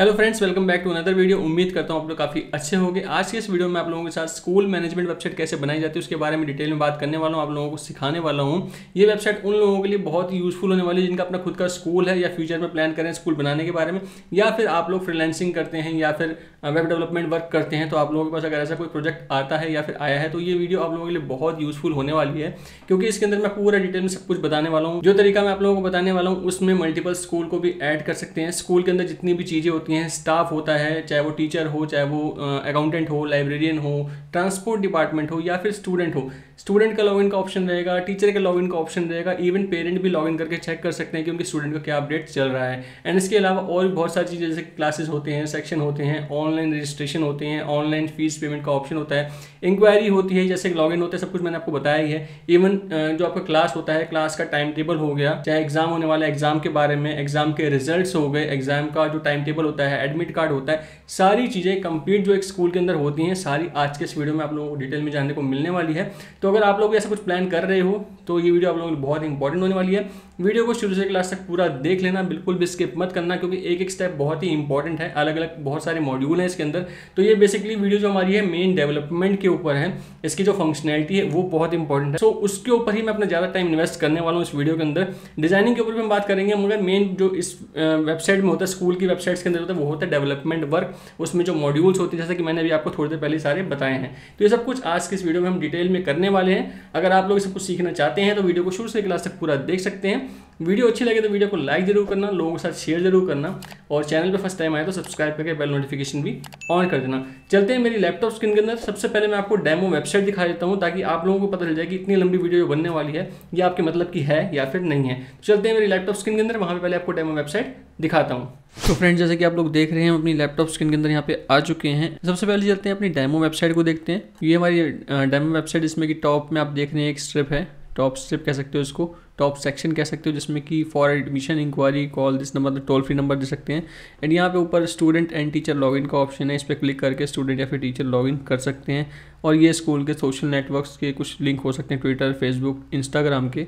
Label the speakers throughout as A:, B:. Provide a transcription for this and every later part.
A: Hello friends welcome back to another video उम्मीद करता हूँ आप लोग काफ़ी अच्छे होंगे आज के इस वीडियो में आप लोगों के साथ स्कूल मैनेजमेंट वेबसाइट कैसे बनाई जाती है उसके बारे में डिटेल में बात करने वाला हूँ आप लोगों को सिखाने वाला हूँ ये वेबसाइट उन लोगों के लिए बहुत ही यूजफुल होने वाली है जिनका अपना खुद का स्कूल है या फ्यूचर में प्लान करें स्कूल बनाने के बारे में या फिर आप लोग फ्रीलैंसिंग करते हैं या फिर वेब डेवलपमेंट वर्क करते हैं तो आप लोगों के पास अगर ऐसा कोई प्रोजेक्ट आता है या फिर आया है तो ये वीडियो आप लोगों के लिए बहुत यूजफुल होने वाली है क्योंकि इसके अंदर मैं पूरा डिटेल में सब कुछ बताने वाला हूँ जो तरीका मैं आप लोगों को बताने वाला हूँ उसमें मल्टीपल स्कूल को भी ऐड कर सकते हैं स्कूल के अंदर जितनी भी चीज़ें होती होती हैं स्टाफ होता है चाहे वो टीचर हो चाहे वो अकाउंटेंट हो लाइब्रेरियन हो ट्रांसपोर्ट डिपार्टमेंट हो या फिर स्टूडेंट हो स्टूडेंट का लॉगिन का ऑप्शन रहेगा टीचर का लॉगिन का ऑप्शन रहेगा इवन पेरेंट भी लॉगिन करके चेक कर सकते हैं कि उनके स्टूडेंट का क्या अपडेट चल रहा है एंड इसके अलावा और भी बहुत सारी चीज़ें जैसे क्लासेस होते हैं सेक्शन होते हैं ऑनलाइन रजिस्ट्रेशन होते हैं ऑनलाइन फीस पेमेंट का ऑप्शन होता है इंक्वायरी होती है जैसे लॉगिन होता है सब कुछ मैंने आपको बताया ही है इवन जो आपका क्लास होता है क्लास का टाइम टेबल हो गया चाहे एग्जाम होने वाला एग्जाम के बारे में एग्जाम के रिजल्ट हो गए एग्जाम का जो टाइम टेबल होता है एडमिट कार्ड होता है सारी चीज़ें कंप्लीट जो एक स्कूल के अंदर होती हैं सारी आज के इस वीडियो में आप लोगों को डिटेल में जानने को मिलने वाली है तो तो अगर आप लोग ऐसा कुछ प्लान कर रहे हो तो ये वीडियो आप लोगों के लिए बहुत इंपॉर्टेंट होने वाली है वीडियो को शुरू से लास्ट तक पूरा देख लेना बिल्कुल भी स्किप मत करना क्योंकि एक एक स्टेप बहुत ही इंपॉर्टेंट है अलग अलग बहुत सारे मॉड्यूल हैं इसके अंदर तो ये बेसिकली वीडियो जो हमारी है मेन डेवलपमेंट के ऊपर है इसकी जो फंक्शनैलिटी है वो बहुत इंपॉर्टेंट है सो so, उसके ऊपर ही मैं अपना ज़्यादा टाइम इन्वेस्ट करने वाला हूँ इस वीडियो के अंदर डिजाइनिंग के ऊपर भी हम बात करेंगे मगर मेन जो इस वेबसाइट में होता है स्कूल की वेबसाइट्स के अंदर होता है वो होता है डेवलपमेंट वर्क उसमें जो मॉड्यूल्स होते हैं जैसे कि मैंने अभी आपको थोड़ी देर पहले सारे बताए हैं तो ये सब कुछ आज के इस वीडियो में हम डिटेल में करने वाले हैं अगर आप लोग सब कुछ सीखना चाहते हैं तो वीडियो को शुरू से क्लास तक पूरा देख सकते हैं वीडियो अच्छी लगे तो वीडियो को लाइक जरूर करना लोगों के साथ शेयर जरूर करना और चैनल पर फर्स्ट टाइम आए तो सब्सक्राइब करके बेल नोटिफिकेशन भी ऑन कर देना चलते हैं मेरी लैपटॉप स्क्रीन के अंदर सबसे पहले मैं आपको डेमो वेबसाइट दिखा देता हूँ ताकि आप लोगों को पता चल जाए कि इतनी लंबी वीडियो बनने वाली है ये आपके मतलब की है या फिर नहीं है तो चलते हैं मेरी लैपटॉप स्क्रीन के अंदर वहाँ पर पहले आपको डेमो वेबसाइट दिखाता हूँ तो फ्रेंड जैसे कि आप लोग देख रहे हैं अपनी लैपटॉप स्क्रीन के अंदर यहाँ पे आ चुके हैं सबसे पहले चलते हैं अपनी डेमो वेबसाइट को देखते हैं ये हमारी डेमो वेबसाइट इसमें कि टॉप में आप देख रहे हैं एक स्ट्रिप है टॉप स्ट्रिप कह सकते हो इसको टॉप सेक्शन कह सकते हो जिसमें कि for admission inquiry call this number toll free number दे सकते हैं एंड यहाँ पे ऊपर स्टूडेंट एंड टीचर लॉगिन का ऑप्शन है इस पर क्लिक करके स्टूडेंट या फिर टीचर लॉगिन कर सकते हैं और ये स्कूल के सोशल नेटवर्क्स के कुछ लिंक हो सकते हैं ट्विटर फेसबुक इंस्टाग्राम के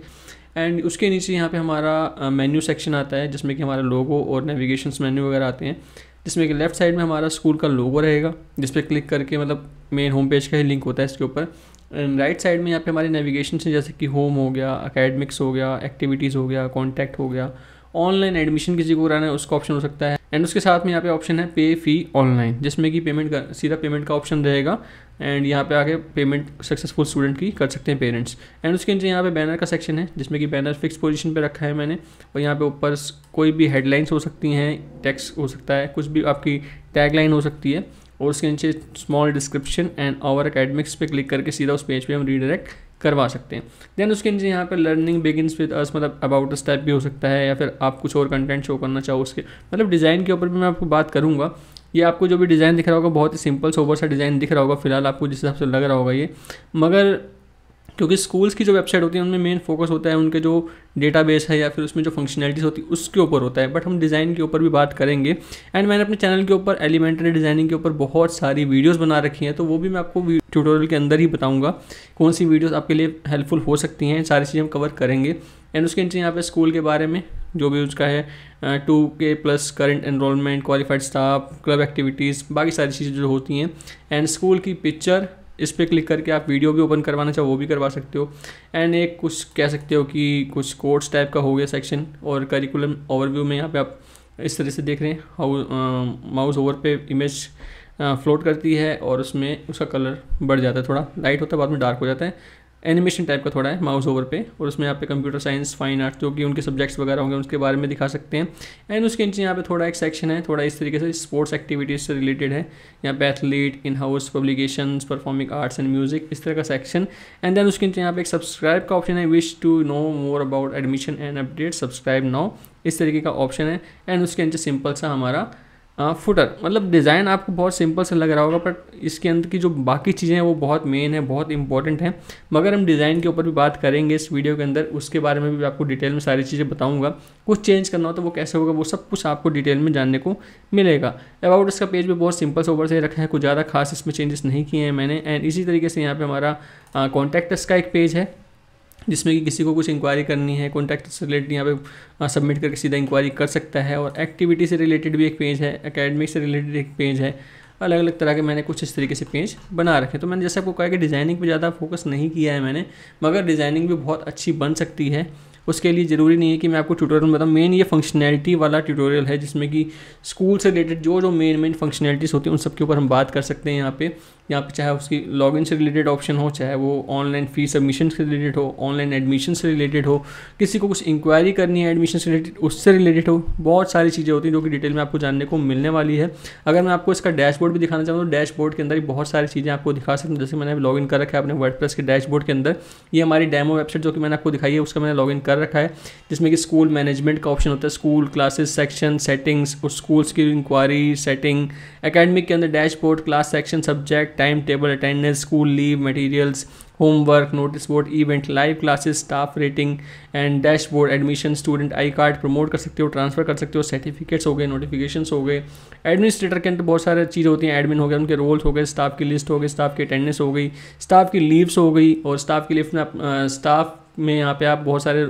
A: एंड उसके नीचे यहाँ पे हमारा मेन्यू सेक्शन आता है जिसमें कि हमारा लोगो और नेविगेशन मेन्यू वगैरह आते हैं जिसमें कि लेफ्ट साइड में हमारा स्कूल का लोगो रहेगा जिस पर क्लिक करके मतलब मेन होम पेज का ही लिंक होता है इसके ऊपर राइट साइड में यहाँ पे हमारे नेविगेशन से जैसे कि होम हो गया अकेडमिक्स हो गया एक्टिविटीज़ हो गया कॉन्टैक्ट हो गया ऑनलाइन एडमिशन किसी को कराना है उसका ऑप्शन हो सकता है एंड उसके साथ में यहाँ पे ऑप्शन है पे फी ऑनलाइन जिसमें कि पेमेंट का सीधा पेमेंट का ऑप्शन रहेगा एंड यहाँ पे आके पेमेंट सक्सेसफुल स्टूडेंट की कर सकते हैं पेरेंट्स एंड उसके नीचे यहाँ पे बैनर का सेक्शन है जिसमें कि बैनर फिक्स पोजीशन पे रखा है मैंने और यहाँ पे ऊपर कोई भी हेडलाइंस हो सकती हैं टैक्स हो सकता है कुछ भी आपकी टैगलाइन हो सकती है और उसके नीचे small description and our academics पे क्लिक करके सीधा उस पेज पे हम रीडायरेक्ट करवा सकते हैं देन उसके नीचे यहाँ पर लर्निंग बिगिनस विद अस मतलब अबाउट अस टाइप भी हो सकता है या फिर आप कुछ और कंटेंट शो करना चाहो उसके मतलब डिज़ाइन के ऊपर भी मैं आपको बात करूँगा ये आपको जो भी डिज़ाइन दिख रहा होगा बहुत ही सिंपल सोबर सा डिज़ाइन दिख रहा होगा फिलहाल आपको जिस हिसाब से लग रहा होगा ये मगर क्योंकि स्कूल्स की जो वेबसाइट होती है उनमें मेन फोकस होता है उनके जो डेटाबेस है या फिर उसमें जो फंक्शनैलिटीज़ होती है उसके ऊपर होता है बट हम डिज़ाइन के ऊपर भी बात करेंगे एंड मैंने अपने चैनल के ऊपर एलिमेंट्री डिज़ाइनिंग के ऊपर बहुत सारी वीडियोस बना रखी हैं तो वो भी मैं आपको ट्यूटोरियल के अंदर ही बताऊँगा कौन सी वीडियोज़ आपके लिए हेल्पफुल हो सकती हैं सारी चीज़ें हम कवर करेंगे एंड उसके नीचे यहाँ पे स्कूल के बारे में जो भी उसका है two K plus current enrollment qualified staff club activities बाकी सारी चीज़ें जो होती हैं एंड स्कूल की पिक्चर इस पर क्लिक करके आप वीडियो भी ओपन करवाना चाहो वो भी करवा सकते हो एंड एक कुछ कह सकते हो कि कुछ कोर्स टाइप का हो गया सेक्शन और करिकुलम ओवरव्यू में यहाँ पे आप इस तरह से देख रहे हैं हाउ माउस ओवर पे इमेज फ्लोट करती है और उसमें उसका कलर बढ़ जाता है थोड़ा लाइट होता है बाद में डार्क हो जाता है एनिमेशन टाइप का थोड़ा है माउस ओवर पे और उसमें यहाँ पे कंप्यूटर साइंस फाइन आर्ट जो कि उनके सब्जेक्ट्स वगैरह होंगे उनके बारे में दिखा सकते हैं एंड उसके नीचे यहाँ पे थोड़ा एक सेक्शन है थोड़ा इस तरीके से स्पोर्ट्स एक्टिविटीज़ से रिलेटेड है यहाँ पे athlete in house publication performing arts and music इस तरह का सेक्शन एंड देन उसके नीचे यहाँ पे एक सब्सक्राइब का ऑप्शन है wish to know more about admission and update subscribe now इस तरीके का ऑप्शन है एंड उसके नीचे सिंपल सा हमारा फुटर मतलब डिज़ाइन आपको बहुत सिंपल से लग रहा होगा बट इसके अंदर की जो बाकी चीज़ें हैं वो बहुत मेन है बहुत इंपॉर्टेंट हैं मगर हम डिज़ाइन के ऊपर भी बात करेंगे इस वीडियो के अंदर उसके बारे में भी आपको डिटेल में सारी चीज़ें बताऊंगा कुछ चेंज करना हो तो वो कैसे होगा वो सब कुछ आपको डिटेल में जानने को मिलेगा अबाउट इसका पेज भी बहुत सिंपल से ऊपर से रखा है कुछ ज़्यादा खास इसमें चेंजेस नहीं किए हैं मैंने एंड इसी तरीके से यहाँ पर हमारा कॉन्टैक्ट का एक पेज है जिसमें कि किसी को कुछ इंक्वायरी करनी है कॉन्टैक्ट से रिलेटेड यहाँ पे सबमिट हाँ, करके सीधा इंक्वायरी कर सकता है और एक्टिविटी से रिलेटेड भी एक पेज है अकेडमिक से रिलेटेड एक पेज है अलग अलग तरह के मैंने कुछ इस तरीके से पेज बना रखे तो मैंने जैसे आपको कहा कि डिज़ाइनिंग पे ज़्यादा फोकस नहीं किया है मैंने मगर डिज़ाइनिंग भी बहुत अच्छी बन सकती है उसके लिए ज़रूरी नहीं है कि मैं आपको ट्यूटोरियल बताऊँ मेन ये फंक्शनैलिटी वाला ट्यूटोरियल है जिसमें कि स्कूल से रिलेटेड जो जो मेन मेन फंक्शनैलिटीज़ होती हैं उन सब के ऊपर हम बात कर सकते हैं यहाँ पे यहाँ पे चाहे उसकी लॉगिन से रिलेटेड ऑप्शन हो चाहे वो ऑनलाइन फी सबमिशन से रिलेटेड हो ऑनलाइन एडमिशन से रिलेटेड हो किसी को कुछ इंक्वायरी करनी है एडमिशन से रिलेटेड उससे रिलेटेड हो बहुत सारी चीज़ें होती हैं जो कि डिटेल में आपको जानने को मिलने वाली है अगर मैं आपको इसका डैशबोर्ड भी दिखाना चाहूँ तो डैशबोर्ड के अंदर भी बहुत सारी चीज़ें आपको दिखा सकते हूँ जैसे मैंने लॉग इन कर रखा है अपने वर्ड के डैशबोर्ड के अंदर ये हमारी डेमो वेबसाइट जो कि मैंने आपको दिखाई है उसका मैंने लॉगिन कर रखा है जिसमें कि स्कूल मैनेजमेंट का ऑप्शन होता है स्कूल क्लासेस सेक्शन सेटिंग्स और स्कूल्स की इंक्वायरी सेटिंग अकेडमिक के अंदर dashboard class section subject time table attendance school leave materials homework notice board event live classes staff rating and dashboard admission student I card promote कर सकते हो transfer कर सकते हो सर्टिफिकेट्स हो गए नोटिफिकेशन हो गए एडमिनिस्ट्रेटर के अंदर बहुत सारे चीज़ें होती हैं एडमिन हो गया उनके रोल्स हो गए स्टाफ की लिस्ट हो गई स्टाफ की अटेंडेंस हो गई स्टाफ की लीव्स हो गई और स्टाफ की लिफ्ट में स्टाफ में यहाँ पे आप बहुत सारे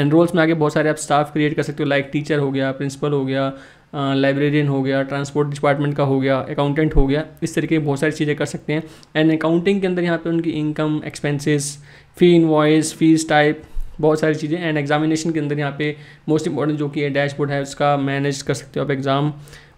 A: एनरोल्स में आके बहुत सारे आप स्टाफ क्रिएट कर सकते हो लाइक टीचर हो गया प्रिंसिपल हो गया लाइब्रेरियन हो गया ट्रांसपोर्ट डिपार्टमेंट का हो गया अकाउंटेंट हो गया इस तरीके की बहुत सारी चीज़ें कर सकते हैं एंड अकाउंटिंग के अंदर यहाँ पर उनकी income expenses fee invoice fees type बहुत सारी चीज़ें एंड एग्जामिनेशन के अंदर यहाँ पे मोस्ट इंपॉर्टेंट जो कि डैशबोर्ड है उसका मैनेज कर सकते हो आप एग्ज़ाम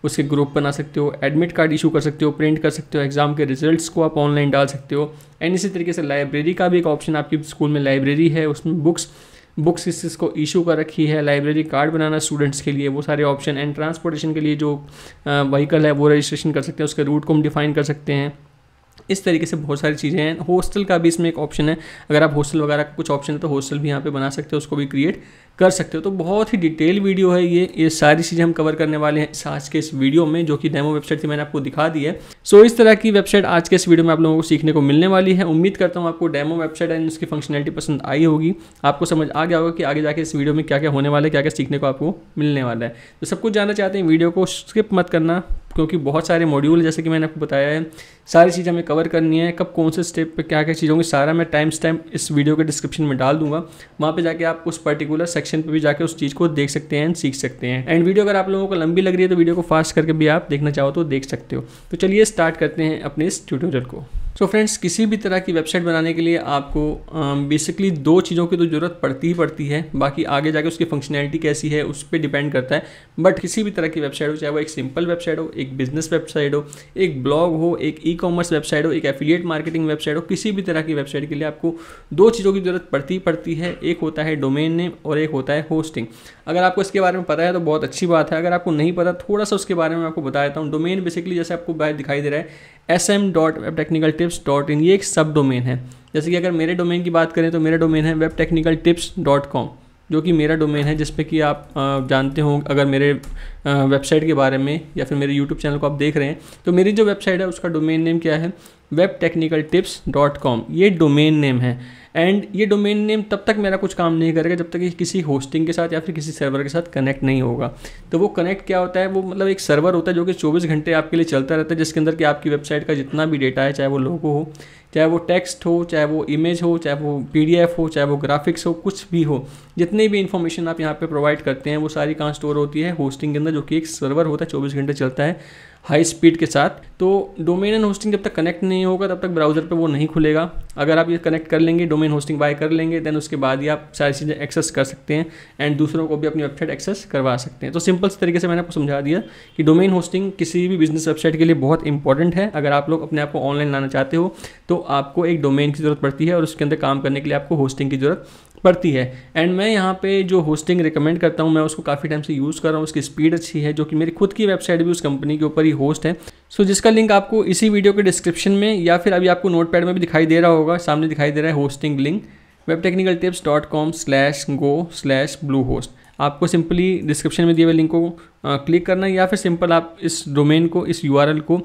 A: उसके ग्रुप बना सकते हो एडमिट कार्ड इशू कर सकते हो प्रिंट कर सकते हो एग्ज़ाम के रिजल्ट्स को आप ऑनलाइन डाल सकते हो एंड इसी तरीके से लाइब्रेरी का भी एक ऑप्शन आपकी स्कूल में लाइब्रेरी है उसमें बुक्स बुक्स किस चीज़ को ईशू कर रखी है लाइब्रेरी कार्ड बनाना स्टूडेंट्स के लिए वो सारे ऑप्शन एंड ट्रांसपोर्टेशन के लिए जो वहीकल है वो रजिस्ट्रेशन कर सकते हैं उसके रूट को हम डिफाइन कर सकते हैं इस तरीके से बहुत सारी चीज़ें हैं हॉस्टल का भी इसमें एक ऑप्शन है अगर आप हॉस्टल वगैरह का कुछ ऑप्शन है तो हॉस्टल भी यहाँ पे बना सकते हो उसको भी क्रिएट कर सकते हो तो बहुत ही डिटेल वीडियो है ये ये सारी चीज़ें हम कवर करने वाले हैं आज के इस वीडियो में जो कि डेमो वेबसाइट थी मैंने आपको दिखा दी है सो इस तरह की वेबसाइट आज के इस वीडियो में आप लोगों को सीखने को मिलने वाली है उम्मीद करता हूँ आपको डेमो वेबसाइट एंड उसकी फंक्शनलिटी पसंद आई होगी आपको समझ आ गया होगा कि आगे जाके इस वीडियो में क्या क्या होने वाला है क्या क्या सीखने को आपको मिलने वाला है तो सब कुछ जानना चाहते हैं वीडियो को स्किप मत करना क्योंकि बहुत सारे मॉड्यूल जैसे कि मैंने आपको बताया है सारी चीज़ें हमें कवर करनी है कब कौन से स्टेप पे क्या क्या चीज़ होंगी सारा मैं टाइम टाइम इस वीडियो के डिस्क्रिप्शन में डाल दूंगा वहाँ पे जाके आप उस पर्टिकुलर सेक्शन पे भी जाके उस चीज़ को देख सकते हैं सीख सकते हैं एंड वीडियो अगर आप लोगों को लंबी लग रही है तो वीडियो को फास्ट करके भी आप देखना चाहो तो देख सकते हो तो चलिए स्टार्ट करते हैं अपने इस ट्यूटोरियल को सो so फ्रेंड्स किसी भी तरह की वेबसाइट बनाने के लिए आपको बेसिकली um, दो चीज़ों की तो ज़रूरत पड़ती ही पड़ती है बाकी आगे जाके उसकी फंक्शनैलिटी कैसी है उस पर डिपेंड करता है बट किसी भी तरह की वेबसाइट हो चाहे वो एक सिंपल वेबसाइट हो एक बिजनेस वेबसाइट हो एक ब्लॉग हो एक ई कॉमर्स वेबसाइट हो एक एफिलिएट मार्केटिंग वेबसाइट हो किसी भी तरह की वेबसाइट के लिए आपको दो चीज़ों की ज़रूरत पड़ती ही पड़ती है एक होता है डोमेन नेम और एक होता है होस्टिंग अगर आपको इसके बारे में पता है तो बहुत अच्छी बात है अगर आपको नहीं पता थोड़ा सा उसके बारे में आपको बता देता हूँ डोमेन बेसिकली जैसे आपको बाहर दिखाई दे रहा है S M dot web technical tips dot in ये एक सब डोमेन है जैसे कि अगर मेरे डोमेन की बात करें तो मेरा डोमेन है web technical tips dot com जो कि मेरा डोमेन है जिसपे कि आप जानते हो अगर मेरे वेबसाइट के बारे में या फिर मेरे यूट्यूब चैनल को आप देख रहे हैं तो मेरी जो वेबसाइट है उसका डोमेन नेम क्या है web technical tips dot com ये डोमेन नेम है एंड ये डोमेन नेम तब तक मेरा कुछ काम नहीं करेगा जब तक ये किसी होस्टिंग के साथ या फिर किसी सर्वर के साथ कनेक्ट नहीं होगा तो वो कनेक्ट क्या होता है वो मतलब एक सर्वर होता है जो कि चौबीस घंटे आपके लिए चलता रहता है जिसके अंदर कि आपकी वेबसाइट का जितना भी डेटा है चाहे वो लोगो हो चाहे वो टेक्स्ट हो चाहे वो इमेज हो चाहे वो पीडीएफ हो चाहे वो ग्राफिक्स हो कुछ भी हो जितनी भी इंफॉर्मेशन आप यहाँ पे प्रोवाइड करते हैं वो सारी कहाँ स्टोर होती है होस्टिंग के अंदर जो कि एक सर्वर होता है चौबीस घंटे चलता है हाई स्पीड के साथ तो डोमेन एंड होस्टिंग जब तक कनेक्ट नहीं होगा तब तक ब्राउज़र पे वो नहीं खुलेगा अगर आप ये कनेक्ट कर लेंगे डोमेन होस्टिंग बाय कर लेंगे देन उसके बाद ही आप सारी चीज़ें एक्सेस कर सकते हैं एंड दूसरों को भी अपनी वेबसाइट एक्सेस करवा सकते हैं तो सिंपल तरीके से मैंने आपको समझा दिया कि डोमेन होस्टिंग किसी भी बिजनेस वेबसाइट के लिए बहुत इंपॉर्टेंट है अगर आप लोग अपने आप को ऑनलाइन लाना चाहते हो तो आपको एक डोमेन की ज़रूरत पड़ती है और उसके अंदर काम करने के लिए आपको होस्टिंग की ज़रूरत पड़ती है एंड मैं यहाँ पे जो होस्टिंग रिकमेंड करता हूँ मैं उसको काफ़ी टाइम से यूज़ कर रहा हूँ उसकी स्पीड अच्छी है जो कि मेरी खुद की वेबसाइट भी उस कंपनी के ऊपर ही होस्ट है सो so, जिसका लिंक आपको इसी वीडियो के डिस्क्रिप्शन में या फिर अभी आपको नोट में भी दिखाई दे रहा होगा सामने दिखाई दे रहा है hosting link web technical tips dot com slash go slash blue host आपको सिंपली डिस्क्रिप्शन में दिए हुए लिंक को क्लिक करना है या फिर सिंपल आप इस डोमेन को इस यू को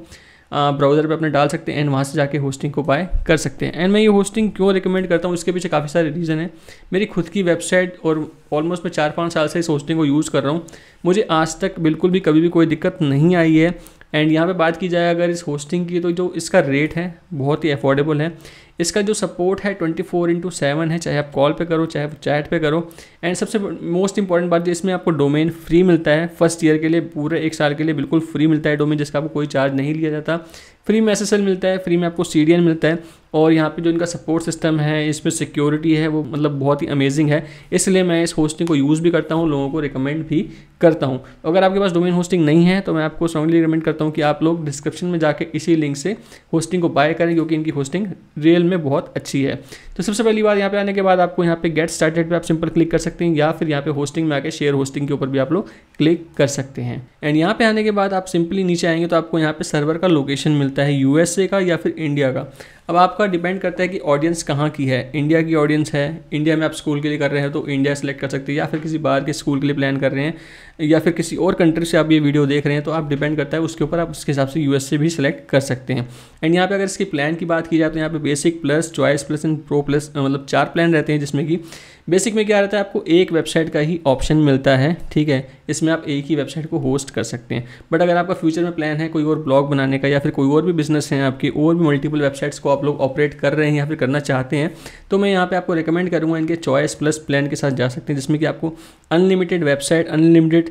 A: ब्राउज़र पे अपने डाल सकते हैं एंड वहाँ से जाके होस्टिंग को बाय कर सकते हैं एंड मैं ये होस्टिंग क्यों रिकमेंड करता हूँ इसके पीछे काफ़ी सारे रीज़न है मेरी खुद की वेबसाइट और ऑलमोस्ट मैं चार पाँच साल से इस होस्टिंग को यूज़ कर रहा हूँ मुझे आज तक बिल्कुल भी कभी भी कोई दिक्कत नहीं आई है एंड यहाँ पे बात की जाए अगर इस होस्टिंग की तो जो इसका रेट है बहुत ही अफोर्डेबल है इसका जो सपोर्ट है ट्वेंटी फोर इंटू सेवन है चाहे आप कॉल पे करो चाहे आप चैट पे करो एंड सबसे मोस्ट इंपॉर्टेंट बात जो इसमें आपको डोमेन फ्री मिलता है फर्स्ट ईयर के लिए पूरे एक साल के लिए बिल्कुल फ्री मिलता है डोमेन जिसका आपको कोई चार्ज नहीं लिया जाता फ्री में एस मिलता है फ्री में आपको सी मिलता है और यहाँ पे जो इनका सपोर्ट सिस्टम है इसमें सिक्योरिटी है वो मतलब बहुत ही अमेजिंग है इसलिए मैं इस होस्टिंग को यूज़ भी करता हूँ लोगों को रिकमेंड भी करता हूँ अगर आपके पास डोमेन होस्टिंग नहीं है तो मैं आपको स्ट्रांगली रिकमेंड करता हूँ कि आप लोग डिस्क्रिप्शन में जाकर इसी लिंक से होस्टिंग को बाय करें क्योंकि इनकी होस्टिंग रियल में बहुत अच्छी है तो सबसे पहली बात यहाँ पर आने के बाद आपको यहाँ पे गेट स्टार्टेड पर आप सिंपल क्लिक कर सकते हैं या फिर यहाँ पे होस्टिंग में आकर शेयर होस्टिंग के ऊपर भी आप लोग क्लिक कर सकते हैं एंड यहाँ पे आने के बाद आप सिंपली नीचे आएंगे तो आपको यहाँ पे सर्वर का लोकेशन मिलता मिलता है यूएसए का या फिर इंडिया का अब आपका डिपेंड करता है कि ऑडियंस कहाँ की है इंडिया की ऑडियंस है इंडिया में आप स्कूल के लिए कर रहे हैं तो इंडिया सेलेक्ट कर सकते हैं या फिर किसी बाहर के स्कूल के लिए प्लान कर रहे हैं या फिर किसी और कंट्री से आप ये वीडियो देख रहे हैं तो आप डिपेंड करता है उसके ऊपर आप उसके हिसाब से यू से भी सिलेक्ट कर सकते हैं एंड यहाँ पर अगर इसकी प्लान की बात की जाए तो यहाँ पर basic plus choice plus and pro plus मतलब चार प्लान रहते हैं जिसमें कि बेसिक में क्या रहता है आपको एक वेबसाइट का ही ऑप्शन मिलता है ठीक है इसमें आप एक ही वेबसाइट को होस्ट कर सकते हैं बट अगर आपका फ्यूचर में प्लान है कोई और ब्लॉग बनाने का या फिर कोई और भी बिजनेस है आपकी और भी मल्टीपल वेबसाइट्स को आप लोग ऑपरेट कर रहे हैं या फिर करना चाहते हैं तो मैं यहाँ पे आपको रिकमेंड करूँगा इनके चॉइस प्लस प्लान के साथ जा सकते हैं जिसमें कि आपको unlimited website unlimited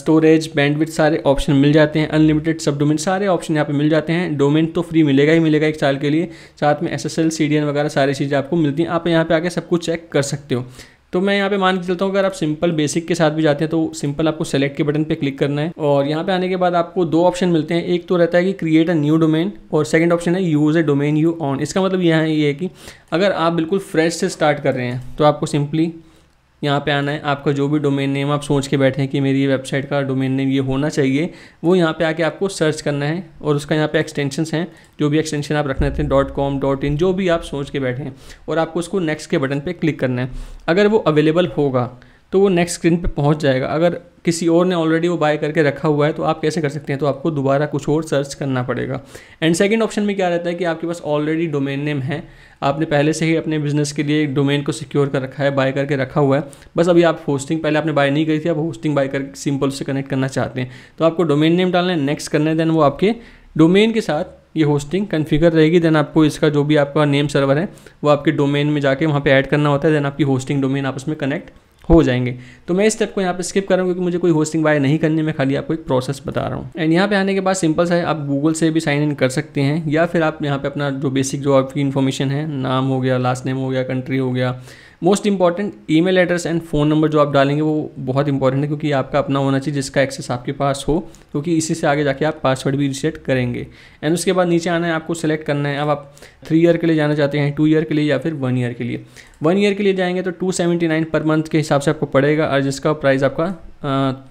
A: storage bandwidth सारे ऑप्शन मिल जाते हैं अनलिमिटेड सब डोमेन सारे ऑप्शन यहाँ पे मिल जाते हैं डोमेन तो फ्री मिलेगा ही मिलेगा एक साल के लिए साथ में एस एस वगैरह सारी चीज़ें आपको मिलती हैं आप यहाँ पे आके सब कुछ चेक कर सकते हो तो मैं यहाँ पे मान के चलता हूँ अगर आप सिंपल बेसिक के साथ भी जाते हैं तो सिंपल आपको सेलेक्ट के बटन पे क्लिक करना है और यहाँ पे आने के बाद आपको दो ऑप्शन मिलते हैं एक तो रहता है कि क्रिएट अ न्यू डोमेन और सेकंड ऑप्शन है use a domain you own इसका मतलब यहाँ ये यह है कि अगर आप बिल्कुल फ्रेश से स्टार्ट कर रहे हैं तो आपको सिंपली यहाँ पे आना है आपका जो भी डोमेन नेम आप सोच के बैठे हैं कि मेरी वेबसाइट का डोमेन नेम ये होना चाहिए वो यहाँ पे आके आपको सर्च करना है और उसका यहाँ पे एक्सटेंशंस हैं जो भी एक्सटेंशन आप रखना हैं डॉट कॉम डॉट इन जो भी आप सोच के बैठे हैं और आपको उसको नेक्स्ट के बटन पर क्लिक करना है अगर वो अवेलेबल होगा तो वो नेक्स्ट स्क्रीन पे पहुंच जाएगा अगर किसी और ने ऑलरेडी वो बाय करके रखा हुआ है तो आप कैसे कर सकते हैं तो आपको दोबारा कुछ और सर्च करना पड़ेगा एंड सेकंड ऑप्शन में क्या रहता है कि आपके पास ऑलरेडी डोमेन नेम है आपने पहले से ही अपने बिजनेस के लिए डोमेन को सिक्योर कर रखा है बाय करके रखा हुआ है बस अभी आप होस्टिंग पहले आपने बाय नहीं करी थी आप होस्टिंग बाय करके सिंपल से कनेक्ट करना चाहते हैं तो आपको डोमेन नेम डालना है नेक्स्ट करना है देन वो आपके डोमेन के साथ ये होस्टिंग कन्फिगर रहेगी देन आपको इसका जो भी आपका नेम सर्वर है वो आपके डोमेन में जाके वहाँ पे ऐड करना होता है देन आपकी होस्टिंग डोमेन आपस में कनेक्ट हो जाएंगे तो मैं इस स्टेप को यहाँ पे स्किप कर रहा हूँ क्योंकि मुझे कोई होस्टिंग बाय नहीं करनी मैं खाली आपको एक प्रोसेस बता रहा हूँ एंड यहाँ पे आने के बाद सिंपल सा है आप गूगल से भी साइन इन कर सकते हैं या फिर आप यहाँ पे अपना जो बेसिक जो आपकी इन्फॉर्मेशन है नाम हो गया लास्ट नेम हो गया कंट्री हो गया most important email address and phone number जो आप डालेंगे वो बहुत इंपॉर्टेंट है क्योंकि आपका अपना होना चाहिए जिसका एक्सेस आपके पास हो क्योंकि इसी से आगे जाके आप पासवर्ड भी रिसेट करेंगे एंड उसके बाद नीचे आना है आपको सेलेक्ट करना है अब आप थ्री ईयर के लिए जाना चाहते हैं टू ईयर के लिए या फिर वन ईयर के लिए वन ईयर के लिए जाएंगे तो टू सेवेंटी नाइन पर मंथ के हिसाब से आपको पड़ेगा और जिसका प्राइस आपका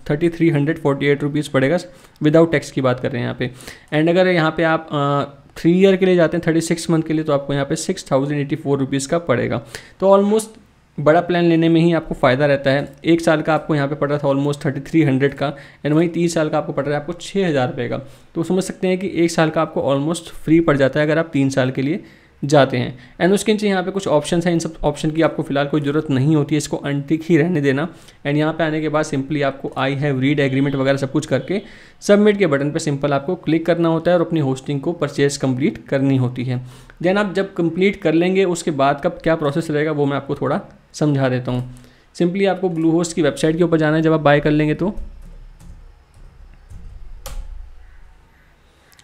A: thirty three hundred forty eight rupees पड़ेगा विदाउट टैक्स की बात कर रहे हैं यहाँ पे एंड अगर यहाँ पे आप uh, थ्री ईयर के लिए जाते हैं थर्टी सिक्स मंथ के लिए तो आपको यहाँ पे six thousand eighty four rupees का पड़ेगा तो ऑलमोस्ट बड़ा प्लान लेने में ही आपको फ़ायदा रहता है एक साल का आपको यहाँ पे पड़ रहा था ऑलमोस्ट थर्टी थ्री हंड्रेड का एंड वहीं तीन साल का आपको पड़ रहा है आपको छः हज़ार रुपये का तो समझ सकते हैं कि एक साल का आपको ऑलमोस्ट फ्री पड़ जाता है अगर आप तीन साल के लिए जाते हैं एंड उसके नीचे यहाँ पे कुछ ऑप्शन हैं इन सब ऑप्शन की आपको फिलहाल कोई ज़रूरत नहीं होती है इसको अनटिक ही रहने देना एंड यहाँ पे आने के बाद सिंपली आपको आई हैव रीड एग्रीमेंट वगैरह सब कुछ करके सबमिट के बटन पे सिंपल आपको क्लिक करना होता है और अपनी होस्टिंग को परचेज कंप्लीट करनी होती है देन आप जब कंप्लीट कर लेंगे उसके बाद का क्या प्रोसेस रहेगा वो मैं आपको थोड़ा समझा देता हूँ सिंपली आपको ब्लू होस्ट की वेबसाइट के ऊपर जाना है जब आप बाय कर लेंगे तो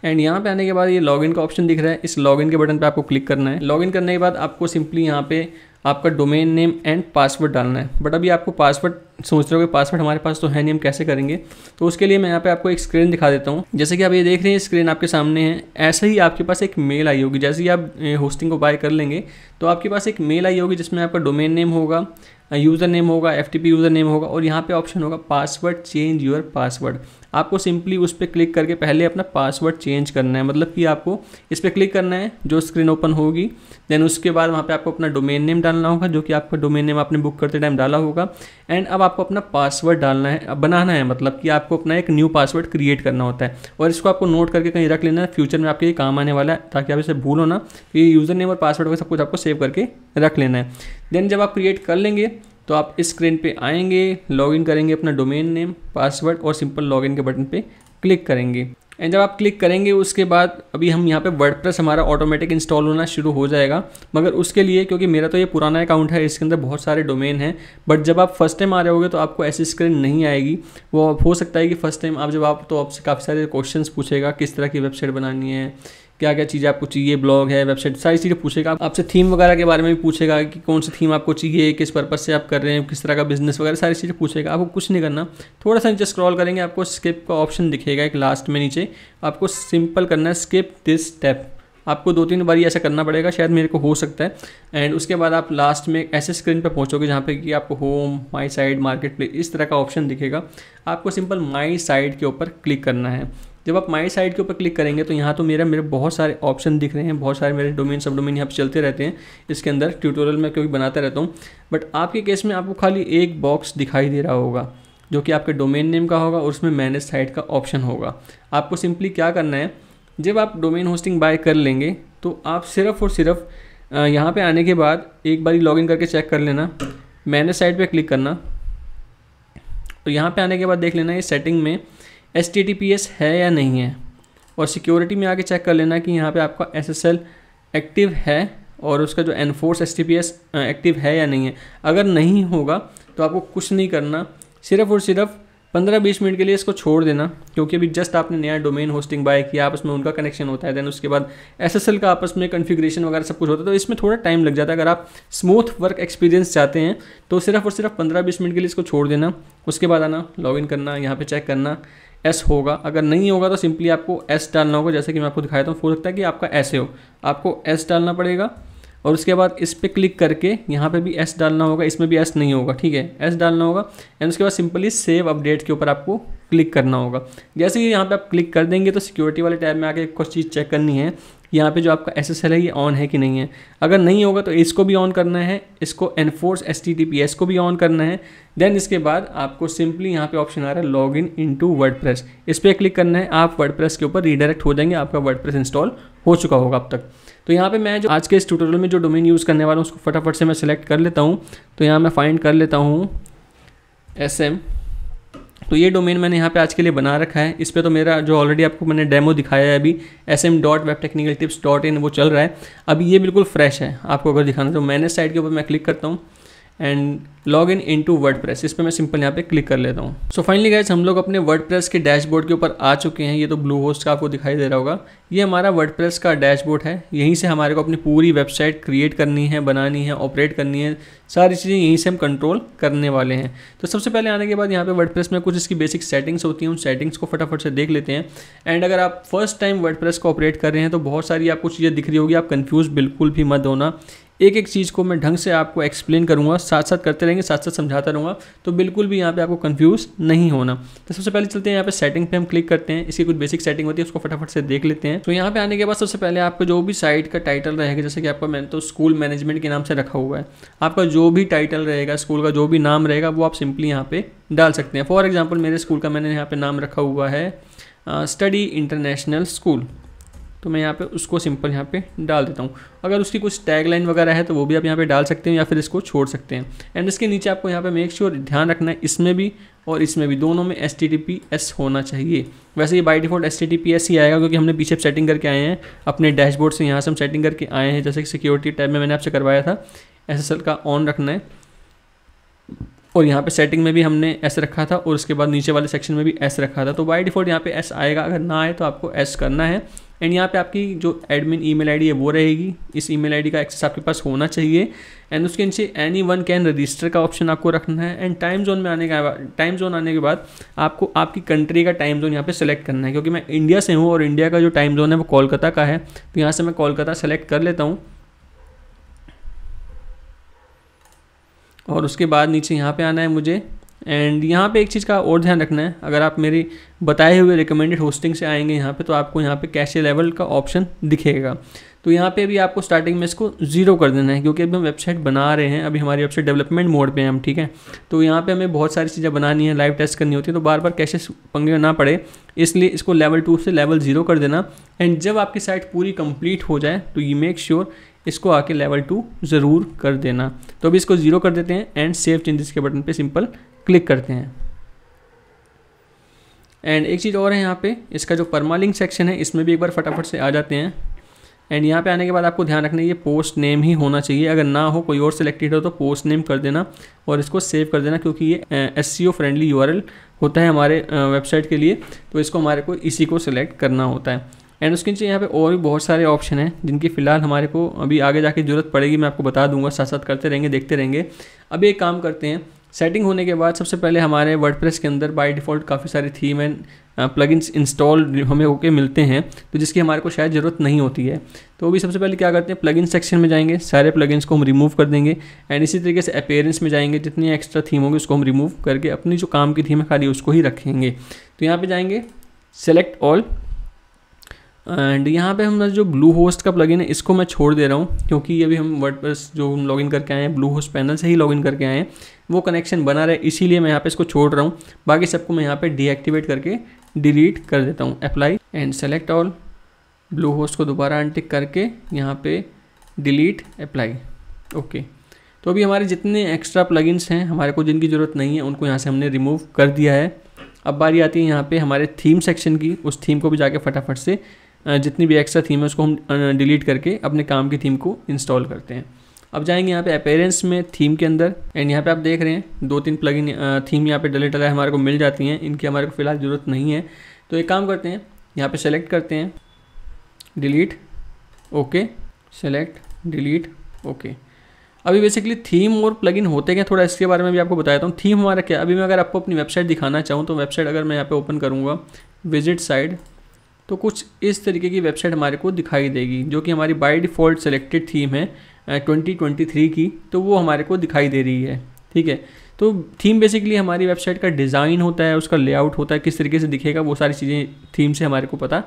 A: एंड यहाँ पे आने के बाद ये लॉगिन का ऑप्शन दिख रहा है इस लॉगिन के बटन पे आपको क्लिक करना है लॉगिन करने के बाद आपको सिंपली यहाँ पे आपका डोमेन नेम एंड पासवर्ड डालना है बट अभी आपको पासवर्ड सोच रहे हो कि पासवर्ड हमारे पास तो है नहीं हम कैसे करेंगे तो उसके लिए मैं यहाँ पे आपको एक स्क्रीन दिखा देता हूँ जैसे कि आप ये देख रहे हैं स्क्रीन आपके सामने है ऐसे ही आपके पास एक मेल आई होगी जैसे ही आप होस्टिंग को बाय कर लेंगे तो आपके पास एक मेल आई होगी जिसमें आपका डोमेन नेम होगा यूज़र नेम होगा एफ यूज़र नेम होगा और यहाँ पर ऑप्शन होगा पासवर्ड चेंज योर पासवर्ड आपको सिंपली उस पर क्लिक करके पहले अपना पासवर्ड चेंज करना है मतलब कि आपको इस पर क्लिक करना है जो स्क्रीन ओपन होगी देन उसके बाद वहाँ पर आपको अपना डोमेन नेम डालना होगा जो कि आपका डोमेन नेम आपने बुक करते टाइम डाला होगा एंड अब आपको अपना पासवर्ड डालना है बनाना है मतलब कि आपको अपना एक न्यू पासवर्ड क्रिएट करना होता है और इसको आपको नोट करके कहीं रख लेना है फ्यूचर में आपके ये काम आने वाला है ताकि आप इसे भूलो ना कि यूज़र नेम और पासवर्ड वगैरह सब कुछ आपको सेव करके रख लेना है देन जब आप क्रिएट कर लेंगे तो आप इस स्क्रीन पे आएंगे लॉगिन करेंगे अपना डोमेन नेम पासवर्ड और सिंपल लॉगिन के बटन पे क्लिक करेंगे एंड जब आप क्लिक करेंगे उसके बाद अभी हम यहाँ पे वर्डप्रेस हमारा ऑटोमेटिक इंस्टॉल होना शुरू हो जाएगा मगर उसके लिए क्योंकि मेरा तो ये पुराना अकाउंट है इसके अंदर बहुत सारे डोमेन हैं बट जब आप फर्स्ट टाइम आ रहे होगे तो आपको ऐसी स्क्रीन नहीं आएगी वो हो सकता है कि फर्स्ट टाइम आप जब आप तो आपसे काफ़ी सारे क्वेश्चन पूछेगा किस तरह की वेबसाइट बनानी है क्या क्या चीज़ें आपको चाहिए ब्लॉग है वेबसाइट सारी चीज़ें पूछेगा आपसे थीम वगैरह के बारे में भी पूछेगा कि कौन सी थीम आपको चाहिए किस पर्पज़ से आप कर रहे हैं किस तरह का बिजनेस वगैरह सारी चीज़ें पूछेगा आपको कुछ नहीं करना थोड़ा सा नीचे स्क्रॉल करेंगे आपको स्किप का ऑप्शन दिखेगा एक लास्ट में नीचे आपको सिंपल करना है स्किप दिस स्टेप आपको दो तीन बारी ऐसा करना पड़ेगा शायद मेरे को हो सकता है एंड उसके बाद आप लास्ट में ऐसे स्क्रीन पर पहुंचोगे जहाँ पे कि आपको home my side market place इस तरह का ऑप्शन दिखेगा आपको सिंपल माई साइड के ऊपर क्लिक करना है जब आप माई साइट के ऊपर क्लिक करेंगे तो यहाँ तो मेरा मेरे बहुत सारे ऑप्शन दिख रहे हैं बहुत सारे मेरे डोमेन सब डोमेन यहाँ पर चलते रहते हैं इसके अंदर ट्यूटोरियल में क्योंकि बनाता रहता हूँ बट आपके केस में आपको खाली एक बॉक्स दिखाई दे रहा होगा जो कि आपके डोमेन नेम का होगा और उसमें मैनेज साइट का ऑप्शन होगा आपको सिंपली क्या करना है जब आप डोमेन होस्टिंग बाय कर लेंगे तो आप सिर्फ और सिर्फ यहाँ पर आने के बाद एक बार लॉग इन करके चेक कर लेना मैनेज साइट पर क्लिक करना और तो यहाँ पर आने के बाद देख लेना ये सेटिंग में एस है या नहीं है और सिक्योरिटी में आके चेक कर लेना कि यहाँ पे आपका एस एक्टिव है और उसका जो एनफोर्स एस एक्टिव है या नहीं है अगर नहीं होगा तो आपको कुछ नहीं करना सिर्फ और सिर्फ पंद्रह बीस मिनट के लिए इसको छोड़ देना क्योंकि अभी जस्ट आपने नया डोमेन होस्टिंग बाय किया आपस में उनका कनेक्शन होता है देन उसके बाद एसएसएल का आपस में कॉन्फ़िगरेशन वगैरह सब कुछ होता है तो इसमें थोड़ा टाइम लग जाता है अगर आप स्मूथ वर्क एक्सपीरियंस चाहते हैं तो सिर्फ और सिर्फ पंद्रह बीस मिनट के लिए इसको छोड़ देना उसके बाद आना लॉग करना यहाँ पर चेक करना एस होगा अगर नहीं होगा तो सिंपली आपको एस डालना होगा जैसे कि मैं आपको दिखाया था हो सकता है कि आपका ऐसे हो आपको एस डालना पड़ेगा और उसके बाद इस पर क्लिक करके यहाँ पे भी एस डालना होगा इसमें भी एस नहीं होगा ठीक है एस डालना होगा एंड उसके बाद सिंपली सेव अपडेट के ऊपर आपको क्लिक करना होगा जैसे ही यहाँ पे आप क्लिक कर देंगे तो सिक्योरिटी वाले टैब में आके कुछ चीज़ चेक करनी है यहाँ पे जो आपका एस है ये ऑन है कि नहीं है अगर नहीं होगा तो इसको भी ऑन करना है इसको एनफोर्स एस को भी ऑन करना है देन इसके बाद आपको सिंपली यहाँ पे ऑप्शन आ रहा है log in in to WordPress इस पर क्लिक करना है आप वर्ड प्रेस के ऊपर रीडायरेक्ट हो जाएंगे आपका वर्ड प्रेस इंस्टॉल हो चुका होगा अब तक तो यहाँ पे मैं जो आज के इस ट्यूटोरियल में जो डोमेन यूज़ करने वाला हूँ उसको फटाफट से मैं सेलेक्ट कर लेता हूँ तो यहाँ मैं फाइंड कर लेता हूँ एस एम तो ये डोमेन मैंने यहाँ पे आज के लिए बना रखा है इस पर तो मेरा जो ऑलरेडी आपको मैंने डेमो दिखाया है अभी S M dot web technical tips dot in वो चल रहा है अभी ये बिल्कुल फ्रेश है आपको अगर दिखाना तो मैंने साइड के ऊपर मैं क्लिक करता हूँ and log in in to WordPress इस पर मैं सिंपल यहाँ पे क्लिक कर लेता हूँ सो फाइनली गैस हम लोग अपने वर्ड प्रेस के डैशबोर्ड के ऊपर आ चुके हैं ये तो ब्लू होस्ट का आपको दिखाई दे रहा होगा ये हमारा वर्ड प्रेस का डैशबोर्ड है यहीं से हमारे को अपनी पूरी वेबसाइट क्रिएट करनी है बनानी है ऑपरेट करनी है सारी चीज़ें यहीं से हम कंट्रोल करने वाले हैं तो सबसे पहले आने के बाद यहाँ पे वर्ड में कुछ इसकी बेसिक सेटिंग्स होती हैं उन सेटिंग्स को फटाफट से देख लेते हैं एंड अगर आप फर्स्ट टाइम वर्ड को ऑपरेट कर रहे हैं तो बहुत सारी आपको चीज़ें दिख रही होगी आप कन्फ्यूज़ बिल्कुल भी मत होना एक एक चीज़ को मैं ढंग से आपको एक्सप्लेन करूँगा साथ साथ करते रहेंगे साथ साथ समझाता रहूँगा तो बिल्कुल भी यहाँ पे आपको कंफ्यूज नहीं होना तो सबसे पहले चलते हैं यहाँ पे सेटिंग पे हम क्लिक करते हैं इसकी कुछ बेसिक सेटिंग होती है उसको फटाफट से देख लेते हैं तो यहाँ पे आने के बाद सबसे पहले आपको जो भी साइट का टाइटल रहेगा जैसे कि आपका मैंने तो स्कूल मैनेजमेंट के नाम से रखा हुआ है आपका जो भी टाइटल रहेगा स्कूल का जो भी नाम रहेगा वो आप सिंपली यहाँ पर डाल सकते हैं फॉर एग्जाम्पल मेरे स्कूल का मैंने यहाँ पर नाम रखा हुआ है स्टडी इंटरनेशनल स्कूल तो मैं यहाँ पे उसको सिंपल यहाँ पे डाल देता हूँ अगर उसकी कुछ टैग लाइन वगैरह है तो वो भी आप यहाँ पे डाल सकते हैं या फिर इसको छोड़ सकते हैं एंड इसके नीचे आपको यहाँ पे मेक श्योर ध्यान रखना है इसमें भी और इसमें भी दोनों में एस एस होना चाहिए वैसे ये बाई डिफॉल्ट एस ही आएगा क्योंकि हमने पीछे सेटिंग करके आए हैं अपने डैशबोर्ड से यहाँ से हम सेटिंग करके आए हैं जैसे कि सिक्योरिटी टाइप में मैंने आपसे करवाया था एस का ऑन रखना है और यहाँ पे सेटिंग में भी हमने एस रखा था और उसके बाद नीचे वाले सेक्शन में भी एस रखा था तो बाय डिफ़ॉल्ट यहाँ पे एस आएगा अगर ना आए तो आपको एस करना है एंड यहाँ पे आपकी जो एडमिन ईमेल आईडी है वो रहेगी इस ईमेल आईडी का एक्सेस आपके पास होना चाहिए एंड उसके नीचे एनी वन कैन रजिस्टर का ऑप्शन आपको रखना है एंड टाइम जोन में आने का टाइम जोन आने के बाद आपको आपकी कंट्री का टाइम जोन यहाँ पे सेलेक्ट करना है क्योंकि मैं इंडिया से हूँ और इंडिया का जो टाइम जोन है वो कोलकाता का है तो यहाँ से मैं कोलकाता सेलेक्ट कर लेता हूँ और उसके बाद नीचे यहाँ पे आना है मुझे एंड यहाँ पे एक चीज़ का और ध्यान रखना है अगर आप मेरी बताए हुए रिकमेंडेड होस्टिंग से आएंगे यहाँ पे तो आपको यहाँ पे कैशे लेवल का ऑप्शन दिखेगा तो यहाँ पे भी आपको स्टार्टिंग में इसको ज़ीरो कर देना है क्योंकि अभी हम वेबसाइट बना रहे हैं अभी हमारी वेबसाइट डेवलपमेंट मोड पे हैं हम ठीक है तो यहाँ पे हमें बहुत सारी चीज़ें बनानी है लाइव टेस्ट करनी होती है तो बार बार कैशे पंगे ना पड़े इसलिए इसको लेवल टू से लेवल ज़ीरो कर देना एंड जब आपकी साइट पूरी कंप्लीट हो जाए तो यू मेक श्योर इसको आके लेवल टू ज़रूर कर देना तो अभी इसको ज़ीरो कर देते हैं एंड सेव चेंजेस के बटन पर सिंपल क्लिक करते हैं एंड एक चीज़ और है यहाँ पे इसका जो परमालिंग सेक्शन है इसमें भी एक बार फटाफट से आ जाते हैं एंड यहाँ पे आने के बाद आपको ध्यान रखना ये पोस्ट नेम ही होना चाहिए अगर ना हो कोई और सिलेक्टेड हो तो पोस्ट नेम कर देना और इसको सेव कर देना क्योंकि ये एस सी ओ फ्रेंडली यू होता है हमारे वेबसाइट के लिए तो इसको हमारे को इसी को सिलेक्ट करना होता है एंड उसके नीचे यहाँ पे और भी बहुत सारे ऑप्शन हैं जिनकी फ़िलहाल हमारे को अभी आगे जाके ज़रूरत पड़ेगी मैं आपको बता दूंगा साथ साथ करते रहेंगे देखते रहेंगे अभी एक काम करते हैं सेटिंग होने के बाद सबसे पहले हमारे वर्ड के अंदर बाई डिफ़ॉल्ट काफ़ी सारे थीम एंड प्लगइन्स इंस्टॉल हमें होके मिलते हैं तो जिसकी हमारे को शायद ज़रूरत नहीं होती है तो भी सबसे पहले क्या करते हैं प्लगइन सेक्शन में जाएंगे सारे प्लगइन्स को हम रिमूव कर देंगे एंड इसी तरीके से अपेयरेंस में जाएंगे जितनी एक्स्ट्रा थीम होगी उसको हम रिमूव करके अपनी जो काम की थीम है खाली उसको ही रखेंगे तो यहाँ पर जाएंगे सेलेक्ट ऑल एंड यहाँ पे हमने जो ब्लू होस्ट का प्लगइन है इसको मैं छोड़ दे रहा हूँ क्योंकि अभी हम वर्ड जो हम लॉगिन करके आए हैं ब्लू होस्ट पैनल से ही लॉगिन करके आए हैं वो कनेक्शन बना रहे इसीलिए मैं यहाँ पे इसको छोड़ रहा हूँ बाकी सबको मैं यहाँ पे डीएक्टिवेट करके डिलीट कर देता हूँ apply and select all Bluehost को दोबारा अनटिक करके यहाँ पर डिलीट अप्लाई ओके तो अभी हमारे जितने एक्स्ट्रा प्लगइन्स हैं हमारे को जिनकी ज़रूरत नहीं है उनको यहाँ से हमने रिमूव कर दिया है अब बारी आती है यहाँ पे हमारे थीम सेक्शन की उस थीम को भी जाके फटाफट से जितनी भी एक्स्ट्रा थीम है उसको हम डिलीट करके अपने काम की थीम को इंस्टॉल करते हैं अब जाएंगे यहाँ पे अपेरेंस में थीम के अंदर एंड यहाँ पे आप देख रहे हैं दो तीन प्लगइन थीम यहाँ पे डले डले हमारे को मिल जाती हैं इनकी हमारे को फ़िलहाल ज़रूरत नहीं है तो एक काम करते हैं यहाँ पे सेलेक्ट करते हैं delete okay select delete okay अभी बेसिकली थीम और प्लगइन होते हैं थोड़ा इसके बारे में भी आपको बताता हूँ थीम हमारा क्या अभी मैं अगर आपको अपनी वेबसाइट दिखाना चाहूँ तो वेबसाइट अगर मैं यहाँ पर ओपन करूँगा विजिट साइड तो कुछ इस तरीके की वेबसाइट हमारे को दिखाई देगी जो कि हमारी बाय डिफ़ॉल्ट सेलेक्टेड थीम है ट्वेंटी ट्वेंटी थ्री की तो वो हमारे को दिखाई दे रही है ठीक है तो थीम बेसिकली हमारी वेबसाइट का डिज़ाइन होता है उसका लेआउट होता है किस तरीके से दिखेगा वो सारी चीज़ें थीम से हमारे को पता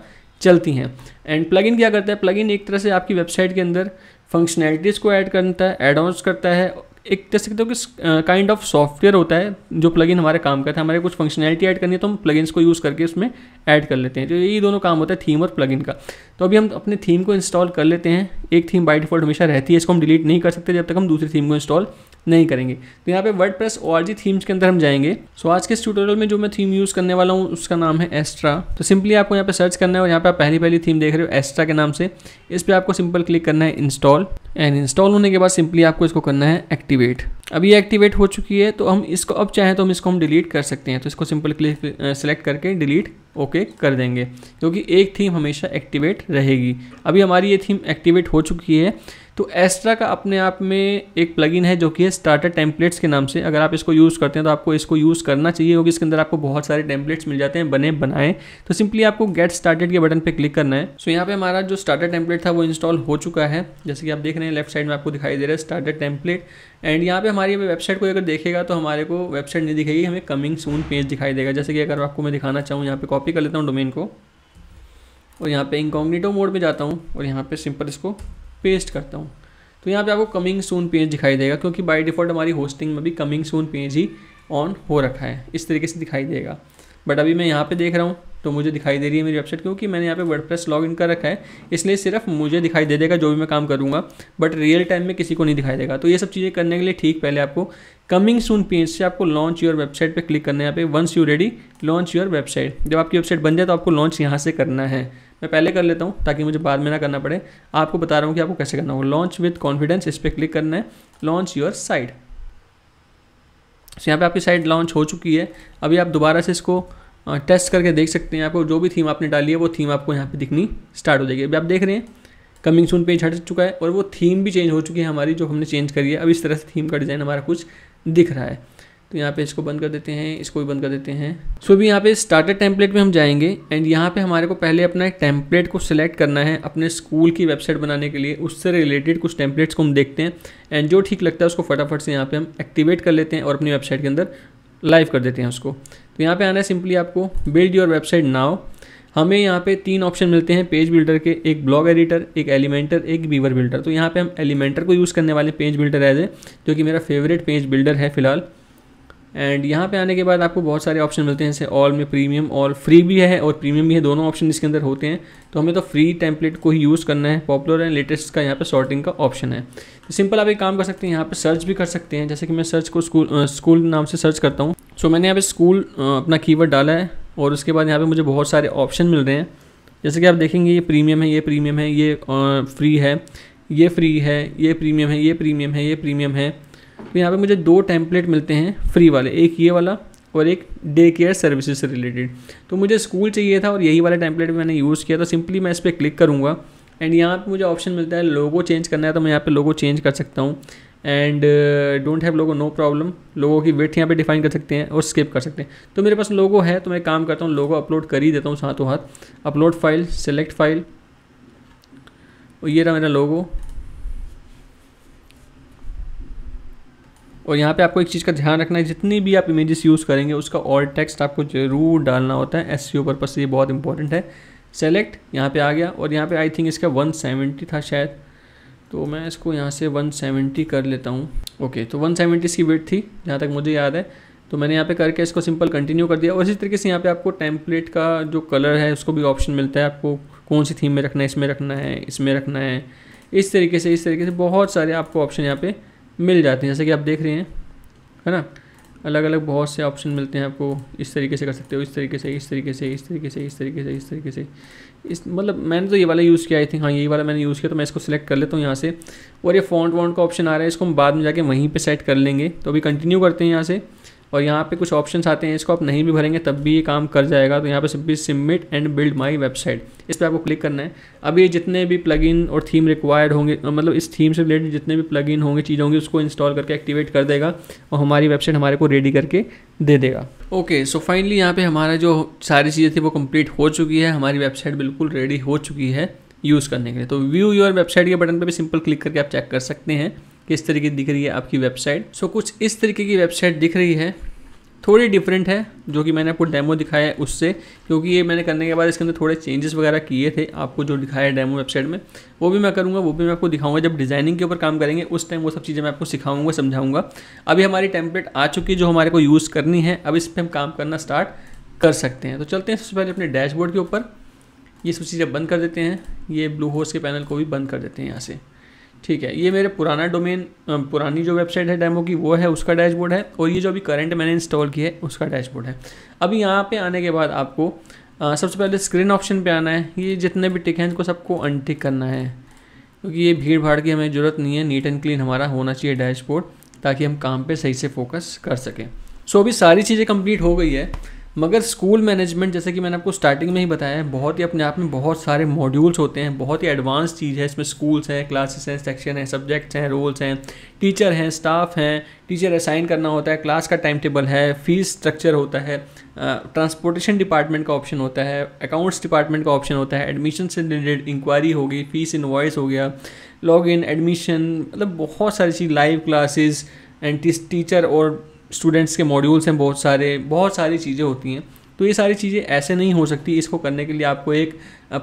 A: चलती हैं एंड प्लगइन क्या करता है प्लगइन एक तरह से आपकी वेबसाइट के अंदर फंक्शनैलिटीज़ को ऐड करता है एडाउंस करता है एक कह सकते हो कि काइंड ऑफ सॉफ्टवेयर होता है जो प्लगइन हमारे काम करता है हमारे कुछ फंक्शनैलिटी ऐड करनी है तो हम प्लगइन्स को यूज़ करके उसमें ऐड कर लेते हैं तो यही दोनों काम होता है थीम और प्लगइन का तो अभी हम अपने थीम को इंस्टॉल कर लेते हैं एक थीम बाई डिफॉल्ट हमेशा रहती है इसको हम डिलीट नहीं कर सकते जब तक हम दूसरी थीम को इंस्टॉल नहीं करेंगे तो यहाँ पे वर्ड प्रेस थीम्स के अंदर हम जाएंगे सो आज के इस ट्यूटोरियल में जो मैं थीम यूज़ करने वाला हूँ उसका नाम है एस्ट्रा तो सिंपली आपको यहाँ पे सर्च करना है और यहाँ पे आप पहली पहली थीम देख रहे हो एस्ट्रा के नाम से इस पर आपको सिंपल क्लिक करना है इंस्टॉल एंड इंस्टॉल होने के बाद सिंपली आपको इसको करना है एक्टिवेट अब ये एक्टिवेट हो चुकी है तो हम इसको अब चाहें तो हम इसको हम डिलीट कर सकते हैं तो इसको सिंपल क्लिक सेलेक्ट करके डिलीट ओके कर देंगे क्योंकि एक थीम हमेशा एक्टिवेट रहेगी अभी हमारी ये थीम एक्टिवेट हो चुकी है तो एस्ट्रा का अपने आप में एक प्लगइन है जो कि है स्टार्टर टेम्पलेट्स के नाम से अगर आप इसको यूज़ करते हैं तो आपको इसको यूज़ करना चाहिए क्योंकि इसके अंदर आपको बहुत सारे टेम्पलेट्स मिल जाते हैं बने बनाए तो सिंपली आपको गेट स्टार्टेड के बटन पर क्लिक करना है सो यहाँ पे हमारा जो स्टार्टर टेम्पलेट था वो इंस्टॉल हो चुका है जैसे कि आप देख रहे हैं लेफ्ट साइड में आपको दिखाई दे रहा है स्टार्टर टेम्पलेट एंड यहाँ पे हमारी वेबसाइट को अगर देखेगा तो हमारे को वेबसाइट नहीं दिखेगी हमें कमिंग सून पेज दिखाई देगा जैसे कि अगर आपको मैं दिखाना चाहूँ यहाँ पे कॉपी कर लेता हूँ डोमेन को और यहाँ पे इंकॉग्निटो मोड में जाता हूँ और यहाँ पे सिंपल इसको पेस्ट करता हूँ तो यहाँ पे आपको कमिंग सून पेज दिखाई देगा क्योंकि बाय डिफ़ॉल्ट हमारी होस्टिंग में भी कमिंग सून पेज ही ऑन हो रखा है इस तरीके से दिखाई देगा बट अभी मैं यहाँ पे देख रहा हूँ तो मुझे दिखाई दे रही है मेरी वेबसाइट क्योंकि मैंने यहाँ पे वर्डप्रेस लॉगिन कर रखा है इसलिए सिर्फ मुझे दिखाई दे देगा जो भी मैं काम करूँगा बट रियल टाइम में किसी को नहीं दिखाई देगा तो ये सब चीज़ें करने के लिए ठीक पहले आपको कमिंग सून पेज से आपको लॉन्च योर वेबसाइट पर क्लिक करना है यहाँ पे once you ready launch your website जब आपकी वेबसाइट बन जाए तो आपको लॉन्च यहाँ से करना है मैं पहले कर लेता हूँ ताकि मुझे बाद में ना करना पड़े आपको बता रहा हूँ कि आपको कैसे करना होगा लॉन्च विथ कॉन्फिडेंस इस पर क्लिक करना है लॉन्च योर साइड यहाँ पे आपकी साइट लॉन्च हो चुकी है अभी आप दोबारा से इसको टेस्ट करके देख सकते हैं आपको जो भी थीम आपने डाली है वो थीम आपको यहाँ पे दिखनी स्टार्ट हो जाएगी अभी आप देख रहे हैं कमिंग सून पेज हट चुका है और वो थीम भी चेंज हो चुकी है हमारी जो हमने चेंज करी है अब इस तरह से थीम का डिज़ाइन हमारा कुछ दिख रहा है तो यहाँ पे इसको बंद कर देते हैं इसको भी बंद कर देते हैं सो so, भी यहाँ पे स्टार्टर टेम्पलेट में हम जाएंगे एंड यहाँ पे हमारे को पहले अपना एक टेम्पलेट को सिलेक्ट करना है अपने स्कूल की वेबसाइट बनाने के लिए उससे रिलेटेड कुछ टेम्पलेट्स को हम देखते हैं एंड जो ठीक लगता है उसको फटाफट से यहाँ पर हम एक्टिवेट कर लेते हैं और अपनी वेबसाइट के अंदर लाइव कर देते हैं उसको तो यहाँ पर आना है सिंपली आपको बिल्ड योर वेबसाइट नाव हमें यहाँ पे तीन ऑप्शन मिलते हैं पेज बिल्डर के एक ब्लॉग एडिटर एक एलिमेंटर एक बीवर बिल्डर तो यहाँ पे हम एलिमेंटर को यूज़ करने वाले पेज बिल्डर एज ए जो कि मेरा फेवरेट पेज बिल्डर है फिलहाल एंड यहाँ पे आने के बाद आपको बहुत सारे ऑप्शन मिलते हैं जैसे ऑल में प्रीमियम और फ्री भी है और प्रीमियम भी है दोनों ऑप्शन इसके अंदर होते हैं तो हमें तो फ्री टेम्पलेट को ही यूज़ करना है पॉपुलर एंड लेटेस्ट का यहाँ पे सॉर्टिंग का ऑप्शन है तो सिंपल आप एक काम कर सकते हैं यहाँ पे सर्च भी कर सकते हैं जैसे कि मैं सर्च को स्कूल स्कूल नाम से सर्च करता हूँ सो so, मैंने यहाँ पर स्कूल अपना कीवर्ड डाला है और उसके बाद यहाँ पर मुझे बहुत सारे ऑप्शन मिल रहे हैं जैसे कि आप देखेंगे ये प्रीमियम है ये प्रीमियम है ये फ्री है ये फ्री है ये प्रीमियम है ये प्रीमियम है ये प्रीमियम है तो यहाँ पे मुझे दो टेम्पलेट मिलते हैं फ्री वाले एक ये वाला और एक डे केयर सर्विसेज से रिलेटेड तो मुझे स्कूल चाहिए था और यही वाला टेम्पलेट भी मैंने यूज़ किया तो सिंपली मैं इस पर क्लिक करूँगा एंड यहाँ पर मुझे ऑप्शन मिलता है लोगो चेंज करना है तो मैं यहाँ पर लोगो चेंज कर सकता हूँ and don't have logo no problem लोगों की वेट यहाँ पे डिफाइन कर सकते हैं और स्किप कर सकते हैं तो मेरे पास लोगो है तो मैं काम करता हूँ लोगो अपलोड कर ही देता हूँ साथ हाथ अपलोड फाइल सेलेक्ट फाइल और ये रहा मेरा लोगो और यहाँ पे आपको एक चीज़ का ध्यान रखना है जितनी भी आप इमेजेस यूज़ करेंगे उसका और टेक्स्ट आपको ज़रूर डालना होता है एस सी पर्पज से ये बहुत इंपॉर्टेंट है सेलेक्ट यहाँ पे आ गया और यहाँ पे आई थिंक इसका 170 था शायद तो मैं इसको यहाँ से 170 कर लेता हूँ ओके तो सेवेंटी इसकी वेट थी जहाँ तक मुझे याद है तो मैंने यहाँ पर करके इसको सिंपल कंटिन्यू कर दिया और इसी तरीके से यहाँ पर आपको टेम्पलेट का जो कलर है उसको भी ऑप्शन मिलता है आपको कौन सी थीम में रखना है इसमें रखना है इसमें रखना है इस तरीके से इस तरीके से बहुत सारे आपको ऑप्शन यहाँ पर मिल जाते हैं जैसे कि आप देख रहे हैं है ना अलग अलग बहुत से ऑप्शन मिलते हैं आपको इस तरीके से कर सकते हो इस तरीके से इस तरीके से इस तरीके से इस तरीके से इस तरीके से इस मतलब मैंने तो ये वाला यूज़ किया आई थिंक हाँ यही वाला मैंने यूज़ किया तो मैं इसको सिलेक्ट कर लेता हूँ यहाँ से और ये फॉन्ट वॉन्ट का ऑप्शन आ रहा है इसको हम बाद में जाके वहीं पर सेट कर लेंगे तो अभी कंटिन्यू करते हैं यहाँ से और यहाँ पे कुछ ऑप्शंस आते हैं इसको आप नहीं भी भरेंगे तब भी ये काम कर जाएगा तो यहाँ पे simply submit and build my website इस पर आपको क्लिक करना है अब ये जितने भी प्लग और थीम रिक्वायर्ड होंगे मतलब इस थीम से रिलेटेड जितने भी प्लग होंगे चीज़ होंगी उसको इंस्टॉल करके एक्टिवेट कर देगा और हमारी वेबसाइट हमारे को रेडी करके दे देगा ओके सो फाइनली यहाँ पे हमारा जो सारी चीज़ें थी वो कंप्लीट हो चुकी है हमारी वेबसाइट बिल्कुल रेडी हो चुकी है यूज़ करने के लिए तो व्यू योर वेबसाइट के बटन पर भी सिंपल क्लिक करके आप चेक कर सकते हैं किस तरीके की दिख रही है आपकी वेबसाइट सो so, कुछ इस तरीके की वेबसाइट दिख रही है थोड़ी डिफरेंट है जो कि मैंने आपको डेमो दिखाया है उससे क्योंकि ये मैंने करने के बाद इसके अंदर थोड़े चेंजेस वगैरह किए थे आपको जो दिखाया है डेमो वेबसाइट में वो भी मैं करूँगा वो भी मैं आपको दिखाऊंगा जब डिज़ाइनिंग के ऊपर काम करेंगे उस टाइम वो सब चीज़ें मैं आपको सिखाऊंगा समझाऊंगा अभी हमारी टेम्पलेट आ चुकी है जो हमारे को यूज़ करनी है अब इस पर हम काम करना स्टार्ट कर सकते हैं तो चलते हैं सबसे पहले अपने डैशबोर्ड के ऊपर ये सब चीज़ें बंद कर देते हैं ये ब्लू होस के पैनल को भी बंद कर देते हैं यहाँ से ठीक है ये मेरे पुराना डोमेन पुरानी जो वेबसाइट है डेमो की वो है उसका डैशबोर्ड है और ये जो अभी करंट मैंने इंस्टॉल की है उसका डैशबोर्ड है अभी यहाँ पे आने के बाद आपको आ, सबसे पहले स्क्रीन ऑप्शन पे आना है ये जितने भी टिक हैं इनको सबको अनटिक करना है क्योंकि ये भीड़ भाड़ की हमें ज़रूरत नहीं है नीट एंड क्लीन हमारा होना चाहिए डैशबोर्ड ताकि हम काम पर सही से फोकस कर सकें सो अभी सारी चीज़ें कम्प्लीट हो गई है मगर स्कूल मैनेजमेंट जैसे कि मैंने आपको स्टार्टिंग में ही बताया है बहुत ही अपने आप में बहुत सारे मॉड्यूल्स होते हैं बहुत ही एडवांस चीज़ है इसमें स्कूल्स हैं क्लासेस हैं सेक्शन हैं सब्जेक्ट्स हैं रोल्स हैं टीचर हैं स्टाफ हैं टीचर असाइन करना होता है क्लास का टाइम टेबल है फीस स्ट्रक्चर होता है ट्रांसपोर्टेशन डिपार्टमेंट का ऑप्शन होता है अकाउंट्स डिपार्टमेंट का ऑप्शन होता है एडमिशन से रिलेटेड इंक्वायरी होगी फीस इन्वॉइस हो गया लॉग इन एडमिशन मतलब बहुत सारी चीज़ लाइव क्लासेज एंड टीचर और स्टूडेंट्स के मॉड्यूल्स हैं बहुत सारे बहुत सारी चीज़ें होती हैं तो ये सारी चीज़ें ऐसे नहीं हो सकती इसको करने के लिए आपको एक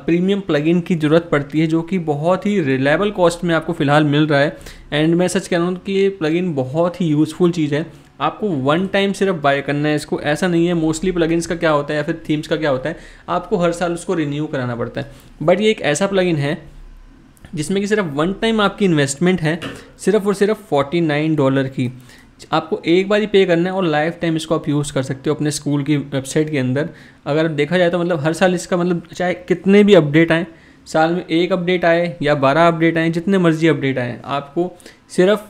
A: प्रीमियम प्लगइन की ज़रूरत पड़ती है जो कि बहुत ही रिलायबल कॉस्ट में आपको फ़िलहाल मिल रहा है एंड मैं सच कह रहा हूँ कि ये प्लगइन बहुत ही यूज़फुल चीज़ है आपको वन टाइम सिर्फ बाय करना है इसको ऐसा नहीं है मोस्टली प्लगइन्स का क्या होता है या फिर थीम्स का क्या होता है आपको हर साल उसको रिन्यू कराना पड़ता है बट ये एक ऐसा प्लगइन है जिसमें कि सिर्फ वन टाइम आपकी इन्वेस्टमेंट है सिर्फ और सिर्फ फोर्टी नाइन डॉलर की आपको एक बार ही पे करना है और लाइफ टाइम इसको आप यूज़ कर सकते हो अपने स्कूल की वेबसाइट के अंदर अगर देखा जाए तो मतलब हर साल इसका मतलब चाहे कितने भी अपडेट आएँ साल में एक अपडेट आए या बारह अपडेट आए जितने मर्जी अपडेट आए आपको सिर्फ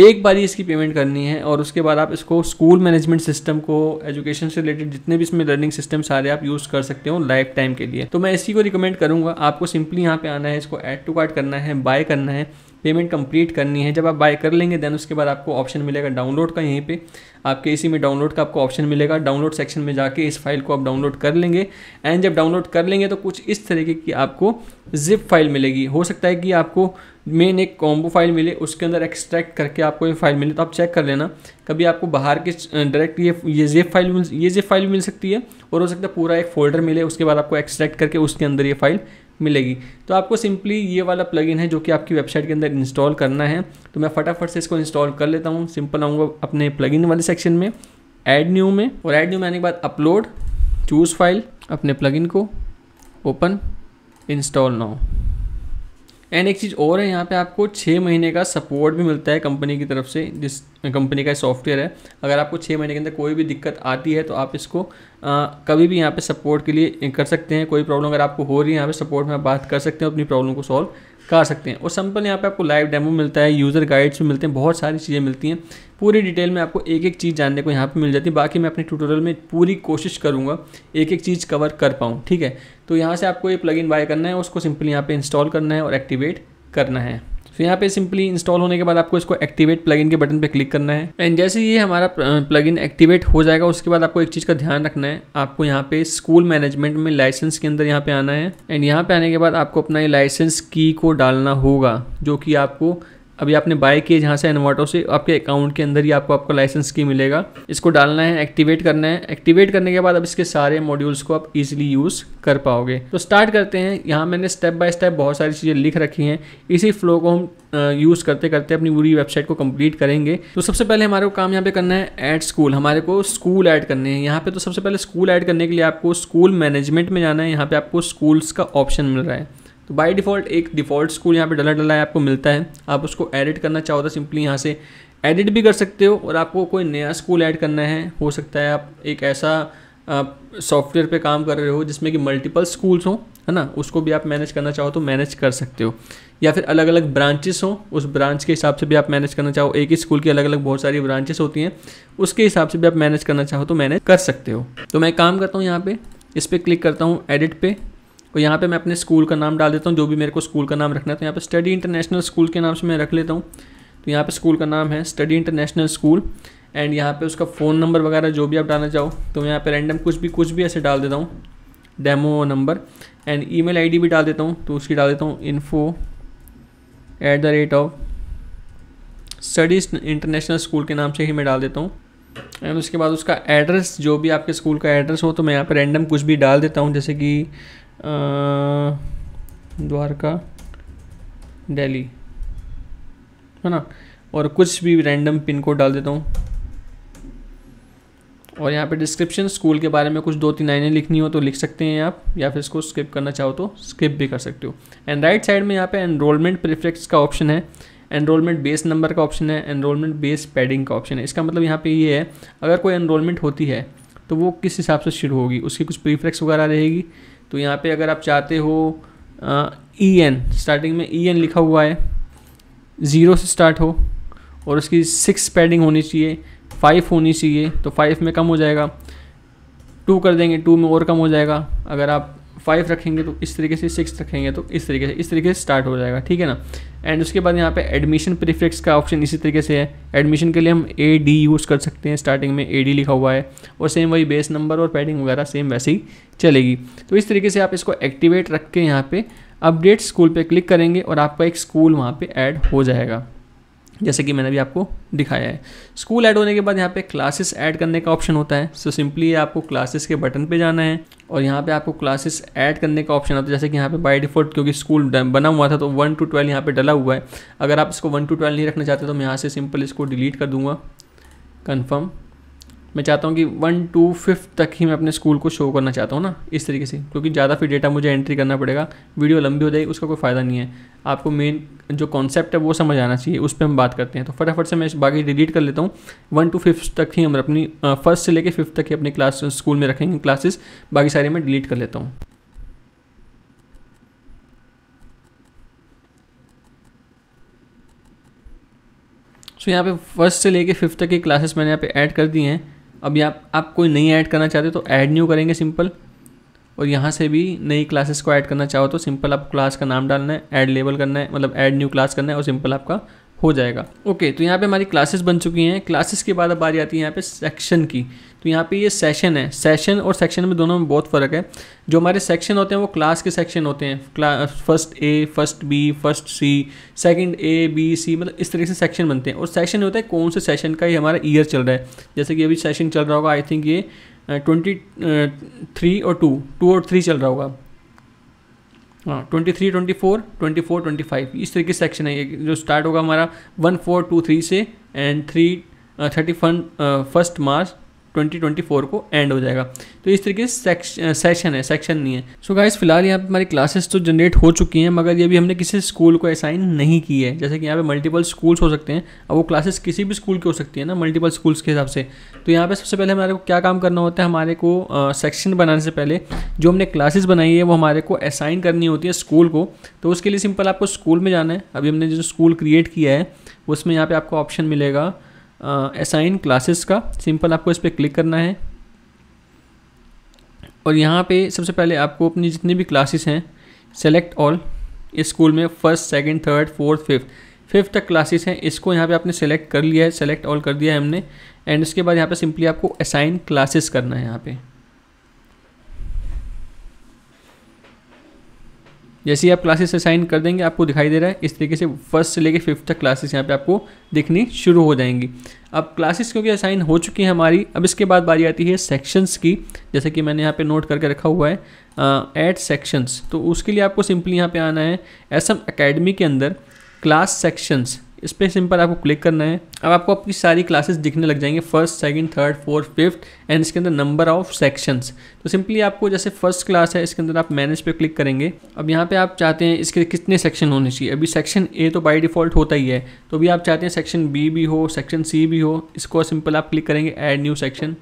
A: एक बार ही इसकी पेमेंट करनी है और उसके बाद आप इसको स्कूल मैनेजमेंट सिस्टम को एजुकेशन से रिलेटेड जितने भी इसमें लर्निंग सिस्टम सारे आप यूज़ कर सकते हो लाइफ टाइम के लिए तो मैं इसी को रिकमेंड करूँगा आपको सिंपली यहाँ पे आना है इसको ऐड टू कार्ट करना है बाय करना है पेमेंट कंप्लीट करनी है जब आप बाय कर लेंगे देन उसके बाद आपको ऑप्शन मिलेगा डाउनलोड का यहीं पे आपके इसी में डाउनलोड का आपको ऑप्शन मिलेगा डाउनलोड सेक्शन में जाके इस फाइल को आप डाउनलोड कर लेंगे एंड जब डाउनलोड कर लेंगे तो कुछ इस तरीके की आपको जिप फाइल मिलेगी हो सकता है कि आपको मेन एक कॉम्बो फाइल मिले उसके अंदर एक्सट्रैक्ट करके आपको ये फाइल मिले तो आप चेक कर लेना कभी आपको बाहर के डायरेक्ट ये ये जेप फाइल मिल ये जेप फाइल मिल सकती है और हो सकता है पूरा एक फोल्डर मिले उसके बाद आपको एक्सट्रैक्ट करके उसके अंदर ये फाइल मिलेगी तो आपको सिंपली ये वाला प्लगइन है जो कि आपकी वेबसाइट के अंदर इंस्टॉल करना है तो मैं फटाफट से इसको इंस्टॉल कर लेता हूँ सिंपल आऊँगा अपने प्लगइन वाले सेक्शन में ऐड न्यू में और ऐड न्यू में आने के बाद अपलोड चूज़ फाइल अपने प्लगइन को ओपन इंस्टॉल नाउ एंड एक चीज़ और है यहाँ पे आपको छः महीने का सपोर्ट भी मिलता है कंपनी की तरफ से जिस कंपनी का सॉफ्टवेयर है अगर आपको छः महीने के अंदर कोई भी दिक्कत आती है तो आप इसको आ, कभी भी यहाँ पे सपोर्ट के लिए कर सकते हैं कोई प्रॉब्लम अगर आपको हो रही है यहाँ पे सपोर्ट में आप बात कर सकते हैं अपनी प्रॉब्लम को सॉल्व कर सकते हैं और सिंपल यहाँ पे आपको लाइव डेमो मिलता है यूज़र गाइड्स भी मिलते हैं बहुत सारी चीज़ें मिलती हैं पूरी डिटेल में आपको एक एक चीज़ जानने को यहाँ पे मिल जाती है बाकी मैं अपने ट्यूटोरियल में पूरी कोशिश करूँगा एक एक चीज़ कवर कर पाऊँ ठीक है तो यहाँ से आपको ये इन बाय करना है उसको सिंपली यहाँ पर इंस्टॉल करना है और एक्टिवेट करना है तो यहाँ पे सिंपली इंस्टॉल होने के बाद आपको इसको एक्टिवेट प्लगइन के बटन पे क्लिक करना है एंड जैसे ये हमारा प्लगइन एक्टिवेट हो जाएगा उसके बाद आपको एक चीज़ का ध्यान रखना है आपको यहाँ पे स्कूल मैनेजमेंट में लाइसेंस के अंदर यहाँ पे आना है एंड यहाँ पे आने के बाद आपको अपना ये लाइसेंस की को डालना होगा जो कि आपको अभी आपने बाय किए जहाँ से इन्वाटो से आपके अकाउंट के अंदर ही आपको आपका लाइसेंस की मिलेगा इसको डालना है एक्टिवेट करना है एक्टिवेट करने के बाद अब इसके सारे मॉड्यूल्स को आप इजीली यूज़ कर पाओगे तो स्टार्ट करते हैं यहाँ मैंने स्टेप बाय स्टेप बहुत सारी चीज़ें लिख रखी हैं इसी फ्लो को हम यूज़ करते करते अपनी पूरी वेबसाइट को कंप्लीट करेंगे तो सबसे पहले हमारे को काम यहाँ पे करना है ऐड स्कूल हमारे को स्कूल ऐड करने हैं यहाँ पे तो सबसे पहले स्कूल ऐड करने के लिए आपको स्कूल मैनेजमेंट में जाना है यहाँ पे आपको स्कूल्स का ऑप्शन मिल रहा है तो बाय डिफ़ॉल्ट एक डिफ़ॉल्ट स्कूल यहाँ पे डला डला है आपको मिलता है आप उसको एडिट करना चाहो तो सिंपली यहाँ से एडिट भी कर सकते हो और आपको कोई नया स्कूल ऐड करना है हो सकता है आप एक ऐसा सॉफ्टवेयर पे काम कर रहे हो जिसमें कि मल्टीपल स्कूल्स हों है ना उसको भी आप मैनेज करना चाहो तो मैनेज कर सकते हो या फिर अलग अलग ब्रांचेस हों उस ब्रांच के हिसाब से भी आप मैनेज करना चाहो एक ही स्कूल की अलग अलग बहुत सारी ब्रांचेस होती हैं उसके हिसाब से भी आप मैनेज करना चाहो तो मैनेज कर सकते हो तो मैं काम करता हूँ यहाँ पर इस पर क्लिक करता हूँ एडिट पे और तो यहाँ पे मैं अपने स्कूल का नाम डाल देता हूँ जो भी मेरे को स्कूल का नाम रखना है तो यहाँ पे स्टडी इंटरनेशनल स्कूल के नाम से मैं रख लेता हूँ तो यहाँ पे स्कूल का नाम है स्टडी इंटरनेशनल स्कूल एंड यहाँ पे उसका फ़ोन नंबर वगैरह जो भी आप डालना चाहो तो यहाँ पे रैंडम कुछ भी कुछ भी ऐसे डाल देता हूँ demo number and email भी डाल देता हूँ तो उसकी डाल देता हूँ info at the rate of studies international school के नाम से ही मैं डाल देता हूँ एंड उसके बाद उसका एड्रेस जो भी आपके स्कूल का एड्रेस हो तो मैं यहाँ पर रैंडम कुछ भी डाल देता हूँ जैसे कि द्वारका दिल्ली है ना और कुछ भी रैंडम पिन कोड डाल देता हूँ और यहाँ पे डिस्क्रिप्शन स्कूल के बारे में कुछ दो तीन लाइनें लिखनी हो तो लिख सकते हैं आप या फिर इसको स्किप करना चाहो तो स्किप भी कर सकते हो एंड राइट साइड में यहाँ पे एनरोलमेंट प्रिफ्लेक्स का ऑप्शन है एनरोलमेंट बेस नंबर का ऑप्शन है एनरोलमेंट बेस पैडिंग का ऑप्शन है इसका मतलब यहाँ पे ये है अगर कोई एनरोलमेंट होती है तो वो किस हिसाब से शुरू होगी उसकी कुछ प्रीफ्रेक्स वगैरह रहेगी तो यहाँ पे अगर आप चाहते हो ई एन स्टार्टिंग में ई e एन लिखा हुआ है ज़ीरो से स्टार्ट हो और उसकी सिक्स पैडिंग होनी चाहिए फाइव होनी चाहिए तो फाइव में कम हो जाएगा टू कर देंगे टू में और कम हो जाएगा अगर आप फाइव रखेंगे तो इस तरीके से सिक्स रखेंगे तो इस तरीके से इस तरीके से स्टार्ट हो जाएगा ठीक है ना एंड उसके बाद यहाँ पे एडमिशन प्रीफिक्स का ऑप्शन इसी तरीके से है एडमिशन के लिए हम ए डी यूज़ कर सकते हैं स्टार्टिंग में ए डी लिखा हुआ है और सेम वही बेस नंबर और पैडिंग वगैरह सेम वैसे ही चलेगी तो इस तरीके से आप इसको एक्टिवेट रख के यहाँ पर अपडेट स्कूल पर क्लिक करेंगे और आपका एक स्कूल वहाँ पर ऐड हो जाएगा जैसे कि मैंने भी आपको दिखाया है स्कूल ऐड होने के बाद यहाँ पे क्लासेस ऐड करने का ऑप्शन होता है सो so, सिंपली आपको क्लासेस के बटन पे जाना है और यहाँ पे आपको क्लासेस ऐड करने का ऑप्शन आता है जैसे कि यहाँ पे बाय डिफ़ॉल्ट क्योंकि स्कूल बना हुआ था तो वन टू ट्वेल्व यहाँ पे डला हुआ है अगर आप इसको वन टू ट्वेल्व नहीं रखना चाहते तो मैं यहाँ से सिंपल इसको डिलीट कर दूँगा कन्फर्म मैं चाहता हूँ कि वन टू फिफ्थ तक ही मैं अपने स्कूल को शो करना चाहता हूँ ना इस तरीके से क्योंकि ज़्यादा फिर डेटा मुझे एंट्री करना पड़ेगा वीडियो लंबी हो जाएगी उसका कोई फ़ायदा नहीं है आपको मेन जो कॉन्सेप्ट है वो समझ आना चाहिए उस पर हम बात करते हैं तो फटाफट से मैं बाकी डिलीट कर लेता हूँ वन टू फिफ्थ तक ही हम अपनी फर्स्ट से लेकर फिफ्थ तक ही अपनी क्लास स्कूल में रखेंगे क्लासेस बाकी सारे मैं डिलीट कर लेता हूँ सो so, यहाँ पे फर्स्ट से लेके फिफ्थ तक की क्लासेस मैंने यहाँ पे ऐड कर दी हैं अभी आप आप कोई नई ऐड करना चाहते हो तो ऐड न्यू करेंगे सिंपल और यहाँ से भी नई क्लासेस को ऐड करना चाहो तो सिंपल आप क्लास का नाम डालना है ऐड लेबल करना है मतलब ऐड न्यू क्लास करना है और सिंपल आपका हो जाएगा ओके तो यहाँ पे हमारी क्लासेस बन चुकी हैं क्लासेस के बाद अब आ जाती है यहाँ पे सेक्शन की तो यहाँ पे ये सेशन है सेशन और सेक्शन में दोनों में बहुत फ़र्क है जो हमारे सेक्शन होते हैं वो क्लास के सेक्शन होते हैं first A first B first C second A B C मतलब इस तरीके से सेक्शन बनते हैं और सेक्शन होता है कौन से सेशन का ये हमारा ईयर चल रहा है जैसे कि अभी सेशन चल रहा होगा आई थिंक ये ट्वेंटी थ्री और टू टू और थ्री चल रहा होगा हाँ twenty three twenty four twenty four twenty five इस तरह की सेक्शन है ये जो स्टार्ट होगा हमारा वन फोर टू थ्री से एंड थ्री थर्टी फन फर्स्ट मार्च 2024 को एंड हो जाएगा तो इस तरीके से सेशन है सेक्शन नहीं है सो गाइस फिलहाल यहाँ पे हमारी क्लासेस तो जनरेट हो चुकी हैं मगर ये भी हमने किसी स्कूल को असाइन नहीं की है जैसे कि यहाँ पे मल्टीपल स्कूल्स हो सकते हैं अब वो क्लासेस किसी भी स्कूल की हो सकती है ना मल्टीपल स्कूल्स के हिसाब से तो यहाँ पर सबसे पहले हमारे को क्या काम करना होता है हमारे को सेक्शन बनाने से पहले जो हमने क्लासेस बनाई है वो हमारे को असाइन करनी होती है स्कूल को तो उसके लिए सिंपल आपको स्कूल में जाना है अभी हमने जो स्कूल क्रिएट किया है उसमें यहाँ पर आपको ऑप्शन मिलेगा असाइन क्लासेस का सिंपल आपको इस पर क्लिक करना है और यहाँ पे सबसे पहले आपको अपनी जितनी भी क्लासेस हैं सेलेक्ट ऑल इस स्कूल में first second third fourth fifth fifth तक क्लासेस हैं इसको यहाँ पे आपने सेलेक्ट कर लिया है सेलेक्ट ऑल कर दिया है हमने एंड इसके बाद यहाँ पे सिंपली आपको असाइन क्लासेस करना है यहाँ पे जैसे ही आप क्लासेस असाइन कर देंगे आपको दिखाई दे रहा है इस तरीके से फर्स्ट से लेकर फिफ्थ तक क्लासेस यहाँ पे आपको दिखनी शुरू हो जाएंगी अब क्लासेस क्योंकि असाइन हो चुकी हैं हमारी अब इसके बाद बारी आती है सेक्शंस की जैसे कि मैंने यहाँ पे नोट करके रखा हुआ है ऐड सेक्शंस तो उसके लिए आपको सिंपली यहाँ पर आना है एस एम अकेडमी के अंदर क्लास सेक्शंस इस पर सिंपल आपको क्लिक करना है अब आपको आपकी सारी क्लासेस दिखने लग जाएंगे first second third fourth fifth and इसके अंदर नंबर ऑफ सेक्शंस तो सिंपली आपको जैसे फर्स्ट क्लास है इसके अंदर आप मैनेज पे क्लिक करेंगे अब यहाँ पे आप चाहते हैं इसके कितने सेक्शन होने चाहिए अभी सेक्शन ए तो बाई डिफ़ॉल्ट होता ही है तो अभी आप चाहते हैं सेक्शन बी भी हो सेक्शन सी भी हो इसको सिंपल आप क्लिक करेंगे add new section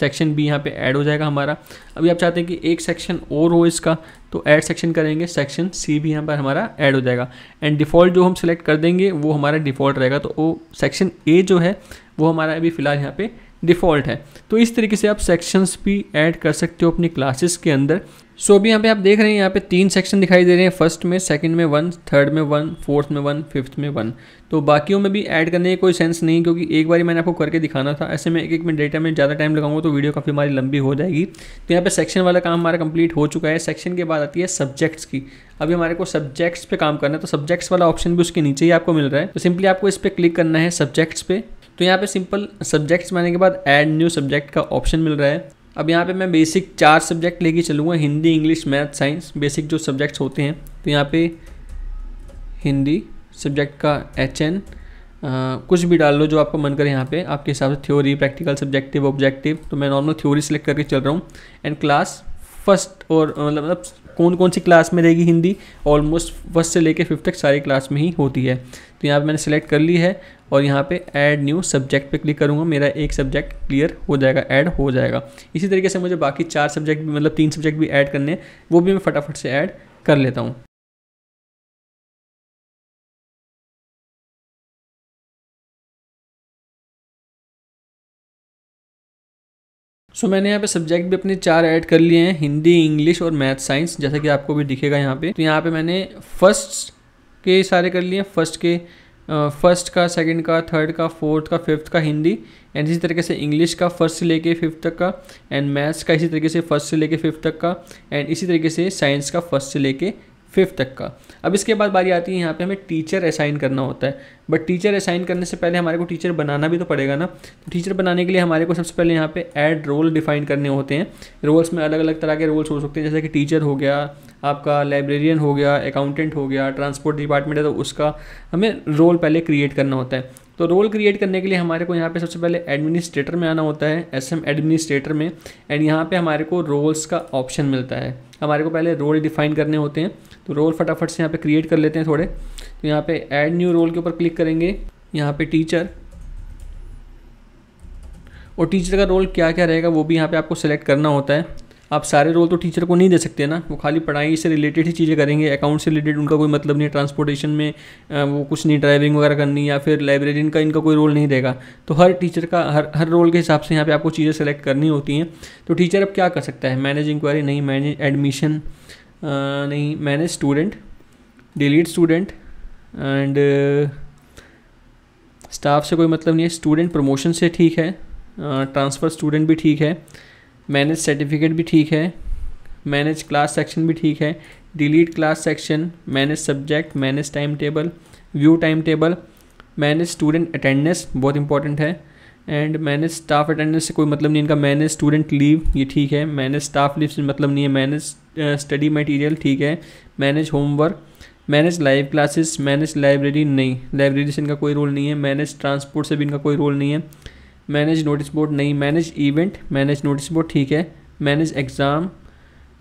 A: section B यहाँ पे ऐड हो जाएगा हमारा अभी आप चाहते हैं कि एक सेक्शन और हो इसका तो ऐड सेक्शन करेंगे सेक्शन सी भी यहाँ पर हमारा ऐड हो जाएगा एंड डिफ़ॉल्ट जो हम सिलेक्ट कर देंगे वो हमारा डिफ़ॉल्ट रहेगा तो वो सेक्शन ए जो है वो हमारा अभी फ़िलहाल यहाँ पे डिफ़ॉल्ट है तो इस तरीके से आप सेक्शंस भी ऐड कर सकते हो अपनी क्लासेस के अंदर सो so, अभी यहाँ पे आप देख रहे हैं यहाँ पे तीन सेक्शन दिखाई दे रहे हैं फर्स्ट में सेकंड में वन थर्ड में वन फोर्थ में वन फिफ्थ में वन तो बाकियों में भी ऐड करने की कोई सेंस नहीं क्योंकि एक बार मैंने आपको करके दिखाना था ऐसे में एक एक में डेटा में ज़्यादा टाइम लगाऊंगा तो वीडियो काफ़ी हमारी लंबी हो जाएगी तो यहाँ पे सेक्शन वाला काम हमारा कंप्लीट हो चुका है सेक्शन के बाद आती है सब्जेक्ट्स की अभी हमारे को सब्जेक्ट्स पे काम करना है तो सब्जेक्ट्स वाला ऑप्शन भी उसके नीचे ही आपको मिल रहा है तो सिंपली आपको इस पर क्लिक करना है सब्जेक्ट्स पे तो यहाँ पे सिंपल सब्जेक्ट्स बनाने के बाद ऐड न्यू सब्जेक्ट का ऑप्शन मिल रहा है अब यहाँ पे मैं बेसिक चार सब्जेक्ट लेके चलूँगा Hindi English math science basic जो सब्जेक्ट्स होते हैं तो यहाँ पे हिंदी सब्जेक्ट का एच एन कुछ भी डाल लो जो आपका मन करे यहाँ पे आपके हिसाब से थ्योरी प्रैक्टिकल सब्जेक्टिव ऑब्जेक्टिव तो मैं नॉर्मल थ्योरी सेलेक्ट करके चल रहा हूँ एंड क्लास फर्स्ट और मतलब, मतलब कौन कौन सी क्लास में रहेगी हिंदी ऑलमोस्ट फर्स्ट से लेकर फिफ्थ तक सारी क्लास में ही होती है तो यहाँ पे मैंने सेलेक्ट कर ली है और यहाँ पे ऐड न्यू सब्जेक्ट पे क्लिक करूँगा मेरा एक सब्जेक्ट क्लियर हो जाएगा ऐड हो जाएगा इसी तरीके से मुझे बाकी चार सब्जेक्ट मतलब तीन सब्जेक्ट भी ऐड करने हैं वो भी मैं फटाफट से ऐड कर लेता हूँ सो so, मैंने यहाँ पे सब्जेक्ट भी अपने चार ऐड कर लिए हैं हिंदी इंग्लिश और मैथ साइंस जैसा कि आपको भी दिखेगा यहाँ पे तो यहाँ पे मैंने फर्स्ट के सारे कर लिए फर्स्ट के फर्स्ट का सेकंड का थर्ड का फोर्थ का फिफ्थ का हिंदी एंड इसी तरीके से इंग्लिश का फर्स्ट से लेके फिफ्थ तक का एंड मैथ्स का इसी तरीके से फर्स्ट से लेके फिफ्थ तक का एंड इसी तरीके से साइंस का फर्स्ट से लेके फिफ्थ तक का अब इसके बाद बारी आती है यहाँ पे हमें टीचर असाइन करना होता है बट टीचर असाइन करने से पहले हमारे को टीचर बनाना भी तो पड़ेगा ना तो टीचर बनाने के लिए हमारे को सबसे पहले यहाँ पे ऐड रोल डिफाइन करने होते हैं रोल्स में अलग अलग तरह के रोल्स हो सकते हैं जैसे कि टीचर हो गया आपका लाइब्रेरियन हो गया अकाउंटेंट हो गया ट्रांसपोर्ट डिपार्टमेंट है तो उसका हमें रोल पहले क्रिएट करना होता है तो रोल क्रिएट करने के लिए हमारे को यहाँ पे सबसे पहले एडमिनिस्ट्रेटर में आना होता है एस एम एडमिनिस्ट्रेटर में एंड यहाँ पे हमारे को रोल्स का ऑप्शन मिलता है हमारे को पहले रोल डिफाइन करने होते हैं तो रोल फटाफट से यहाँ पे क्रिएट कर लेते हैं थोड़े तो यहाँ पे ऐड न्यू रोल के ऊपर क्लिक करेंगे यहाँ पे टीचर और टीचर का रोल क्या क्या रहेगा वो भी यहाँ पे आपको सेलेक्ट करना होता है आप सारे रोल तो टीचर को नहीं दे सकते ना वो खाली पढ़ाई से रिलेटेड ही चीज़ें करेंगे अकाउंट से रिलेटेड उनका कोई मतलब नहीं ट्रांसपोर्टेशन में वो कुछ नहीं ड्राइविंग वगैरह करनी या फिर लाइब्रेरियन का इनका कोई रोल नहीं रहेगा तो हर टीचर का हर हर रोल के हिसाब से यहाँ पे आपको चीज़ें सेलेक्ट करनी होती हैं तो टीचर अब क्या कर सकता है मैनेज इंक्वायरी नहीं मैनेज एडमिशन Uh, नहीं manage student delete student and staff से कोई मतलब नहीं है स्टूडेंट प्रमोशन से ठीक है ट्रांसफ़र uh, स्टूडेंट भी ठीक है मैनेज सर्टिफिकेट भी ठीक है मैनेज क्लास सेक्शन भी ठीक है delete class section manage subject manage time table view time table manage student attendance बहुत इंपॉर्टेंट है एंड मैनेज स्टाफ अटेंडेंस से कोई मतलब नहीं इनका मैनेज स्टूडेंट लीव ये ठीक है मैनेज स्टाफ लीव से मतलब नहीं है मैनेज स्टडी मटेरियल ठीक है manage homework manage live classes manage library नहीं लाइब्रेरी से इनका कोई रोल नहीं है मैनेज ट्रांसपोर्ट से भी इनका कोई रोल नहीं है मैनेज नोटिस बोर्ड नहीं manage event manage notice board ठीक है मैनेज एग्ज़ाम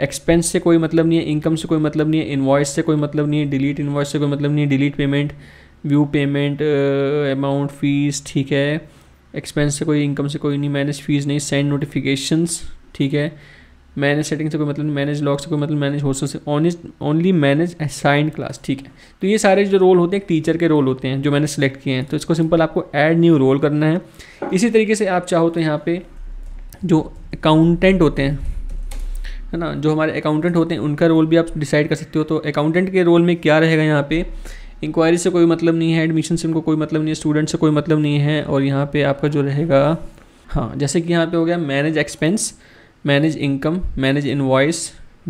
A: एक्सपेंस से कोई मतलब नहीं है इनकम से कोई मतलब नहीं है इन्वाइस से कोई मतलब नहीं है डिलीट इन्वाइस से कोई मतलब नहीं है delete payment view payment amount fees ठीक है एक्सपेंस से कोई इनकम से कोई नहीं मैनेज फीस नहीं सेंड नोटिफिकेशंस ठीक है मैनेज सेटिंग से कोई मतलब मैनेज लॉक से कोई मतलब मैनेज होस्टल से ओनली मैनेज असाइंड क्लास ठीक है तो ये सारे जो रोल होते हैं टीचर के रोल होते हैं जो मैंने सेलेक्ट किए हैं तो इसको सिंपल आपको ऐड न्यू रोल करना है इसी तरीके से आप चाहो तो यहाँ पे जो अकाउंटेंट होते हैं है ना जो हमारे अकाउंटेंट होते हैं उनका रोल भी आप डिसाइड कर सकते हो तो अकाउंटेंट के रोल में क्या रहेगा यहाँ पे इंक्वायरी से कोई मतलब नहीं है एडमिशन से इनको कोई मतलब नहीं है स्टूडेंट से कोई मतलब नहीं है और यहाँ पे आपका जो रहेगा हाँ जैसे कि यहाँ पे हो गया manage expense manage income manage invoice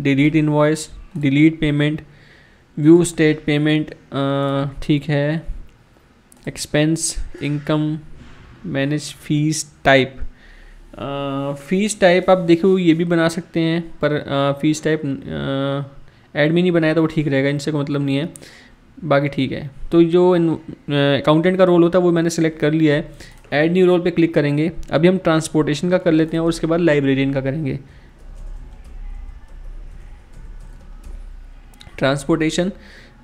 A: delete invoice delete payment view state payment ठीक है expense income manage fees type fees type आप देखो ये भी बना सकते हैं पर फीस टाइप एडमिन ही बनाया तो वो ठीक रहेगा इनसे कोई मतलब नहीं है बाकी ठीक है तो जो अकाउंटेंट का रोल होता है वो मैंने सेलेक्ट कर लिया है ऐड न्यू रोल पे क्लिक करेंगे अभी हम ट्रांसपोर्टेशन का कर लेते हैं और उसके बाद लाइब्रेरियन का करेंगे ट्रांसपोर्टेशन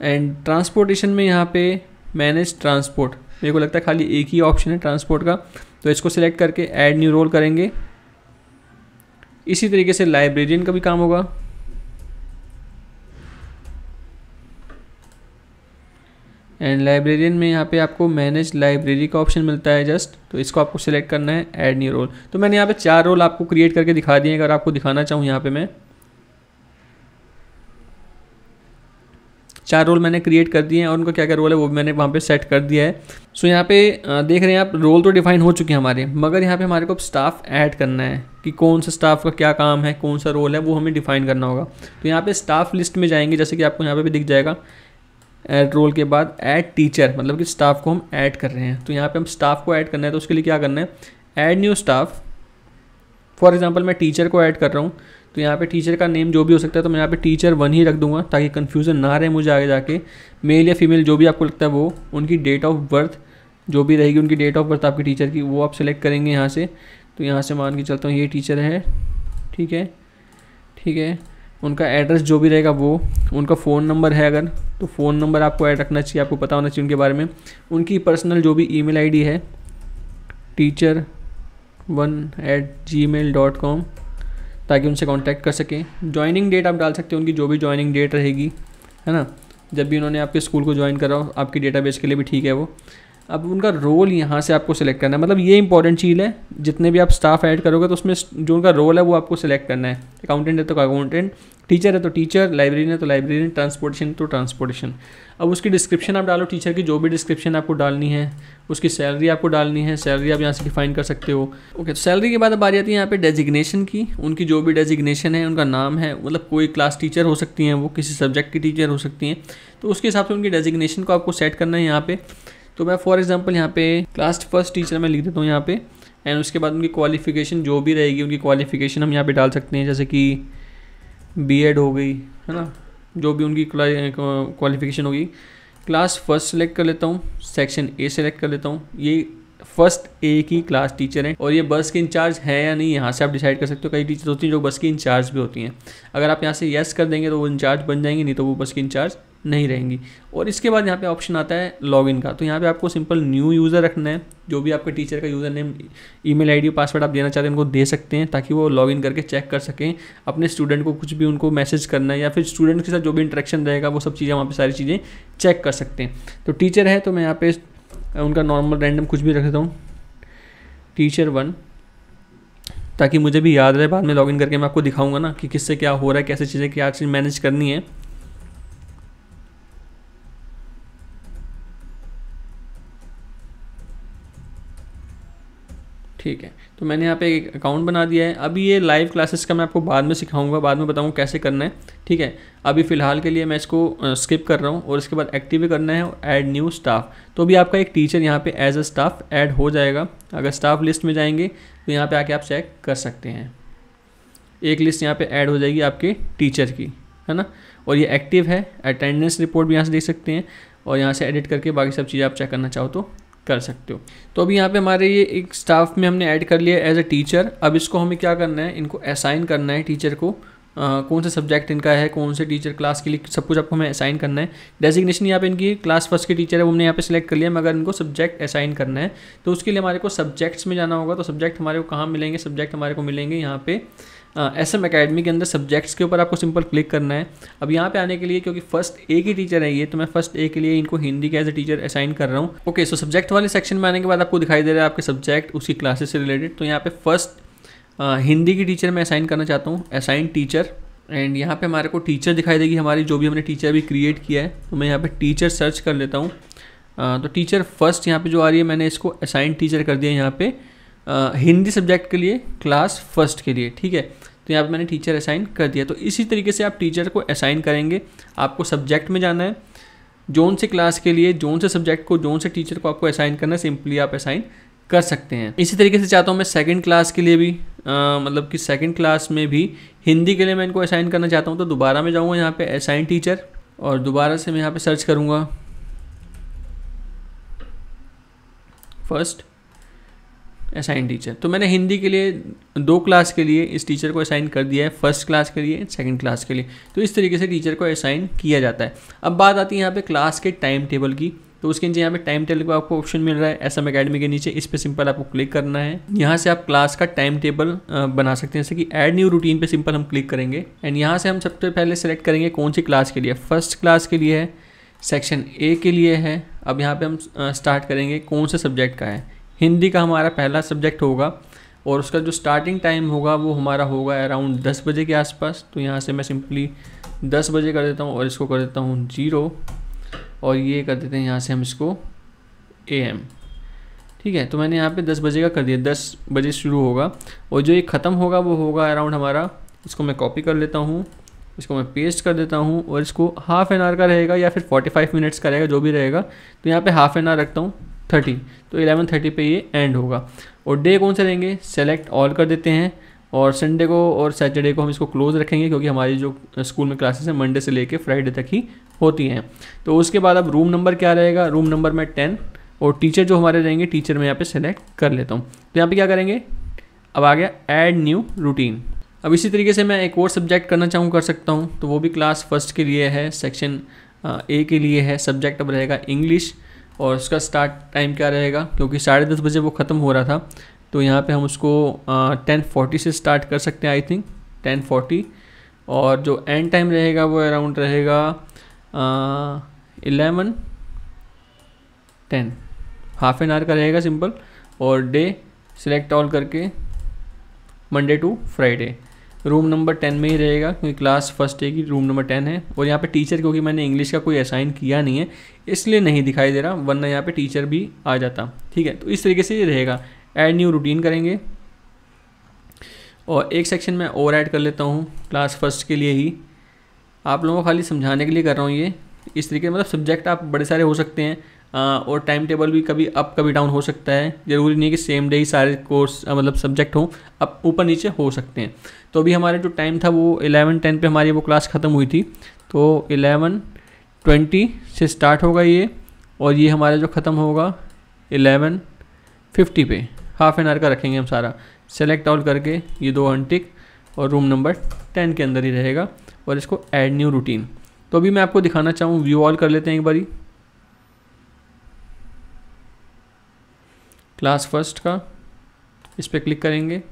A: एंड ट्रांसपोर्टेशन में यहाँ पे मैनेज ट्रांसपोर्ट मेरे को लगता है खाली एक ही ऑप्शन है ट्रांसपोर्ट का तो इसको सिलेक्ट करके ऐड न्यू रोल करेंगे इसी तरीके से लाइब्रेरियन का भी काम होगा एंड लाइब्रेरियन में यहाँ पे आपको मैनेज लाइब्रेरी का ऑप्शन मिलता है जस्ट तो इसको आपको सिलेक्ट करना है ऐड न्यू रोल तो मैंने यहाँ पे चार रोल आपको क्रिएट करके दिखा दिए अगर आपको दिखाना चाहूँ यहाँ पे मैं चार रोल मैंने क्रिएट कर दिए हैं और उनका क्या क्या रोल है वो भी मैंने वहाँ पे सेट कर दिया है सो यहाँ पे देख रहे हैं आप रोल तो डिफाइन हो चुके हैं हमारे मगर यहाँ पे हमारे को स्टाफ ऐड करना है कि कौन सा स्टाफ का क्या काम है कौन सा रोल है वो हमें डिफाइन करना होगा तो यहाँ पे स्टाफ लिस्ट में जाएंगे जैसे कि आपको यहाँ पे भी दिख जाएगा एड रोल के बाद ऐड टीचर मतलब कि स्टाफ को हम ऐड कर रहे हैं तो यहाँ पे हम स्टाफ को ऐड करना है तो उसके लिए क्या करना है add new staff for example मैं टीचर को ऐड कर रहा हूँ तो यहाँ पे टीचर का नेम जो भी हो सकता है तो मैं यहाँ पे टीचर वन ही रख दूंगा ताकि कन्फ्यूज़न ना रहे मुझे आगे जाके मेल या फीमेल जो भी आपको लगता है वो उनकी डेट ऑफ बर्थ जो भी रहेगी उनकी डेट ऑफ बर्थ आपकी टीचर की वो आप सेलेक्ट करेंगे यहाँ से तो यहाँ से मान के चलता हूँ ये टीचर है ठीक है ठीक है उनका एड्रेस जो भी रहेगा वो उनका फ़ोन नंबर है अगर तो फ़ोन नंबर आपको ऐड रखना चाहिए आपको पता होना चाहिए उनके बारे में उनकी पर्सनल जो भी ईमेल आईडी है teacher one at ji mail dot com ताकि उनसे कांटेक्ट कर सकें ज्वाइनिंग डेट आप डाल सकते हैं उनकी जो भी ज्वाइनिंग डेट रहेगी है ना जब भी उन्होंने आपके स्कूल को ज्वाइन करा आपकी डेटाबेस के लिए भी ठीक है वो अब उनका रोल यहाँ से आपको सेलेक्ट करना है मतलब ये इंपॉर्टेंट चीज़ है जितने भी आप स्टाफ ऐड करोगे तो उसमें जो उनका रोल है वो आपको सेलेक्ट करना है अकाउंटेंट है तो अकाउंटेंट टीचर है तो टीचर लाइब्रेरियन है तो लाइब्रेरियन ट्रांसपोर्टेशन तो ट्रांसपोर्टेशन अब उसकी डिस्क्रिप्शन आप डालो टीचर की जो भी डिस्क्रिप्शन आपको डालनी है उसकी सैलरी आपको डालनी है सैलरी आप यहाँ से डिफाइन कर सकते हो ओके तो सैलरी के बाद अब आ जाती है यहाँ पे डेजिग्नेशन की उनकी जो भी डेजिग्नेशन है उनका नाम है मतलब कोई क्लास टीचर हो सकती हैं वो किसी सब्जेक्ट की टीचर हो सकती हैं तो उसके हिसाब से उनकी डेजिग्नेशन को आपको सेट करना है यहाँ पर तो मैं फॉर एग्जाम्पल यहाँ पे क्लास फर्स्ट टीचर मैं लिख देता हूँ यहाँ पे एंड उसके बाद उनकी क्वालिफिकेशन जो भी रहेगी उनकी क्वालिफिकेशन हम यहाँ पे डाल सकते हैं जैसे कि बीएड हो गई है ना जो भी उनकी क्वालिफिकेशन होगी क्लास फर्स्ट सेलेक्ट कर लेता हूँ सेक्शन ए सेलेक्ट कर लेता हूँ ये फर्स्ट ए की क्लास टीचर हैं और ये बस के इंचार्ज है या नहीं यहाँ से आप डिसाइड कर सकते हो कई टीचर होती हैं जो बस की इंचार्ज भी होती हैं अगर आप यहाँ से येस कर देंगे तो वो इंचार्ज बन जाएंगे नहीं तो वो बस की इंचार्ज नहीं रहेंगी और इसके बाद यहाँ पे ऑप्शन आता है लॉगिन का तो यहाँ पे आपको सिंपल न्यू यूज़र रखना है जो भी आपके टीचर का username email ID password आप देना चाहते हैं उनको दे सकते हैं ताकि वो लॉगिन करके चेक कर सकें अपने स्टूडेंट को कुछ भी उनको मैसेज करना है या फिर स्टूडेंट के साथ जो भी इंटरेक्शन रहेगा वो सब चीज़ें वहाँ पर सारी चीज़ें चेक कर सकते हैं तो टीचर है तो मैं यहाँ पे उनका नॉर्मल रैंडम कुछ भी रख देता हूँ टीचर वन ताकि मुझे भी याद रहे बाद में लॉगिन करके मैं आपको दिखाऊंगा ना कि किससे क्या हो रहा है कैसे चीज़ें क्या चीज़ मैनेज करनी है ठीक है तो मैंने यहाँ पे एक अकाउंट बना दिया है अभी ये लाइव क्लासेस का मैं आपको बाद में सिखाऊंगा बाद में बताऊँगा कैसे करना है ठीक है अभी फ़िलहाल के लिए मैं इसको स्किप कर रहा हूँ और इसके बाद एक्टिव करना है और ऐड न्यू स्टाफ तो अभी आपका एक टीचर यहाँ पे एज अ स्टाफ ऐड हो जाएगा अगर स्टाफ लिस्ट में जाएंगे तो यहाँ पर आके आप चेक कर सकते हैं एक लिस्ट यहाँ पर ऐड हो जाएगी आपके टीचर की है ना और ये एक्टिव है अटेंडेंस रिपोर्ट भी यहाँ से देख सकते हैं और यहाँ से एडिट करके बाकी सब चीज़ें आप चेक करना चाहो तो कर सकते हो तो अभी यहाँ पे हमारे ये एक स्टाफ में हमने ऐड कर लिया एज अ टीचर अब इसको हमें क्या करना है इनको असाइन करना है टीचर को आ, कौन सा सब्जेक्ट इनका है कौन से टीचर क्लास के लिए सब कुछ आपको हमें असाइन करना है डेजिग्नेशन यहाँ पे इनकी क्लास फर्स्ट के टीचर है वो हमने यहाँ पे सिलेक्ट कर लिया मगर इनको सब्जेक्ट असाइन करना है तो उसके लिए हमारे को सब्जेक्ट्स में जाना होगा तो सब्जेक्ट हमारे को कहाँ मिलेंगे सब्जेक्ट हमारे को मिलेंगे यहाँ पे एस एम अकेडमी के अंदर सब्जेक्ट्स के ऊपर आपको सिंपल क्लिक करना है अब यहाँ पे आने के लिए क्योंकि फर्स्ट ए की टीचर है ये तो मैं फर्स्ट ए के लिए इनको हिंदी के एज ए टीचर असाइन कर रहा हूँ ओके सो सब्जेक्ट वाले सेक्शन में आने के बाद आपको दिखाई दे रहा है आपके सब्जेक्ट उसकी क्लासेस से रिलेटेड तो यहाँ पे फर्स्ट हिंदी की टीचर मैं असाइन करना चाहता हूँ असाइन टीचर एंड यहाँ पे हमारे को टीचर दिखाई देगी हमारी जो भी हमने टीचर अभी क्रिएट किया है तो मैं यहाँ पे टीचर सर्च कर लेता हूँ तो टीचर फर्स्ट यहाँ पे जो आ रही है मैंने इसको असाइन टीचर कर दिया यहाँ पे हिंदी सब्जेक्ट के लिए क्लास फर्स्ट के लिए ठीक है यहाँ पर मैंने टीचर असाइन कर दिया तो इसी तरीके से आप टीचर को असाइन करेंगे आपको सब्जेक्ट में जाना है जोन से क्लास के लिए जोन से सब्जेक्ट को जोन से टीचर को आपको असाइन करना है सिंपली आप असाइन कर सकते हैं इसी तरीके से चाहता हूँ मैं सेकंड क्लास के लिए भी आ, मतलब कि सेकंड क्लास में भी हिंदी के लिए मैं इनको असाइन करना चाहता हूँ तो दोबारा मैं जाऊँगा यहाँ पे असाइन टीचर और दोबारा से मैं यहाँ पे सर्च करूँगा फर्स्ट असाइन टीचर तो मैंने हिंदी के लिए दो क्लास के लिए इस टीचर को असाइन कर दिया है फर्स्ट क्लास के लिए सेकंड क्लास के लिए तो इस तरीके से टीचर को असाइन किया जाता है अब बात आती है यहाँ पे क्लास के टाइम टेबल की तो उसके नीचे यहाँ पे टाइम टेबल का आपको ऑप्शन मिल रहा है एस एम अकेडमी के नीचे इस पर सिंपल आपको क्लिक करना है यहाँ से आप क्लास का टाइम टेबल बना सकते हैं जैसे कि ऐड न्यू रूटीन पे सिंपल हम क्लिक करेंगे एंड यहाँ से हम सबसे पहले सेलेक्ट करेंगे कौन सी क्लास के लिए फर्स्ट क्लास के लिए है सेक्शन ए के लिए है अब यहाँ पे हम स्टार्ट करेंगे कौन से सब्जेक्ट का है हिंदी का हमारा पहला सब्जेक्ट होगा और उसका जो स्टार्टिंग टाइम होगा वो हमारा होगा अराउंड दस बजे के आसपास तो यहाँ से मैं सिंपली दस बजे कर देता हूँ और इसको कर देता हूँ जीरो और ये कर देते हैं यहाँ से हम इसको ए एम ठीक है तो मैंने यहाँ पे दस बजे का कर दिया दस बजे शुरू होगा और जो ये ख़त्म होगा वो होगा अराउंड हमारा इसको मैं कॉपी कर लेता हूँ इसको मैं पेस्ट कर देता हूँ और इसको हाफ़ एन आवर का रहेगा या फिर फोर्टी फाइव मिनट्स का रहेगा जो भी रहेगा तो यहाँ पे हाफ़ एन आवर रखता हूँ थर्टी तो एलेवन थर्टी पर ये एंड होगा और डे कौन सा रहेंगे सेलेक्ट ऑल कर देते हैं और संडे को और सैटरडे को हम इसको क्लोज रखेंगे क्योंकि हमारी जो स्कूल में क्लासेस हैं मंडे से लेके फ्राइडे तक ही होती हैं तो उसके बाद अब रूम नंबर क्या रहेगा रूम नंबर में टेन और टीचर जो हमारे रहेंगे टीचर मैं यहाँ पे सेलेक्ट कर लेता हूँ तो यहाँ पे क्या करेंगे अब आ गया ऐड न्यू रूटीन अब इसी तरीके से मैं एक और सब्जेक्ट करना चाहूँ कर सकता हूँ तो वो भी क्लास फर्स्ट के लिए है सेक्शन ए के लिए है सब्जेक्ट अब रहेगा इंग्लिश और उसका स्टार्ट टाइम क्या रहेगा क्योंकि साढ़े दस बजे वो ख़त्म हो रहा था तो यहाँ पे हम उसको टेन फोर्टी से स्टार्ट कर सकते हैं आई थिंक टेन फोर्टी और जो एंड टाइम रहेगा वो अराउंड रहेगा eleven ten half an hour का रहेगा सिंपल और डे सिलेक्ट ऑल करके Monday to Friday room number ten में ही रहेगा क्योंकि क्लास फर्स्ट डे की रूम नंबर टेन है और यहाँ पे टीचर क्योंकि मैंने इंग्लिश का कोई असाइन किया नहीं है इसलिए नहीं दिखाई दे रहा वरना यहाँ पे टीचर भी आ जाता ठीक है तो इस तरीके से ये रहेगा ऐड न्यू रूटीन करेंगे और एक सेक्शन में और ऐड कर लेता हूँ क्लास फर्स्ट के लिए ही आप लोगों को खाली समझाने के लिए कर रहा हूँ ये इस तरीके मतलब सब्जेक्ट आप बड़े सारे हो सकते हैं आ, और टाइम टेबल भी कभी अप कभी डाउन हो सकता है ज़रूरी नहीं कि सेम डे ही सारे कोर्स मतलब सब्जेक्ट हों अब ऊपर नीचे हो सकते हैं तो अभी हमारा जो टाइम था वो इलेवन टेन पे हमारी वो क्लास ख़त्म हुई थी तो एलेवन ट्वेंटी से स्टार्ट होगा ये और ये हमारा जो ख़त्म होगा एलेवन फिफ्टी पे हाफ एन आवर का रखेंगे हम सारा सेलेक्ट ऑल करके ये दो अंटिक और रूम नंबर टेन के अंदर ही रहेगा और इसको ऐड न्यू रूटीन तो अभी मैं आपको दिखाना चाहूँ व्यू ऑल कर लेते हैं एक बारी क्लास फर्स्ट का इस पर क्लिक करेंगे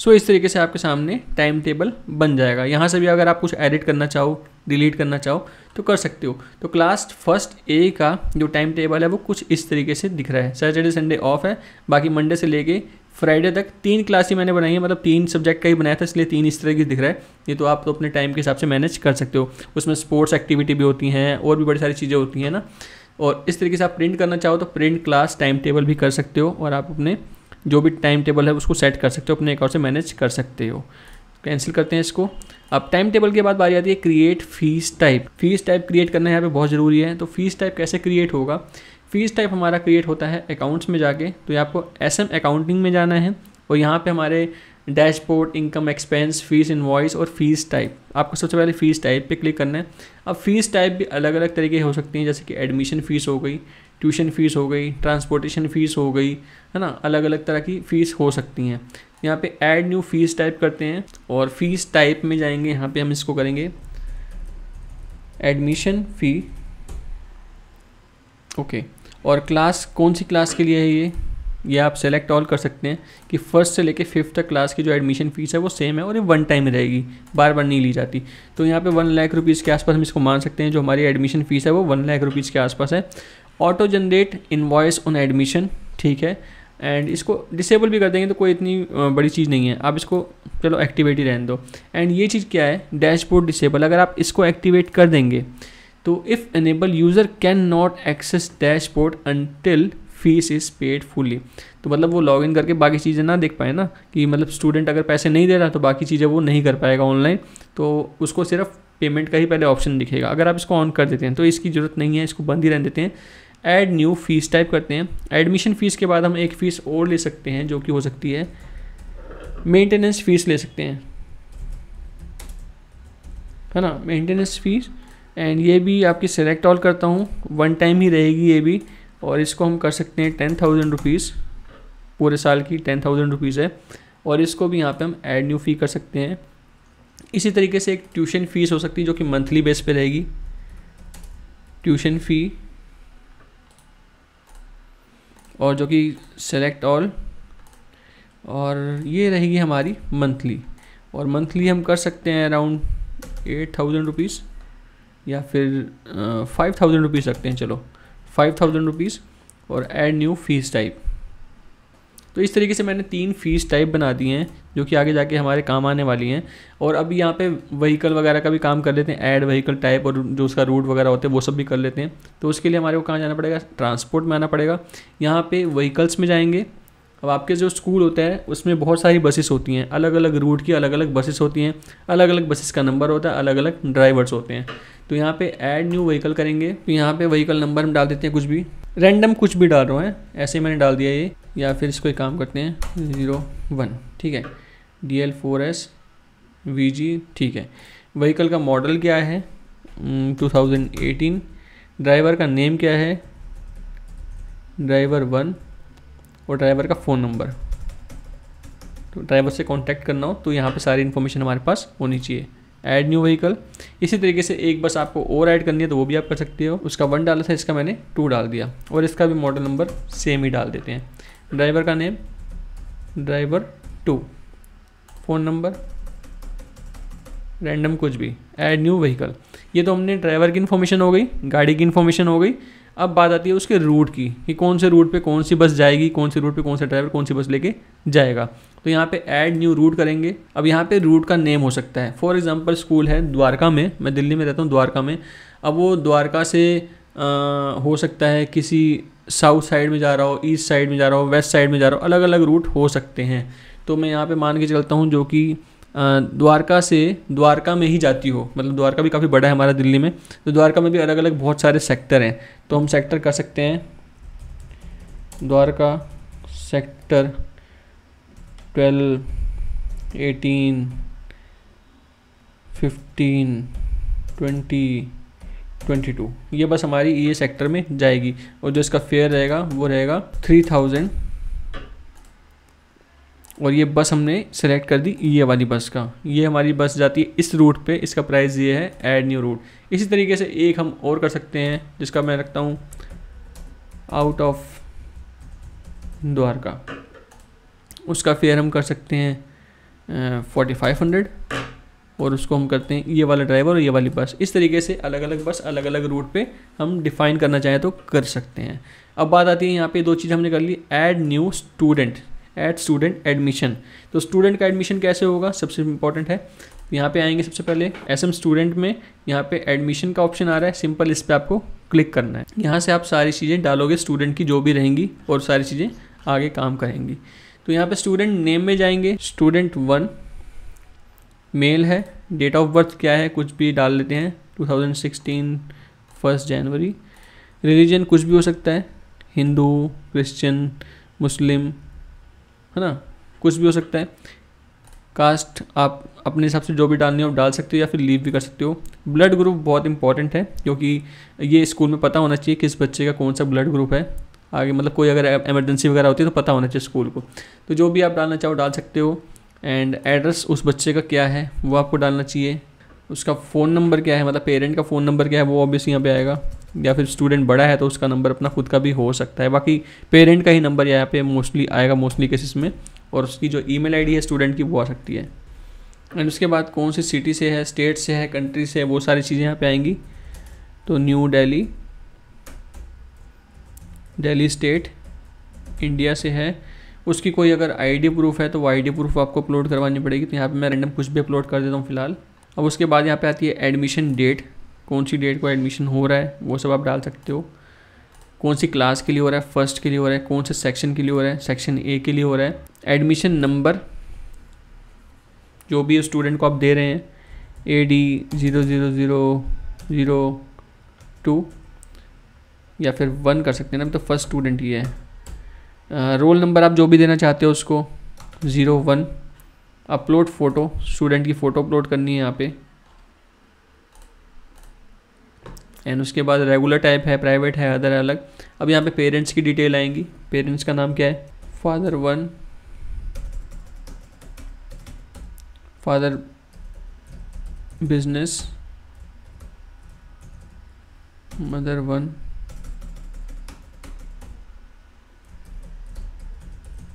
A: सो इस तरीके से आपके सामने टाइम टेबल बन जाएगा यहाँ से भी अगर आप कुछ एडिट करना चाहो डिलीट करना चाहो तो कर सकते हो तो क्लास फर्स्ट ए का जो टाइम टेबल है वो कुछ इस तरीके से दिख रहा है सैटरडे संडे ऑफ है बाकी मंडे से लेके फ्राइडे तक तीन क्लास ही मैंने बनाई है मतलब तीन सब्जेक्ट का ही बनाया था इसलिए तीन इस तरह की दिख रहा है ये तो आप तो अपने टाइम के हिसाब से मैनेज कर सकते हो उसमें स्पोर्ट्स एक्टिविटी भी होती हैं और भी बड़ी सारी चीज़ें होती हैं ना और इस तरीके से आप प्रिंट करना चाहो तो प्रिंट क्लास टाइम टेबल भी कर सकते हो और आप अपने जो भी टाइम टेबल है उसको सेट कर सकते हो अपने अकाउंट से मैनेज कर सकते हो कैंसिल करते हैं इसको अब टाइम टेबल के बाद बारी आती है create fees type fees type create करना यहाँ पे बहुत ज़रूरी है तो फीस टाइप कैसे क्रिएट होगा फीस टाइप हमारा क्रिएट होता है अकाउंट्स में जाके तो यहाँ आपको एस एम अकाउंटिंग में जाना है और यहाँ पे हमारे dashboard income expense fees invoice और फीस टाइप आपको सबसे पहले फीस टाइप पे क्लिक करना है अब फीस टाइप भी अलग अलग तरीके हो सकती हैं जैसे कि एडमिशन फ़ीस हो गई ट्यूशन फ़ीस हो गई ट्रांसपोर्टेशन फ़ीस हो गई है ना अलग अलग तरह की फ़ीस हो सकती हैं यहाँ पे ऐड न्यू फ़ीस टाइप करते हैं और फ़ीस टाइप में जाएंगे यहाँ पे हम इसको करेंगे एडमिशन फ़ी ओके और क्लास कौन सी क्लास के लिए है ये ये आप सेलेक्ट ऑल कर सकते हैं कि फर्स्ट से लेके फिफ्थ तक क्लास की जो एडमिशन फ़ीस है वो सेम है और ये वन टाइम रहेगी बार बार नहीं ली जाती तो यहाँ पे वन लाख रुपीज़ के आसपास हम इसको मान सकते हैं जो हमारी एडमिशन फ़ीस है वो वन लाख रुपीज़ के आसपास है auto generate invoice on admission ठीक है एंड इसको डिसेबल भी कर देंगे तो कोई इतनी बड़ी चीज़ नहीं है आप इसको चलो एक्टिवेट ही रहने दो एंड ये चीज़ क्या है डैशबोर्ड डिसेबल अगर आप इसको एक्टिवेट कर देंगे तो if enable user can not access dashboard until fees is paid fully तो मतलब वो लॉग इन करके बाकी चीज़ें ना देख पाए ना कि मतलब स्टूडेंट अगर पैसे नहीं दे रहा तो बाकी चीज़ें वो नहीं कर पाएगा ऑनलाइन तो उसको सिर्फ पेमेंट का ही पहले ऑप्शन दिखेगा अगर आप इसको ऑन कर देते हैं तो इसकी ज़रूरत नहीं है इसको बंद ही रहने देते हैं ऐड न्यू फीस टाइप करते हैं एडमिशन फ़ीस के बाद हम एक फ़ीस और ले सकते हैं जो कि हो सकती है मेंटेनेंस फ़ीस ले सकते हैं है ना मेंटेनेंस फ़ीस एंड ये भी आपकी सेलेक्ट ऑल करता हूँ वन टाइम ही रहेगी ये भी और इसको हम कर सकते हैं टेन थाउजेंड रुपीज़ पूरे साल की टेन थाउजेंड रुपीज़ है और इसको भी यहाँ पे हम ऐड न्यू फ़ी कर सकते हैं इसी तरीके से एक ट्यूशन फ़ीस हो सकती है जो कि मंथली बेस पे रहेगी ट्यूशन फ़ी और जो कि सेलेक्ट ऑल और ये रहेगी हमारी मंथली और मंथली हम कर सकते हैं अराउंड एट थाउजेंड रुपीज़ या फिर फाइव थाउजेंड रुपीज़ रखते हैं चलो फाइव थाउजेंड रुपीज़ और एड न्यू फीस टाइप तो इस तरीके से मैंने तीन फीस टाइप बना दी हैं जो कि आगे जाके हमारे काम आने वाली हैं और अभी यहाँ पे व्हीकल वगैरह का भी काम कर लेते हैं ऐड व्हीकल टाइप और जो उसका रूट वगैरह होता है वो सब भी कर लेते हैं तो उसके लिए हमारे को कहाँ जाना पड़ेगा ट्रांसपोर्ट में आना पड़ेगा यहाँ पर व्हीकल्स में जाएंगे अब आपके जो स्कूल होता है उसमें बहुत सारी बसेस होती हैं अलग अलग रूट की अलग अलग बसेस होती हैं अलग अलग बसेस का नंबर होता है अलग अलग ड्राइवर्स होते हैं तो यहाँ पे ऐड न्यू व्हीकल करेंगे तो यहाँ पे व्हीकल नंबर हम डाल देते हैं कुछ भी रैंडम कुछ भी डाल रहे हैं ऐसे मैंने डाल दिया ये या फिर इसको एक काम करते हैं ज़ीरो वन ठीक है D L four S V G ठीक है व्हीकल का मॉडल क्या है टू थाउजेंड एटीन ड्राइवर का नेम क्या है ड्राइवर वन और ड्राइवर का फ़ोन नंबर तो ड्राइवर से कांटेक्ट करना हो तो यहाँ पे सारी इन्फॉर्मेशन हमारे पास होनी चाहिए ऐड न्यू व्हीकल इसी तरीके से एक बस आपको और ऐड करनी है तो वो भी आप कर सकते हो उसका वन डाला था इसका मैंने टू डाल दिया और इसका भी मॉडल नंबर सेम ही डाल देते हैं ड्राइवर का name driver two phone number random कुछ भी ऐड न्यू व्हीकल ये तो हमने ड्राइवर की इन्फॉर्मेशन हो गई गाड़ी की इन्फॉर्मेशन हो गई अब बात आती है उसके रूट की कि कौन से रूट पे कौन सी बस जाएगी कौन से रूट पे कौन सा ड्राइवर कौन सी बस लेके जाएगा तो यहाँ पे ऐड न्यू रूट करेंगे अब यहाँ पे रूट का नेम हो सकता है फॉर एग्ज़ाम्पल स्कूल है द्वारका में मैं दिल्ली में रहता हूँ द्वारका में अब वो द्वारका से आ, हो सकता है किसी साउथ साइड में जा रहा हो ईस्ट साइड में जा रहा हो वेस्ट साइड में जा रहा हो अलग अलग रूट हो सकते हैं तो मैं यहाँ पे मान के चलता हूँ जो कि द्वारका से द्वारका में ही जाती हो मतलब द्वारका भी काफ़ी बड़ा है हमारा दिल्ली में तो द्वारका में भी अलग अलग बहुत सारे सेक्टर हैं तो हम सेक्टर कर सकते हैं Dwarka sector twelve eighteen fifteen twenty twenty two ये बस हमारी ई सेक्टर में जाएगी और जो इसका फेयर रहेगा वो रहेगा थ्री थाउजेंड और ये बस हमने सेलेक्ट कर दी ये वाली बस का ये हमारी बस जाती है इस रूट पे इसका प्राइस ये है ऐड न्यू रूट इसी तरीके से एक हम और कर सकते हैं जिसका मैं रखता हूँ आउट ऑफ द्वारका उसका फेयर हम कर सकते हैं फोर्टी फाइव हंड्रेड और उसको हम करते हैं ये वाला ड्राइवर और ये वाली बस इस तरीके से अलग अलग बस अलग अलग रूट पे हम डिफ़ाइन करना चाहें तो कर सकते हैं अब बात आती है यहाँ पे दो चीज़ हमने कर ली add new student add student admission तो स्टूडेंट का एडमिशन कैसे होगा सबसे इंपॉर्टेंट है यहाँ पे आएंगे सबसे पहले एस एम स्टूडेंट में यहाँ पे एडमिशन का ऑप्शन आ रहा है सिंपल इस पर आपको क्लिक करना है यहाँ से आप सारी चीज़ें डालोगे स्टूडेंट की जो भी रहेंगी और सारी चीज़ें आगे काम करेंगी तो यहाँ पे स्टूडेंट नेम में जाएंगे स्टूडेंट वन मेल है डेट ऑफ बर्थ क्या है कुछ भी डाल लेते हैं 2016 फर्स्ट जनवरी रिलीजन कुछ भी हो सकता है हिंदू क्रिश्चियन मुस्लिम है ना कुछ भी हो सकता है कास्ट आप अपने हिसाब से जो भी डालनी हो डाल सकते हो या फिर लीव भी कर सकते हो ब्लड ग्रुप बहुत इंपॉर्टेंट है क्योंकि ये स्कूल में पता होना चाहिए किस बच्चे का कौन सा ब्लड ग्रुप है आगे मतलब कोई अगर एमरजेंसी वगैरह होती है तो पता होना चाहिए स्कूल को तो जो भी आप डालना चाहो डाल सकते हो एंड एड्रेस उस बच्चे का क्या है वो आपको डालना चाहिए उसका फ़ोन नंबर क्या है मतलब पेरेंट का फ़ोन नंबर क्या है वो ऑब्वियसली यहाँ पे आएगा या फिर स्टूडेंट बड़ा है तो उसका नंबर अपना खुद का भी हो सकता है बाकी पेरेंट का ही नंबर यहाँ पे मोस्टली आएगा मोस्टली केसेस में और उसकी जो ई मेल है स्टूडेंट की वो आ सकती है एंड उसके बाद कौन सी सिटी से है स्टेट से है कंट्री से है वो सारी चीज़ें यहाँ पर आएंगी तो new Delhi Delhi state India से है उसकी कोई अगर आईडी प्रूफ है तो वो आईडी प्रूफ आपको अपलोड करवानी पड़ेगी तो यहाँ पे मैं रैंडम कुछ भी अपलोड कर देता हूँ फिलहाल अब उसके बाद यहाँ पे आती है एडमिशन डेट कौन सी डेट को एडमिशन हो रहा है वो सब आप डाल सकते हो कौन सी क्लास के लिए हो रहा है फर्स्ट के लिए हो रहा है कौन से सेक्शन के लिए हो रहा है सेक्शन ए के लिए हो रहा है एडमिशन नंबर जो भी स्टूडेंट को आप दे रहे हैं A D zero zero zero zero two या फिर वन कर सकते हैं ना तो फर्स्ट स्टूडेंट ही है रोल नंबर आप जो भी देना चाहते हो उसको zero one upload photo student की फ़ोटो अपलोड करनी है यहाँ पे एंड उसके बाद रेगुलर टाइप है प्राइवेट है अदर अलग अब यहाँ पे पेरेंट्स की डिटेल आएंगी पेरेंट्स का नाम क्या है father one father business mother one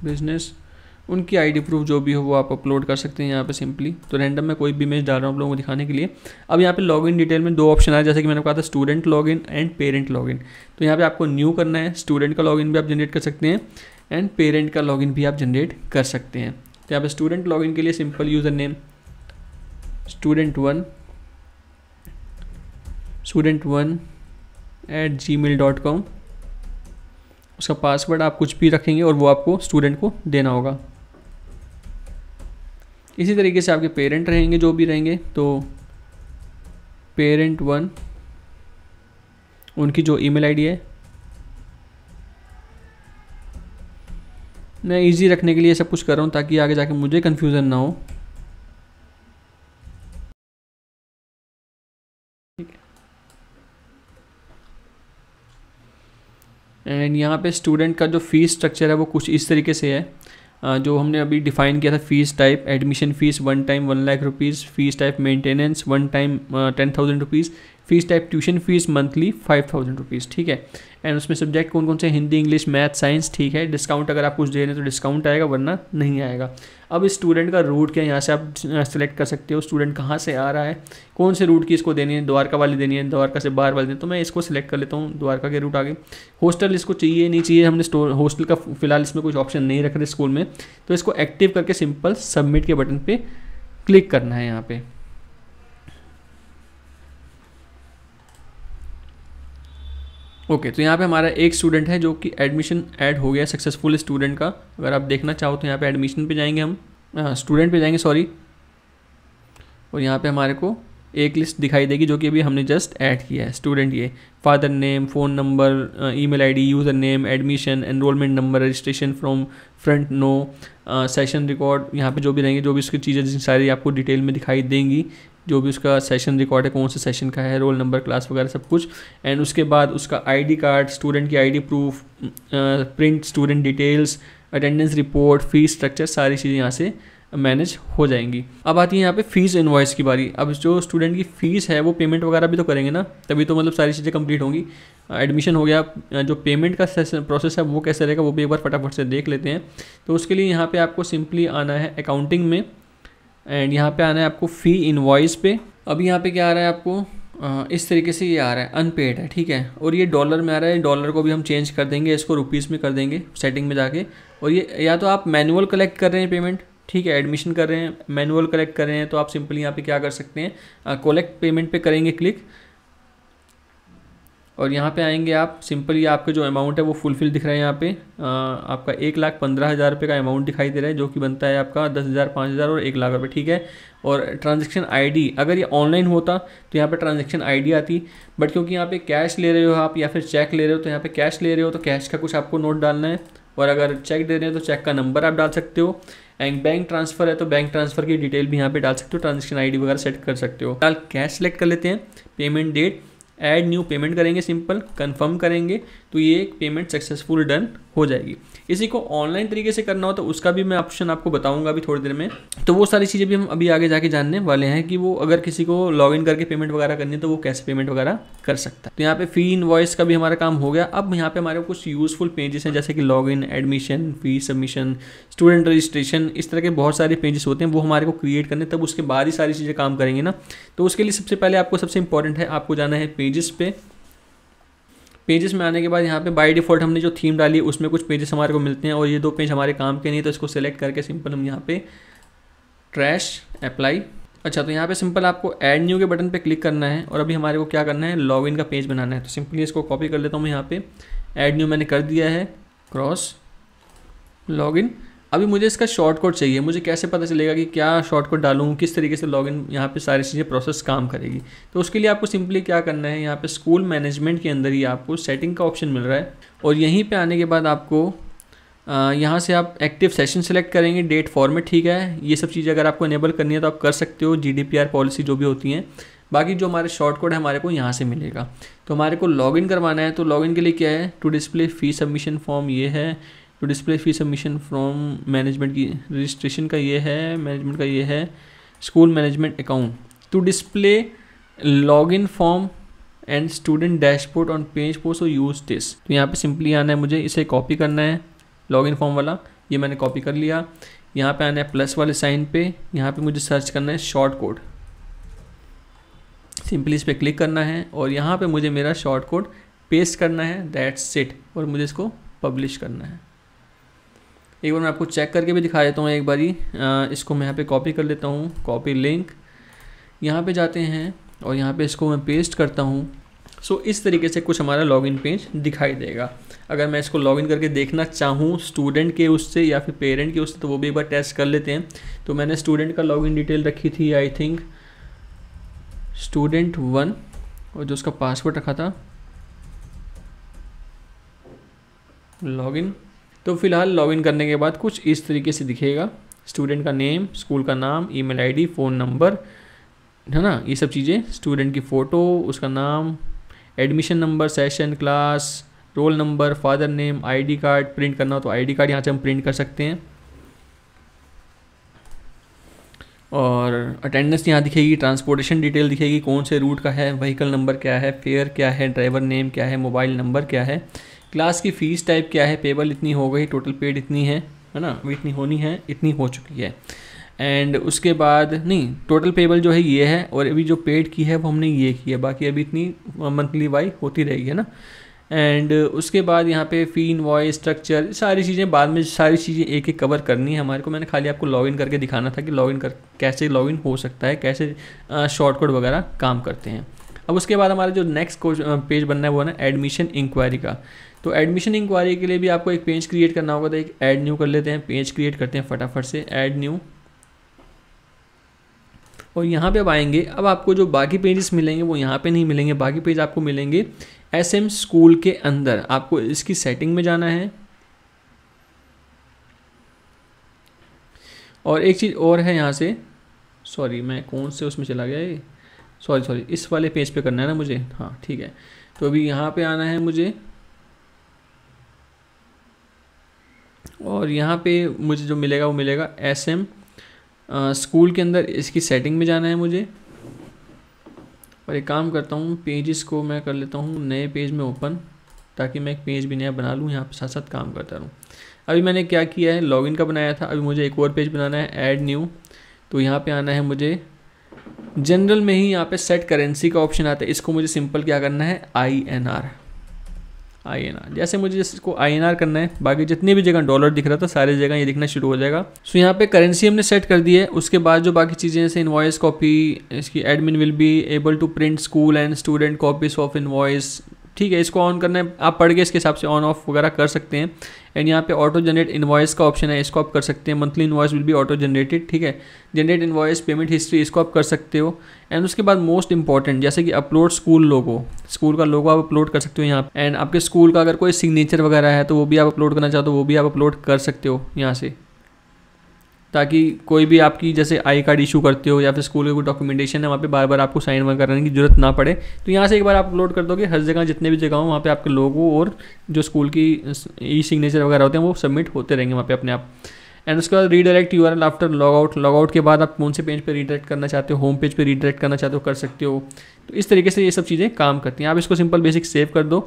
A: business उनकी आईडी प्रूफ जो भी हो वो आप अपलोड कर सकते हैं यहाँ पे सिंपली तो रैंडम में कोई भी इमेज डाल रहा हूँ आप लोगों को दिखाने के लिए अब यहाँ पे लॉगिन डिटेल में दो ऑप्शन आए जैसे कि मैंने कहा था student login and parent login तो यहाँ पे आपको न्यू करना है स्टूडेंट का लॉगिन भी आप जनरेट कर सकते हैं एंड पेरेंट का लॉगिन भी आप जनरेट कर सकते हैं तो यहाँ पर स्टूडेंट लॉगिन के लिए simple username student one student one at ji mail dot com उसका पासवर्ड आप कुछ भी रखेंगे और वो आपको स्टूडेंट को देना होगा इसी तरीके से आपके पेरेंट रहेंगे जो भी रहेंगे तो पेरेंट वन उनकी जो ईमेल आईडी है मैं इजी रखने के लिए सब कुछ कर रहा हूँ ताकि आगे जाके मुझे कन्फ्यूज़न ना हो एंड यहाँ पे स्टूडेंट का जो फ़ीस स्ट्रक्चर है वो कुछ इस तरीके से है जो हमने अभी डिफ़ाइन किया था fees type admission fees one time one lakh rupees fees type maintenance one time ten thousand rupees fees type tuition fees monthly five thousand rupees ठीक है एंड उसमें सब्जेक्ट कौन कौन से हिंदी इंग्लिश मैथ साइंस ठीक है डिस्काउंट अगर आप कुछ दे रहे हैं तो डिस्काउंट आएगा वरना नहीं आएगा अब इस स्टूडेंट का रूट क्या यहाँ से आप सेलेक्ट कर सकते हो स्टूडेंट कहाँ से आ रहा है कौन से रूट की इसको देनी है द्वारका वाली देनी है द्वारका से बाहर वाली देनी तो मैं इसको सिलेक्ट कर लेता हूँ द्वारका के रूट आगे हॉस्टल इसको चाहिए नहीं चाहिए हमने हॉस्टल का फिलहाल इसमें कुछ ऑप्शन नहीं रख रहे स्कूल में तो इसको एक्टिव करके सिंपल सबमिट के बटन पर क्लिक करना है यहाँ पर ओके okay, तो यहाँ पे हमारा एक स्टूडेंट है जो कि एडमिशन ऐड हो गया सक्सेसफुल स्टूडेंट का अगर आप देखना चाहो तो यहाँ पे एडमिशन पे जाएंगे हम स्टूडेंट पे जाएंगे सॉरी और यहाँ पे हमारे को एक लिस्ट दिखाई देगी जो कि अभी हमने जस्ट ऐड किया है स्टूडेंट ये father name phone number email ID username admission enrolment number registration from front no session record यहाँ पे जो भी रहेंगे जो भी उसकी चीज़ें सारी आपको डिटेल में दिखाई देंगी जो भी उसका सेशन रिकॉर्ड है कौन से सेशन का है रोल नंबर क्लास वगैरह सब कुछ एंड उसके बाद उसका आईडी कार्ड स्टूडेंट की ID proof print student details attendance report fees structure सारी चीज़ें यहाँ से मैनेज हो जाएंगी अब आती है यहाँ पे फीस इन्वाइस की बारी अब जो स्टूडेंट की फ़ीस है वो पेमेंट वगैरह भी तो करेंगे ना तभी तो मतलब सारी चीज़ें कंप्लीट होंगी एडमिशन हो गया जो पेमेंट का प्रोसेस है वो कैसे रहेगा वो भी एक बार फटाफट से देख लेते हैं तो उसके लिए यहाँ पे आपको सिंपली आना है अकाउंटिंग में एंड यहाँ पे आना है आपको फ़ी इन्वॉइस पे अभी यहाँ पे क्या आ रहा है आपको इस तरीके से ये आ रहा है अनपेड है ठीक है और ये डॉलर में आ रहा है डॉलर को भी हम चेंज कर देंगे इसको रुपीज़ में कर देंगे सेटिंग में जाके और ये या तो आप मैनुअल कलेक्ट कर रहे हैं पेमेंट ठीक है एडमिशन कर रहे हैं मैनुअल कलेक्ट कर रहे हैं तो आप सिंपली यहाँ पे क्या कर सकते हैं कलेक्ट पेमेंट पे करेंगे क्लिक और यहाँ पे आएंगे आप सिंपली आपके जो अमाउंट है वो फुलफिल दिख रहा है यहाँ पे आ, आपका एक लाख पंद्रह हज़ार रुपये का अमाउंट दिखाई दे रहा है जो कि बनता है आपका दस हज़ार पाँच हज़ार और एक लाख रुपये ठीक है और ट्रांजेक्शन आईडी अगर ये ऑनलाइन होता तो यहाँ पे ट्रांजेक्शन आईडी आती बट क्योंकि यहाँ पर कैश ले रहे हो आप या फिर चेक ले रहे हो तो यहाँ पर कैश ले रहे हो तो कैश का कुछ आपको नोट डालना है और अगर चेक दे रहे हैं तो चेक का नंबर आप डाल सकते हो एंड बैंक ट्रांसफर है तो बैंक ट्रांसफर की डिटेल भी यहाँ पर डाल सकते हो ट्रांजेक्शन आई वगैरह सेट कर सकते हो कल कैश सेलेक्ट कर लेते हैं payment date add new payment करेंगे सिंपल कंफर्म करेंगे तो ये पेमेंट सक्सेसफुल डन हो जाएगी इसी को ऑनलाइन तरीके से करना हो तो उसका भी मैं ऑप्शन आपको बताऊंगा अभी थोड़ी देर में तो वो सारी चीज़ें भी हम अभी आगे जाके जानने वाले हैं कि वो अगर किसी को लॉग इन करके पेमेंट वगैरह करनी है तो वो कैसे पेमेंट वगैरह कर सकता है तो यहाँ पे फी इन वॉइस का भी हमारा काम हो गया अब यहाँ पे हमारे कुछ यूजफुल पेजेस हैं जैसे कि log in admission fee submission student registration इस तरह के बहुत सारे पेजेस होते हैं वो हमारे को क्रिएट करने तब उसके बाद ही सारी चीज़ें काम करेंगे ना तो उसके लिए सबसे पहले आपको सबसे इंपॉर्टेंट है आपको जाना है पेजेस पे पेजेस में आने के बाद यहाँ पे बाय डिफ़ॉल्ट हमने जो थीम डाली उसमें कुछ पेजेस हमारे को मिलते हैं और ये दो पेज हमारे काम के नहीं तो इसको सेलेक्ट करके सिंपल हम यहाँ पे ट्रैश अप्लाई अच्छा तो यहाँ पे सिंपल आपको ऐड न्यू के बटन पे क्लिक करना है और अभी हमारे को क्या करना है लॉगिन का पेज बनाना है तो सिंपली इसको कॉपी कर लेता हूँ यहाँ पे ऐड न्यू मैंने कर दिया है क्रॉस लॉगिन अभी मुझे इसका शॉर्ट चाहिए मुझे कैसे पता चलेगा कि क्या शॉर्टकट डालूँ किस तरीके से लॉगिन यहाँ पे सारी चीज़ें प्रोसेस काम करेगी तो उसके लिए आपको सिंपली क्या करना है यहाँ पे स्कूल मैनेजमेंट के अंदर ही आपको सेटिंग का ऑप्शन मिल रहा है और यहीं पे आने के बाद आपको यहाँ से आप एक्टिव सेशन सेलेक्ट करेंगे डेट फॉर्मेट ठीक है ये सब चीज़ें अगर आपको इनेबल करनी है तो आप कर सकते हो जी पॉलिसी जो भी होती हैं बाकी जो हमारे शॉर्ट कोड है हमारे को यहाँ से मिलेगा तो हमारे को लॉगिन करवाना है तो लॉगिन के लिए क्या है to display fee submission form ये है तो display fee submission from management की रजिस्ट्रेशन का ये है मैनेजमेंट का ये है school management account to display log in form and student dashboard on page post और यूज दिस तो यहाँ पे सिंपली आना है मुझे इसे कॉपी करना है लॉग इन फॉर्म वाला ये मैंने कॉपी कर लिया यहाँ पे आना है प्लस वाले साइन पे यहाँ पे मुझे सर्च करना है शॉर्ट कोड सिंपली इस पर क्लिक करना है और यहाँ पे मुझे मेरा शॉर्ट कोड पेस्ट करना है दैट्स इट और मुझे इसको पब्लिश करना है एक बार मैं आपको चेक करके भी दिखा देता हूँ एक बारी इसको मैं यहाँ पे कॉपी कर लेता हूँ कॉपी लिंक यहाँ पे जाते हैं और यहाँ पे इसको मैं पेस्ट करता हूँ सो इस तरीके से कुछ हमारा लॉगिन पेज दिखाई देगा अगर मैं इसको लॉगिन करके देखना चाहूँ स्टूडेंट के उससे या फिर पेरेंट के उससे तो वो भी एक बार टेस्ट कर लेते हैं तो मैंने स्टूडेंट का लॉगिन डिटेल रखी थी आई थिंक स्टूडेंट वन और जो उसका पासवर्ड रखा था लॉगिन तो फिलहाल लॉगिन करने के बाद कुछ इस तरीके से दिखेगा स्टूडेंट का नेम स्कूल का नाम ईमेल आईडी फ़ोन नंबर है ना ये सब चीज़ें स्टूडेंट की फ़ोटो उसका नाम admission number session class roll number father name ID card print करना हो तो आईडी कार्ड यहाँ से हम प्रिंट कर सकते हैं और अटेंडेंस यहाँ दिखेगी ट्रांसपोर्टेशन डिटेल दिखेगी कौन से रूट का है व्हीकल नंबर क्या है फेयर क्या है ड्राइवर नेम क्या है मोबाइल नंबर क्या है क्लास की फ़ीस टाइप क्या है पेबल इतनी हो गई टोटल पेड इतनी है है ना इतनी होनी है इतनी हो चुकी है एंड उसके बाद नहीं टोटल पेबल जो है ये है और अभी जो पेड की है वो हमने ये की है बाकी अभी इतनी मंथली वाई होती रहेगी है ना एंड उसके बाद यहाँ पे फ़ी इन्वॉइस स्ट्रक्चर सारी चीज़ें बाद में सारी चीज़ें एक एक कवर करनी है हमारे को मैंने खाली आपको लॉगिन करके दिखाना था कि लॉगिन कर कैसे लॉगिन हो सकता है कैसे शॉर्टकट वगैरह काम करते हैं अब उसके बाद हमारा जो नेक्स्ट पेज बनना है वो ना एडमिशन इंक्वायरी का तो एडमिशन इंक्वायरी के लिए भी आपको एक पेज क्रिएट करना होगा तो एक ऐड न्यू कर लेते हैं पेज क्रिएट करते हैं फटाफट से ऐड न्यू और यहाँ पे अब आएंगे अब आपको जो बाकी पेजेस मिलेंगे वो यहाँ पे नहीं मिलेंगे बाकी पेज आपको मिलेंगे एस एम स्कूल के अंदर आपको इसकी सेटिंग में जाना है और एक चीज़ और है यहाँ से सॉरी मैं कौन से उसमें चला गया ये सॉरी सॉरी इस वाले पेज पे करना है ना मुझे हाँ ठीक है तो अभी यहाँ पे आना है मुझे और यहाँ पे मुझे जो मिलेगा वो मिलेगा एस एम स्कूल के अंदर इसकी सेटिंग में जाना है मुझे और एक काम करता हूँ पेजेस को मैं कर लेता हूँ नए पेज में ओपन ताकि मैं एक पेज भी नया बना लूँ यहाँ पर साथ साथ काम करता रहूँ अभी मैंने क्या किया है लॉगिन का बनाया था अभी मुझे एक और पेज बनाना है ऐड न्यू तो यहाँ पे आना है मुझे जनरल में ही यहाँ पे सेट करेंसी का ऑप्शन आता है इसको मुझे सिंपल क्या करना है I N R I N R जैसे मुझे जैसे इसको आई एन आर करना है बाकी जितनी भी जगह डॉलर दिख रहा था सारी जगह ये दिखना शुरू हो जाएगा सो यहाँ पे करेंसी हमने सेट कर दी है उसके बाद जो बाकी चीज़ें जैसे इन्वाइस कॉपी इसकी admin will be able to print school and student copies of invoice ठीक है इसको ऑन करना है आप पढ़ गए इसके हिसाब से ऑन ऑफ वगैरह कर सकते हैं एंड यहाँ पे ऑटो जनरेट इन्वॉइस का ऑप्शन है इसको आप कर सकते हैं monthly invoice will be auto generated ठीक है जनरेट इन्वॉइस पेमेंट हिस्ट्री इसको आप कर सकते हो एंड उसके बाद मोस्ट इंपॉर्टेंट जैसे कि अपलोड स्कूल लोगो स्कूल का लोगो आप अपलोड कर सकते हो यहाँ एंड आपके स्कूल का अगर कोई सिग्नेचर वगैरह है तो वो भी आप अपलोड करना चाहते हो तो वो भी आप अपलोड कर सकते हो यहाँ से ताकि कोई भी आपकी जैसे आई कार्ड इशू करते हो या फिर स्कूल के कोई डॉक्यूमेंटेशन है वहाँ पे बार बार आपको साइन वन करने की जरूरत ना पड़े तो यहाँ से एक बार आप अपलोड कर दोगे हर जगह जितने भी जगह हो वहाँ पे आपके लोगों और जो स्कूल की ई सिग्नेचर वगैरह होते हैं वो सबमिट होते रहेंगे वहाँ पे अपने आप एंड उसके बाद redirect U R L after log out log out के बाद आप कौन से पेज पर रीडायरेक्ट करना चाहते हो होम पेज पर रीडायरेक्ट करना चाहते हो कर सकते हो तो इस तरीके से ये सब चीज़ें काम करती हैं आप इसको सिंपल बेसिक सेव कर दो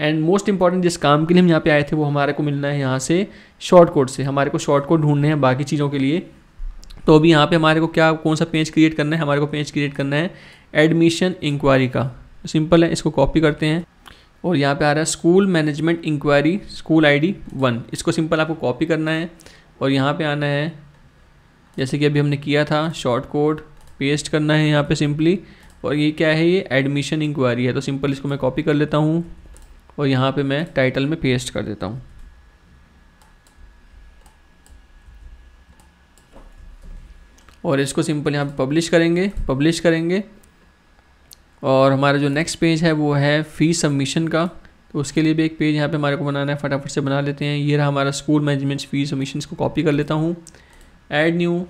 A: एंड मोस्ट इंपॉर्टेंट जिस काम के लिए हम यहाँ पे आए थे वो हमारे को मिलना है यहाँ से शॉर्ट कोड से हमारे को शॉर्ट कोड ढूंढने हैं बाकी चीज़ों के लिए तो अभी यहाँ पे हमारे को क्या कौन सा पेज क्रिएट करना है हमारे को पेज क्रिएट करना है एडमिशन इंक्वायरी का सिंपल है इसको कॉपी करते हैं और यहाँ पे आ रहा है school management inquiry school ID one इसको सिंपल आपको कॉपी करना है और यहाँ पे आना है जैसे कि अभी हमने किया था शॉर्ट कोड पेस्ट करना है यहाँ पे सिंपली और ये क्या है ये एडमिशन इंक्वायरी है तो सिंपल इसको मैं कॉपी कर लेता हूँ और यहाँ पे मैं टाइटल में पेस्ट कर देता हूँ और इसको सिंपल यहाँ पे पब्लिश करेंगे पब्लिश करेंगे और हमारा जो नेक्स्ट पेज है वो है फ़ी सबमिशन का तो उसके लिए भी एक पेज यहाँ पे हमारे को बनाना है फटाफट से बना लेते हैं ये रहा हमारा स्कूल मैनेजमेंट फीस सबमिशन को कॉपी कर लेता हूँ ऐड न्यू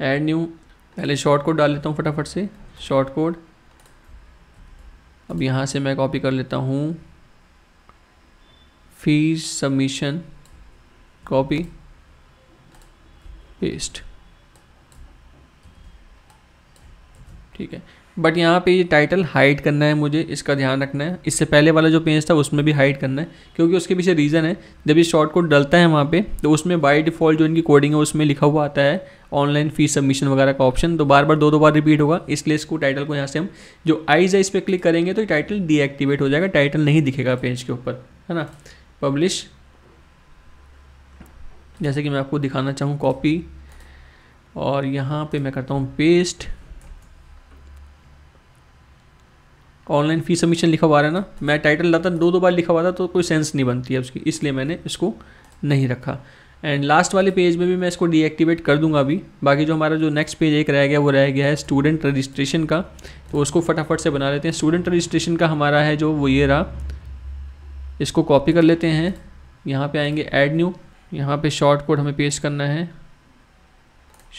A: ऐड न्यू पहले शॉर्ट कोड डाल लेता हूँ फटाफट से शॉर्ट कोड अब यहाँ से मैं कॉपी कर लेता हूँ फीस सबमिशन कॉपी पेस्ट ठीक है बट यहाँ पे ये टाइटल हाइड करना है मुझे इसका ध्यान रखना है इससे पहले वाला जो पेज था उसमें भी हाइड करना है क्योंकि उसके पीछे रीज़न है जब ये शॉर्ट कोड डलता है वहाँ पे तो उसमें बाय डिफ़ॉल्ट जो इनकी कोडिंग है उसमें लिखा हुआ आता है ऑनलाइन फीस सबमिशन वगैरह का ऑप्शन तो बार बार दो दो बार रिपीट होगा इसलिए इसको टाइटल को यहाँ से हम जो आइज है इस पर क्लिक करेंगे तो टाइटल डीएक्टिवेट हो जाएगा टाइटल नहीं दिखेगा पेज के ऊपर है ना पब्लिश जैसे कि मैं आपको दिखाना चाहूँ कॉपी और यहाँ पर मैं करता हूँ पेस्ट ऑनलाइन फी सबमिशन लिखा हुआ है ना मैं टाइटल लाता दो दो बार लिखा हुआ था तो कोई सेंस नहीं बनती है उसकी इसलिए मैंने इसको नहीं रखा एंड लास्ट वाले पेज में भी मैं इसको डीएक्टिवेट कर दूंगा अभी बाकी जो हमारा जो नेक्स्ट पेज एक रह गया वो रह गया है स्टूडेंट रजिस्ट्रेशन का तो उसको फटाफट से बना लेते हैं स्टूडेंट रजिस्ट्रेशन का हमारा है जो वो ये रहा इसको कॉपी कर लेते हैं यहाँ पे आएंगे ऐड न्यू यहाँ पे शॉर्ट कोड हमें पेस्ट करना है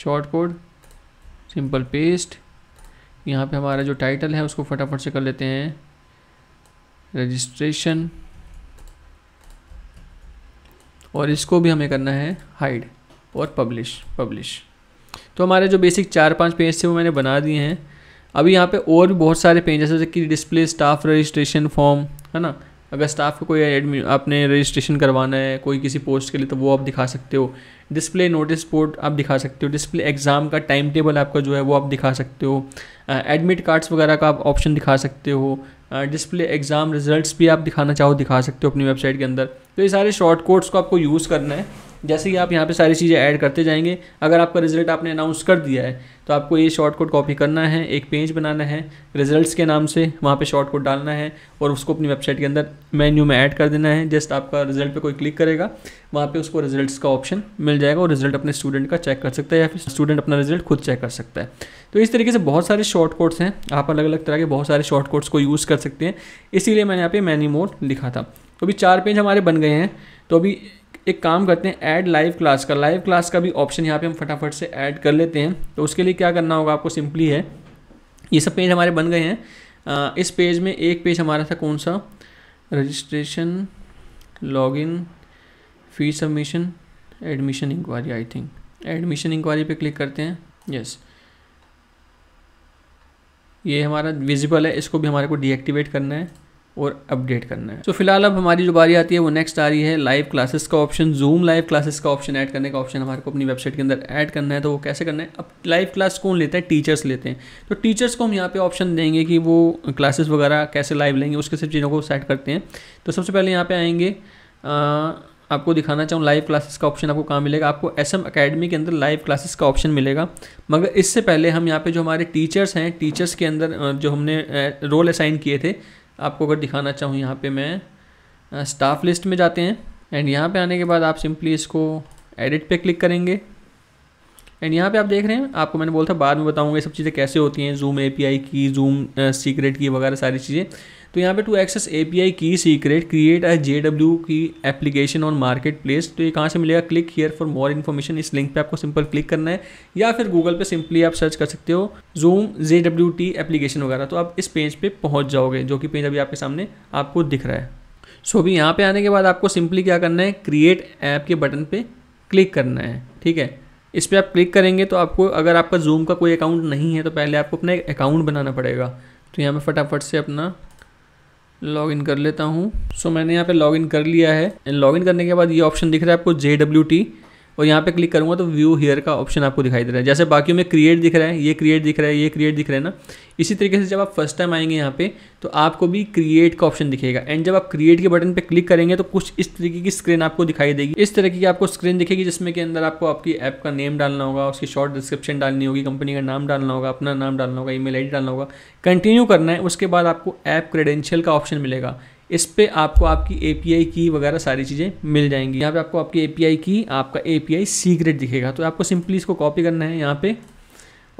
A: शॉर्ट कोड सिंपल पेस्ट यहाँ पे हमारा जो टाइटल है उसको फटाफट से कर लेते हैं रजिस्ट्रेशन और इसको भी हमें करना है हाइड और पब्लिश पब्लिश तो हमारे जो बेसिक चार पांच पेज थे वो मैंने बना दिए हैं अभी यहाँ पे और भी बहुत सारे पेज जैसे कि डिस्प्ले स्टाफ रजिस्ट्रेशन फॉर्म है ना अगर स्टाफ को कोई एडमिन आपने रजिस्ट्रेशन करवाना है कोई किसी पोस्ट के लिए तो वो आप दिखा सकते हो डिस्प्ले नोटिस बोर्ड आप दिखा सकते हो डिस्प्ले एग्ज़ाम का टाइम टेबल आपका जो है वो आप दिखा सकते हो एडमिट कार्ड्स वगैरह का आप ऑप्शन दिखा सकते हो डिस्प्ले एग्ज़ाम रिजल्ट्स भी आप दिखाना चाहो दिखा सकते हो अपनी वेबसाइट के अंदर तो ये सारे शॉर्ट कोड्स को आपको यूज़ करना है जैसे ही आप यहाँ पे सारी चीज़ें ऐड करते जाएंगे अगर आपका रिजल्ट आपने अनाउंस कर दिया है तो आपको ये शॉर्ट कोड कॉपी करना है एक पेज बनाना है रिजल्ट्स के नाम से वहाँ पे शॉर्ट कोड डालना है और उसको अपनी वेबसाइट के अंदर मेन्यू में ऐड कर देना है जस्ट आपका रिजल्ट पे कोई क्लिक करेगा वहाँ पे उसको रिजल्ट्स का ऑप्शन मिल जाएगा और रिजल्ट अपने स्टूडेंट का चेक कर सकता है या फिर स्टूडेंट अपना रिजल्ट खुद चेक कर सकता है तो इस तरीके से बहुत सारे शॉर्ट कोड्स हैं आप अलग अलग तरह के बहुत सारे शॉर्ट कोड्स को यूज़ कर सकते हैं इसीलिए मैंने यहाँ पे मैनी मोड लिखा था तो अभी चार पेज हमारे बन गए हैं तो अभी एक काम करते हैं ऐड लाइव क्लास का लाइव क्लास का भी ऑप्शन यहाँ पे हम फटाफट से ऐड कर लेते हैं तो उसके लिए क्या करना होगा आपको सिंपली है ये सब पेज हमारे बन गए हैं इस पेज में एक पेज हमारा था कौन सा registration login fee submission admission inquiry I think admission inquiry पे क्लिक करते हैं यस yes. ये हमारा विजिबल है इसको भी हमारे को डीएक्टिवेट करना है और अपडेट करना है तो so, फिलहाल अब हमारी जो बारी आती है वो नेक्स्ट आ रही है लाइव क्लासेस का ऑप्शन जूम लाइव क्लासेस का ऑप्शन ऐड करने का ऑप्शन हमारे को अपनी वेबसाइट के अंदर ऐड करना है तो वो कैसे करना है अब लाइव क्लास कौन लेता है टीचर्स लेते हैं तो टीचर्स को हम यहाँ पे ऑप्शन देंगे कि वो क्लासेस वगैरह कैसे लाइव लेंगे उसके सब चीज़ों को सेट करते हैं तो सबसे पहले यहाँ पर आएंगे आ, आपको दिखाना चाहूँ लाइव क्लासेस का ऑप्शन आपको कहाँ मिलेगा आपको एस एम अकेडमी के अंदर लाइव क्लासेस का ऑप्शन मिलेगा मगर इससे पहले हम यहाँ पर जो हमारे टीचर्स हैं टीचर्स के अंदर जो हमने रोल असाइन किए थे आपको अगर दिखाना चाहूँ यहाँ पे मैं स्टाफ लिस्ट में जाते हैं एंड यहाँ पे आने के बाद आप सिंपली इसको एडिट पे क्लिक करेंगे एंड यहाँ पे आप देख रहे हैं आपको मैंने बोला था बाद में बताऊँगा ये सब चीज़ें कैसे होती हैं Zoom API key Zoom secret key वगैरह सारी चीज़ें तो यहाँ पे to access A P I key secret create I J W की एप्लीकेशन ऑन मार्केट प्लेस तो ये कहाँ से मिलेगा click here for more information इस लिंक पे आपको सिंपल क्लिक करना है या फिर गूगल पे सिंपली आप सर्च कर सकते हो Zoom J W T application वगैरह तो आप इस पेज पे पहुँच जाओगे जो कि पेज अभी आपके सामने आपको दिख रहा है सो अभी यहाँ पर आने के बाद आपको सिंपली क्या करना है क्रिएट ऐप के बटन पर क्लिक करना है ठीक है इस पर आप क्लिक करेंगे तो आपको अगर आपका जूम का कोई अकाउंट नहीं है तो पहले आपको अपना एक अकाउंट बनाना पड़ेगा तो यहाँ पे फटाफट से अपना लॉग इन कर लेता हूँ सो so, मैंने यहाँ पे लॉग इन कर लिया है लॉग इन करने के बाद ये ऑप्शन दिख रहा है आपको जे डब्ल्यू टी और यहाँ पे क्लिक करूँगा तो व्यू हेयर का ऑप्शन आपको दिखाई दे रहा है जैसे बाकी में क्रिएट दिख रहा है ये क्रिएट दिख रहा है ये क्रिएट दिख रहा है ना इसी तरीके से जब आप फर्स्ट टाइम आएंगे यहाँ पे तो आपको भी क्रिएट का ऑप्शन दिखेगा एंड जब आप क्रिएट के बटन पे क्लिक करेंगे तो कुछ इस तरीके की स्क्रीन आपको दिखाई देगी इस तरीके की आपको स्क्रीन दिखेगी जिसमें के अंदर आपको आपकी ऐप का नेम डालना होगा उसकी शॉर्ट डिस्क्रिप्शन डालनी होगी कंपनी का नाम डालना होगा अपना नाम डालना होगा ई मेल डालना होगा कंटिन्यू करना है उसके बाद आपको ऐप क्रेडेंशियल का ऑप्शन मिलेगा इस पर आपको आपकी ए की वगैरह सारी चीज़ें मिल जाएंगी यहाँ पर आपको आपकी ए की आपका ए सीक्रेट दिखेगा तो आपको सिंपली इसको कॉपी करना है यहाँ पर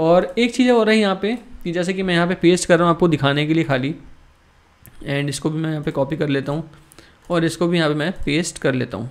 A: और एक चीज़ हो रही है यहाँ पर कि जैसे कि मैं यहाँ पर पेस्ट कर रहा हूँ आपको दिखाने के लिए खाली एंड इसको भी मैं यहाँ पे कॉपी कर लेता हूँ और इसको भी यहाँ पे मैं पेस्ट कर लेता हूँ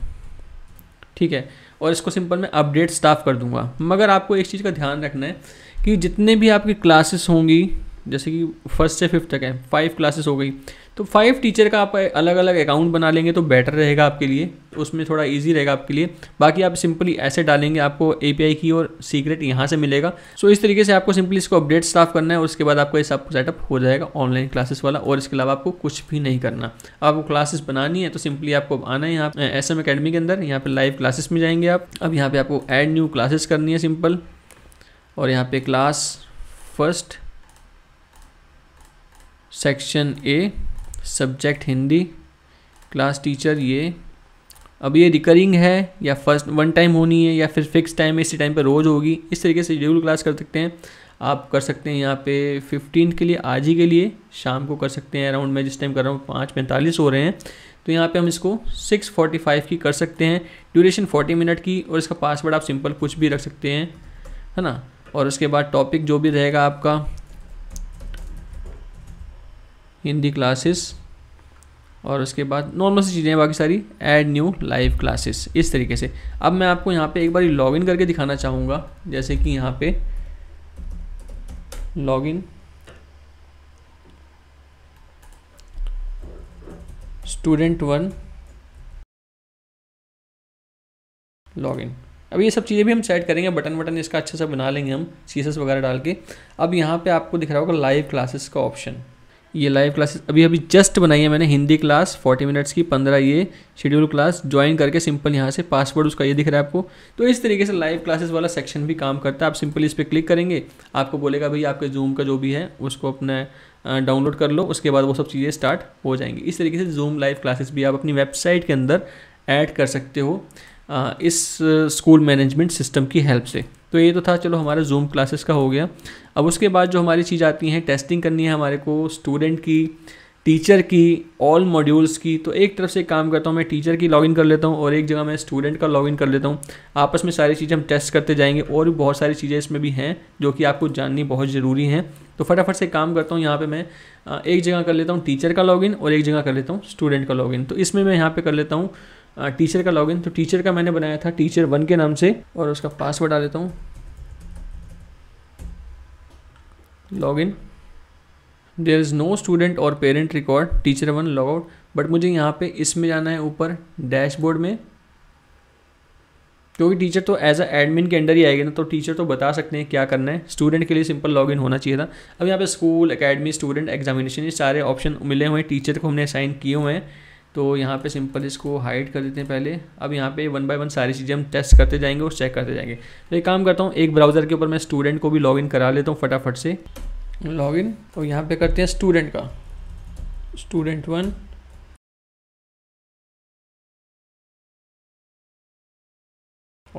A: ठीक है और इसको सिंपल मैं अपडेट स्टाफ कर दूँगा मगर आपको एक चीज़ का ध्यान रखना है कि जितने भी आपकी क्लासेस होंगी जैसे कि फर्स्ट से फिफ्थ तक है फाइव क्लासेस हो गई तो फाइव टीचर का आप अलग अलग अकाउंट बना लेंगे तो बेटर रहेगा आपके लिए उसमें थोड़ा इजी रहेगा आपके लिए बाकी आप सिंपली ऐसे डालेंगे आपको ए की और सीक्रेट यहाँ से मिलेगा सो इस तरीके से आपको सिंपली इसको अपडेट स्टाफ करना है और उसके बाद आपको ये सब सेटअप हो जाएगा ऑनलाइन क्लासेस वाला और इसके अलावा आपको कुछ भी नहीं करना आपको क्लासेस बनानी है तो सिंपली आपको आना है यहाँ एस एम अकेडमी के अंदर यहाँ पर लाइव क्लासेस में जाएंगे आप अब यहाँ पर आपको एड न्यू क्लासेस करनी है सिंपल और यहाँ पर class first section A subject Hindi class teacher ये अब ये रिकरिंग है या फर्स्ट वन टाइम होनी है या फिर फिक्स टाइम है इसी टाइम पर रोज़ होगी इस तरीके से शेड्यूल क्लास कर सकते हैं आप कर सकते हैं यहाँ पे फिफ्टीन के लिए आज ही के लिए शाम को कर सकते हैं अराउंड मैं जिस टाइम कर रहा हूँ पाँच पैंतालीस हो रहे हैं तो यहाँ पे हम इसको सिक्स फोर्टी फाइव की कर सकते हैं ड्यूरेशन फोर्टी मिनट की और इसका पासवर्ड आप सिंपल कुछ भी रख सकते हैं है ना और उसके बाद टॉपिक जो भी रहेगा आपका इन दी क्लासेस और उसके बाद नॉर्मल सी चीज़ें बाकी सारी ऐड न्यू लाइव क्लासेस इस तरीके से अब मैं आपको यहाँ पे एक बार लॉगिन करके दिखाना चाहूँगा जैसे कि यहाँ पे लॉगिन स्टूडेंट वन लॉगिन अब ये सब चीज़ें भी हम सेट करेंगे बटन वटन इसका अच्छे से बना लेंगे हम सीसेस वगैरह डाल के अब यहाँ पे आपको दिख रहा होगा लाइव क्लासेस का ऑप्शन ये लाइव क्लासेस अभी अभी जस्ट बनाई है मैंने हिंदी क्लास 40 मिनट्स की 15 ये शेड्यूल क्लास ज्वाइन करके सिंपल यहाँ से पासवर्ड उसका ये दिख रहा है आपको तो इस तरीके से लाइव क्लासेस वाला सेक्शन भी काम करता है आप सिंपली इस पर क्लिक करेंगे आपको बोलेगा भाई आपके जूम का जो भी है उसको अपना डाउनलोड कर लो उसके बाद वो सब चीज़ें स्टार्ट हो जाएंगी इस तरीके से जूम लाइव क्लासेस भी आप अपनी वेबसाइट के अंदर ऐड कर सकते हो इस स्कूल मैनेजमेंट सिस्टम की हेल्प से तो ये तो था चलो हमारे जूम क्लासेस का हो गया अब उसके बाद जो हमारी चीज़ आती हैं टेस्टिंग करनी है हमारे को स्टूडेंट की टीचर की ऑल मॉड्यूल्स की तो एक तरफ से काम करता हूँ मैं टीचर की लॉगिन कर लेता हूँ और एक जगह मैं स्टूडेंट का लॉगिन कर लेता हूँ आपस में सारी चीज़ें हम टेस्ट करते जाएंगे और भी बहुत सारी चीज़ें इसमें भी हैं जो कि आपको जाननी बहुत ज़रूरी हैं तो फटाफट से काम करता हूँ यहाँ पे मैं एक जगह कर लेता हूँ टीचर का लॉगिन और एक जगह कर लेता हूँ स्टूडेंट का लॉगिन तो इसमें मैं यहाँ पर कर लेता हूँ टीचर हाँ, का लॉगिन तो टीचर का मैंने बनाया था टीचर वन के नाम से और उसका पासवर्ड डाल देता हूँ login there is no student और parent record teacher one log out but मुझे यहाँ पे इसमें जाना है ऊपर डैशबोर्ड में क्योंकि टीचर तो एज अ एडमिन के अंडर ही आएगी ना तो टीचर तो बता सकते हैं क्या करना है स्टूडेंट के लिए सिंपल लॉगिन होना चाहिए था अब यहाँ पे स्कूल एकेडमी स्टूडेंट एग्जामिनेशन ये सारे ऑप्शन मिले हुए हैं टीचर को हमने असाइन किए हुए हैं तो यहाँ पे सिंपल इसको हाइड कर देते हैं पहले अब यहाँ पे वन बाय वन सारी चीज़ें हम टेस्ट करते जाएंगे और चेक करते जाएंगे तो एक काम करता हूँ एक ब्राउज़र के ऊपर मैं स्टूडेंट को भी लॉगिन करा लेता हूँ फटाफट से लॉगिन और यहाँ पे करते हैं स्टूडेंट का स्टूडेंट वन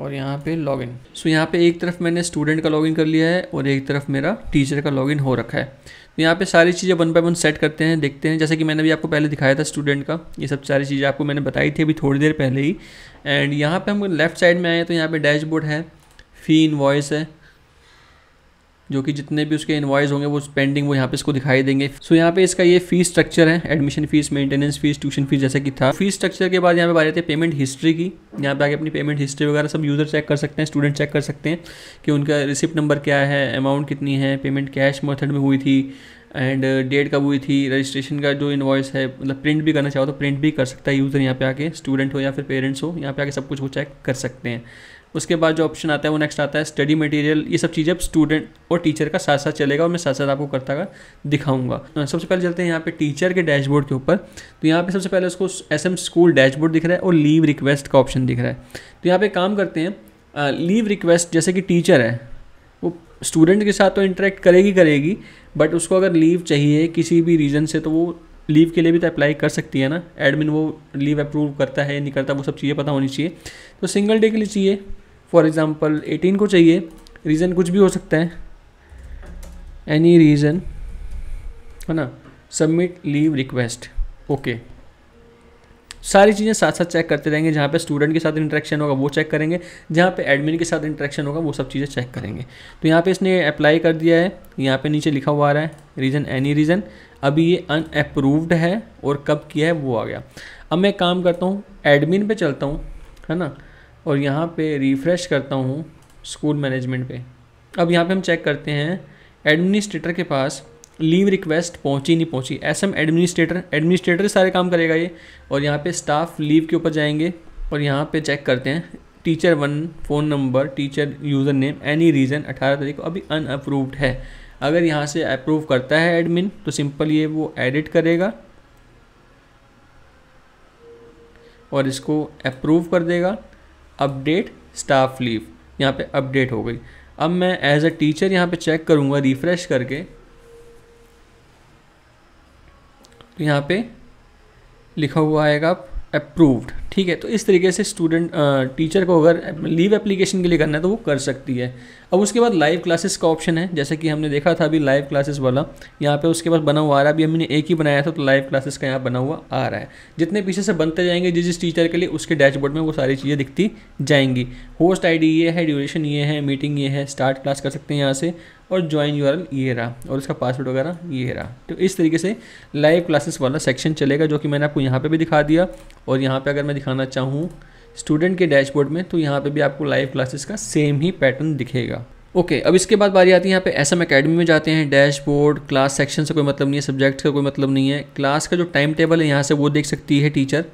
A: और यहाँ पे लॉगिन सो यहाँ पे एक तरफ मैंने स्टूडेंट का लॉगिन कर लिया है और एक तरफ मेरा टीचर का लॉगिन हो रखा है तो यहाँ पे सारी चीज़ें वन बाय वन सेट करते हैं देखते हैं जैसे कि मैंने अभी आपको पहले दिखाया था स्टूडेंट का ये सब सारी चीज़ें आपको मैंने बताई थी अभी थोड़ी देर पहले ही एंड यहाँ पे हम लेफ्ट साइड में आए तो यहाँ पे डैशबोर्ड है फ़ी इन्वॉइस है जो कि जितने भी उसके इन्वाइस होंगे वो पेंडिंग वो यहाँ पे इसको दिखाई देंगे सो so, यहाँ पे इसका ये फीस स्ट्रक्चर है admission fees maintenance fees tuition fees जैसा कि था फीस स्ट्रक्चर के बाद यहाँ पे बात आती है पेमेंट हिस्ट्री की यहाँ पे आगे अपनी पेमेंट हिस्ट्री वगैरह सब यूज़र चेक कर सकते हैं स्टूडेंट चेक कर सकते हैं कि उनका रिसिप्ट नंबर क्या है अमाउंट कितनी है पेमेंट कैश मेथड में हुई थी एंड डेट कब हुई थी रजिस्ट्रेशन का जो इन्वाइस है मतलब प्रिंट भी करना चाहो तो प्रिंट भी कर सकता है यूज़र यहाँ पे आके स्टूडेंट हो या फिर पेरेंट्स हो यहाँ पे आके सब कुछ वो चेक कर सकते हैं उसके बाद जो ऑप्शन आता है वो नेक्स्ट आता है स्टडी मटेरियल ये सब चीज़ें अब स्टूडेंट और टीचर का साथ साथ चलेगा और मैं साथ साथ आपको करता का दिखाऊंगा तो सबसे पहले चलते हैं यहाँ पे टीचर के डैशबोर्ड के ऊपर तो यहाँ पे सबसे पहले उसको एस एम स्कूल डैशबोर्ड दिख रहा है और लीव रिक्वेस्ट का ऑप्शन दिख रहा है तो यहाँ पर काम करते हैं लीव रिक्वेस्ट जैसे कि टीचर है वो स्टूडेंट के साथ तो इंटरेक्ट करेगी करेगी बट उसको अगर लीव चाहिए किसी भी रीज़न से तो वो लीव के लिए भी तो अप्लाई कर सकती है ना एडमिन वो लीव अप्रूव करता है नहीं करता वो सब चीज़ें पता होनी चाहिए तो सिंगल डे के लिए चाहिए फॉर एग्ज़ाम्पल एटीन को चाहिए रीज़न कुछ भी हो सकता है एनी रीज़न है ना सबमिट लीव रिक्वेस्ट ओके सारी चीज़ें साथ साथ चेक करते रहेंगे जहाँ पे स्टूडेंट के साथ इंटरेक्शन होगा वो चेक करेंगे जहाँ पे एडमिन के साथ इंटरेक्शन होगा वो सब चीज़ें चेक करेंगे तो यहाँ पे इसने अप्लाई कर दिया है यहाँ पे नीचे लिखा हुआ आ रहा है रीज़न एनी रीज़न अभी ये अनअप्रूव्ड है और कब किया है वो आ गया अब मैं काम करता हूँ एडमिन पर चलता हूँ है ना और यहाँ पे रिफ़्रेश करता हूँ स्कूल मैनेजमेंट पे अब यहाँ पे हम चेक करते हैं एडमिनिस्ट्रेटर के पास लीव रिक्वेस्ट पहुँची नहीं पहुँची एस एम एडमिनिस्ट्रेटर एडमिनिस्ट्रेटर सारे काम करेगा ये और यहाँ पे स्टाफ लीव के ऊपर जाएंगे और यहाँ पे चेक करते हैं teacher one phone number teacher username any reason अठारह तारीख को अभी अनअप्रूव्ड है अगर यहाँ से अप्रूव करता है एडमिन तो सिंपल ये वो एडिट करेगा और इसको अप्रूव कर देगा अपडेट स्टाफ लीव यहाँ पे अपडेट हो गई अब मैं एज अ टीचर यहाँ पे चेक करूँगा रिफ्रेश करके तो यहाँ पे लिखा हुआ आएगा अप्रूव्ड ठीक है तो इस तरीके से स्टूडेंट टीचर को अगर लीव एप्लीकेशन के लिए करना है तो वो कर सकती है अब उसके बाद लाइव क्लासेस का ऑप्शन है जैसे कि हमने देखा था अभी लाइव क्लासेस वाला यहाँ पे उसके पास बना हुआ आ रहा है अभी हमने एक ही बनाया था तो लाइव क्लासेस का यहाँ बना हुआ आ रहा है जितने पीछे से बनते जाएंगे जिस जिस टीचर के लिए उसके डैशबोर्ड में वो सारी चीज़ें दिखती जाएंगी होस्ट आई ये है ड्यूरेशन ये है मीटिंग ये है स्टार्ट क्लास कर सकते हैं यहाँ से और ज्वाइन यू ये रहा और इसका पासवर्ड वगैरह ये रहा तो इस तरीके से लाइव क्लासेस वाला सेक्शन चलेगा जो कि मैंने आपको यहाँ पर भी दिखा दिया और यहाँ पर अगर मैं दिखाना चाहूँ स्टूडेंट के डैशबोर्ड में तो यहाँ पे भी आपको लाइव क्लासेस का सेम ही पैटर्न दिखेगा ओके okay, अब इसके बाद बारी आती है यहाँ पे एस एम अकेडमी में जाते हैं डैशबोर्ड क्लास सेक्शन से कोई मतलब नहीं है सब्जेक्ट का कोई मतलब नहीं है क्लास का जो टाइम टेबल है यहाँ से वो देख सकती है टीचर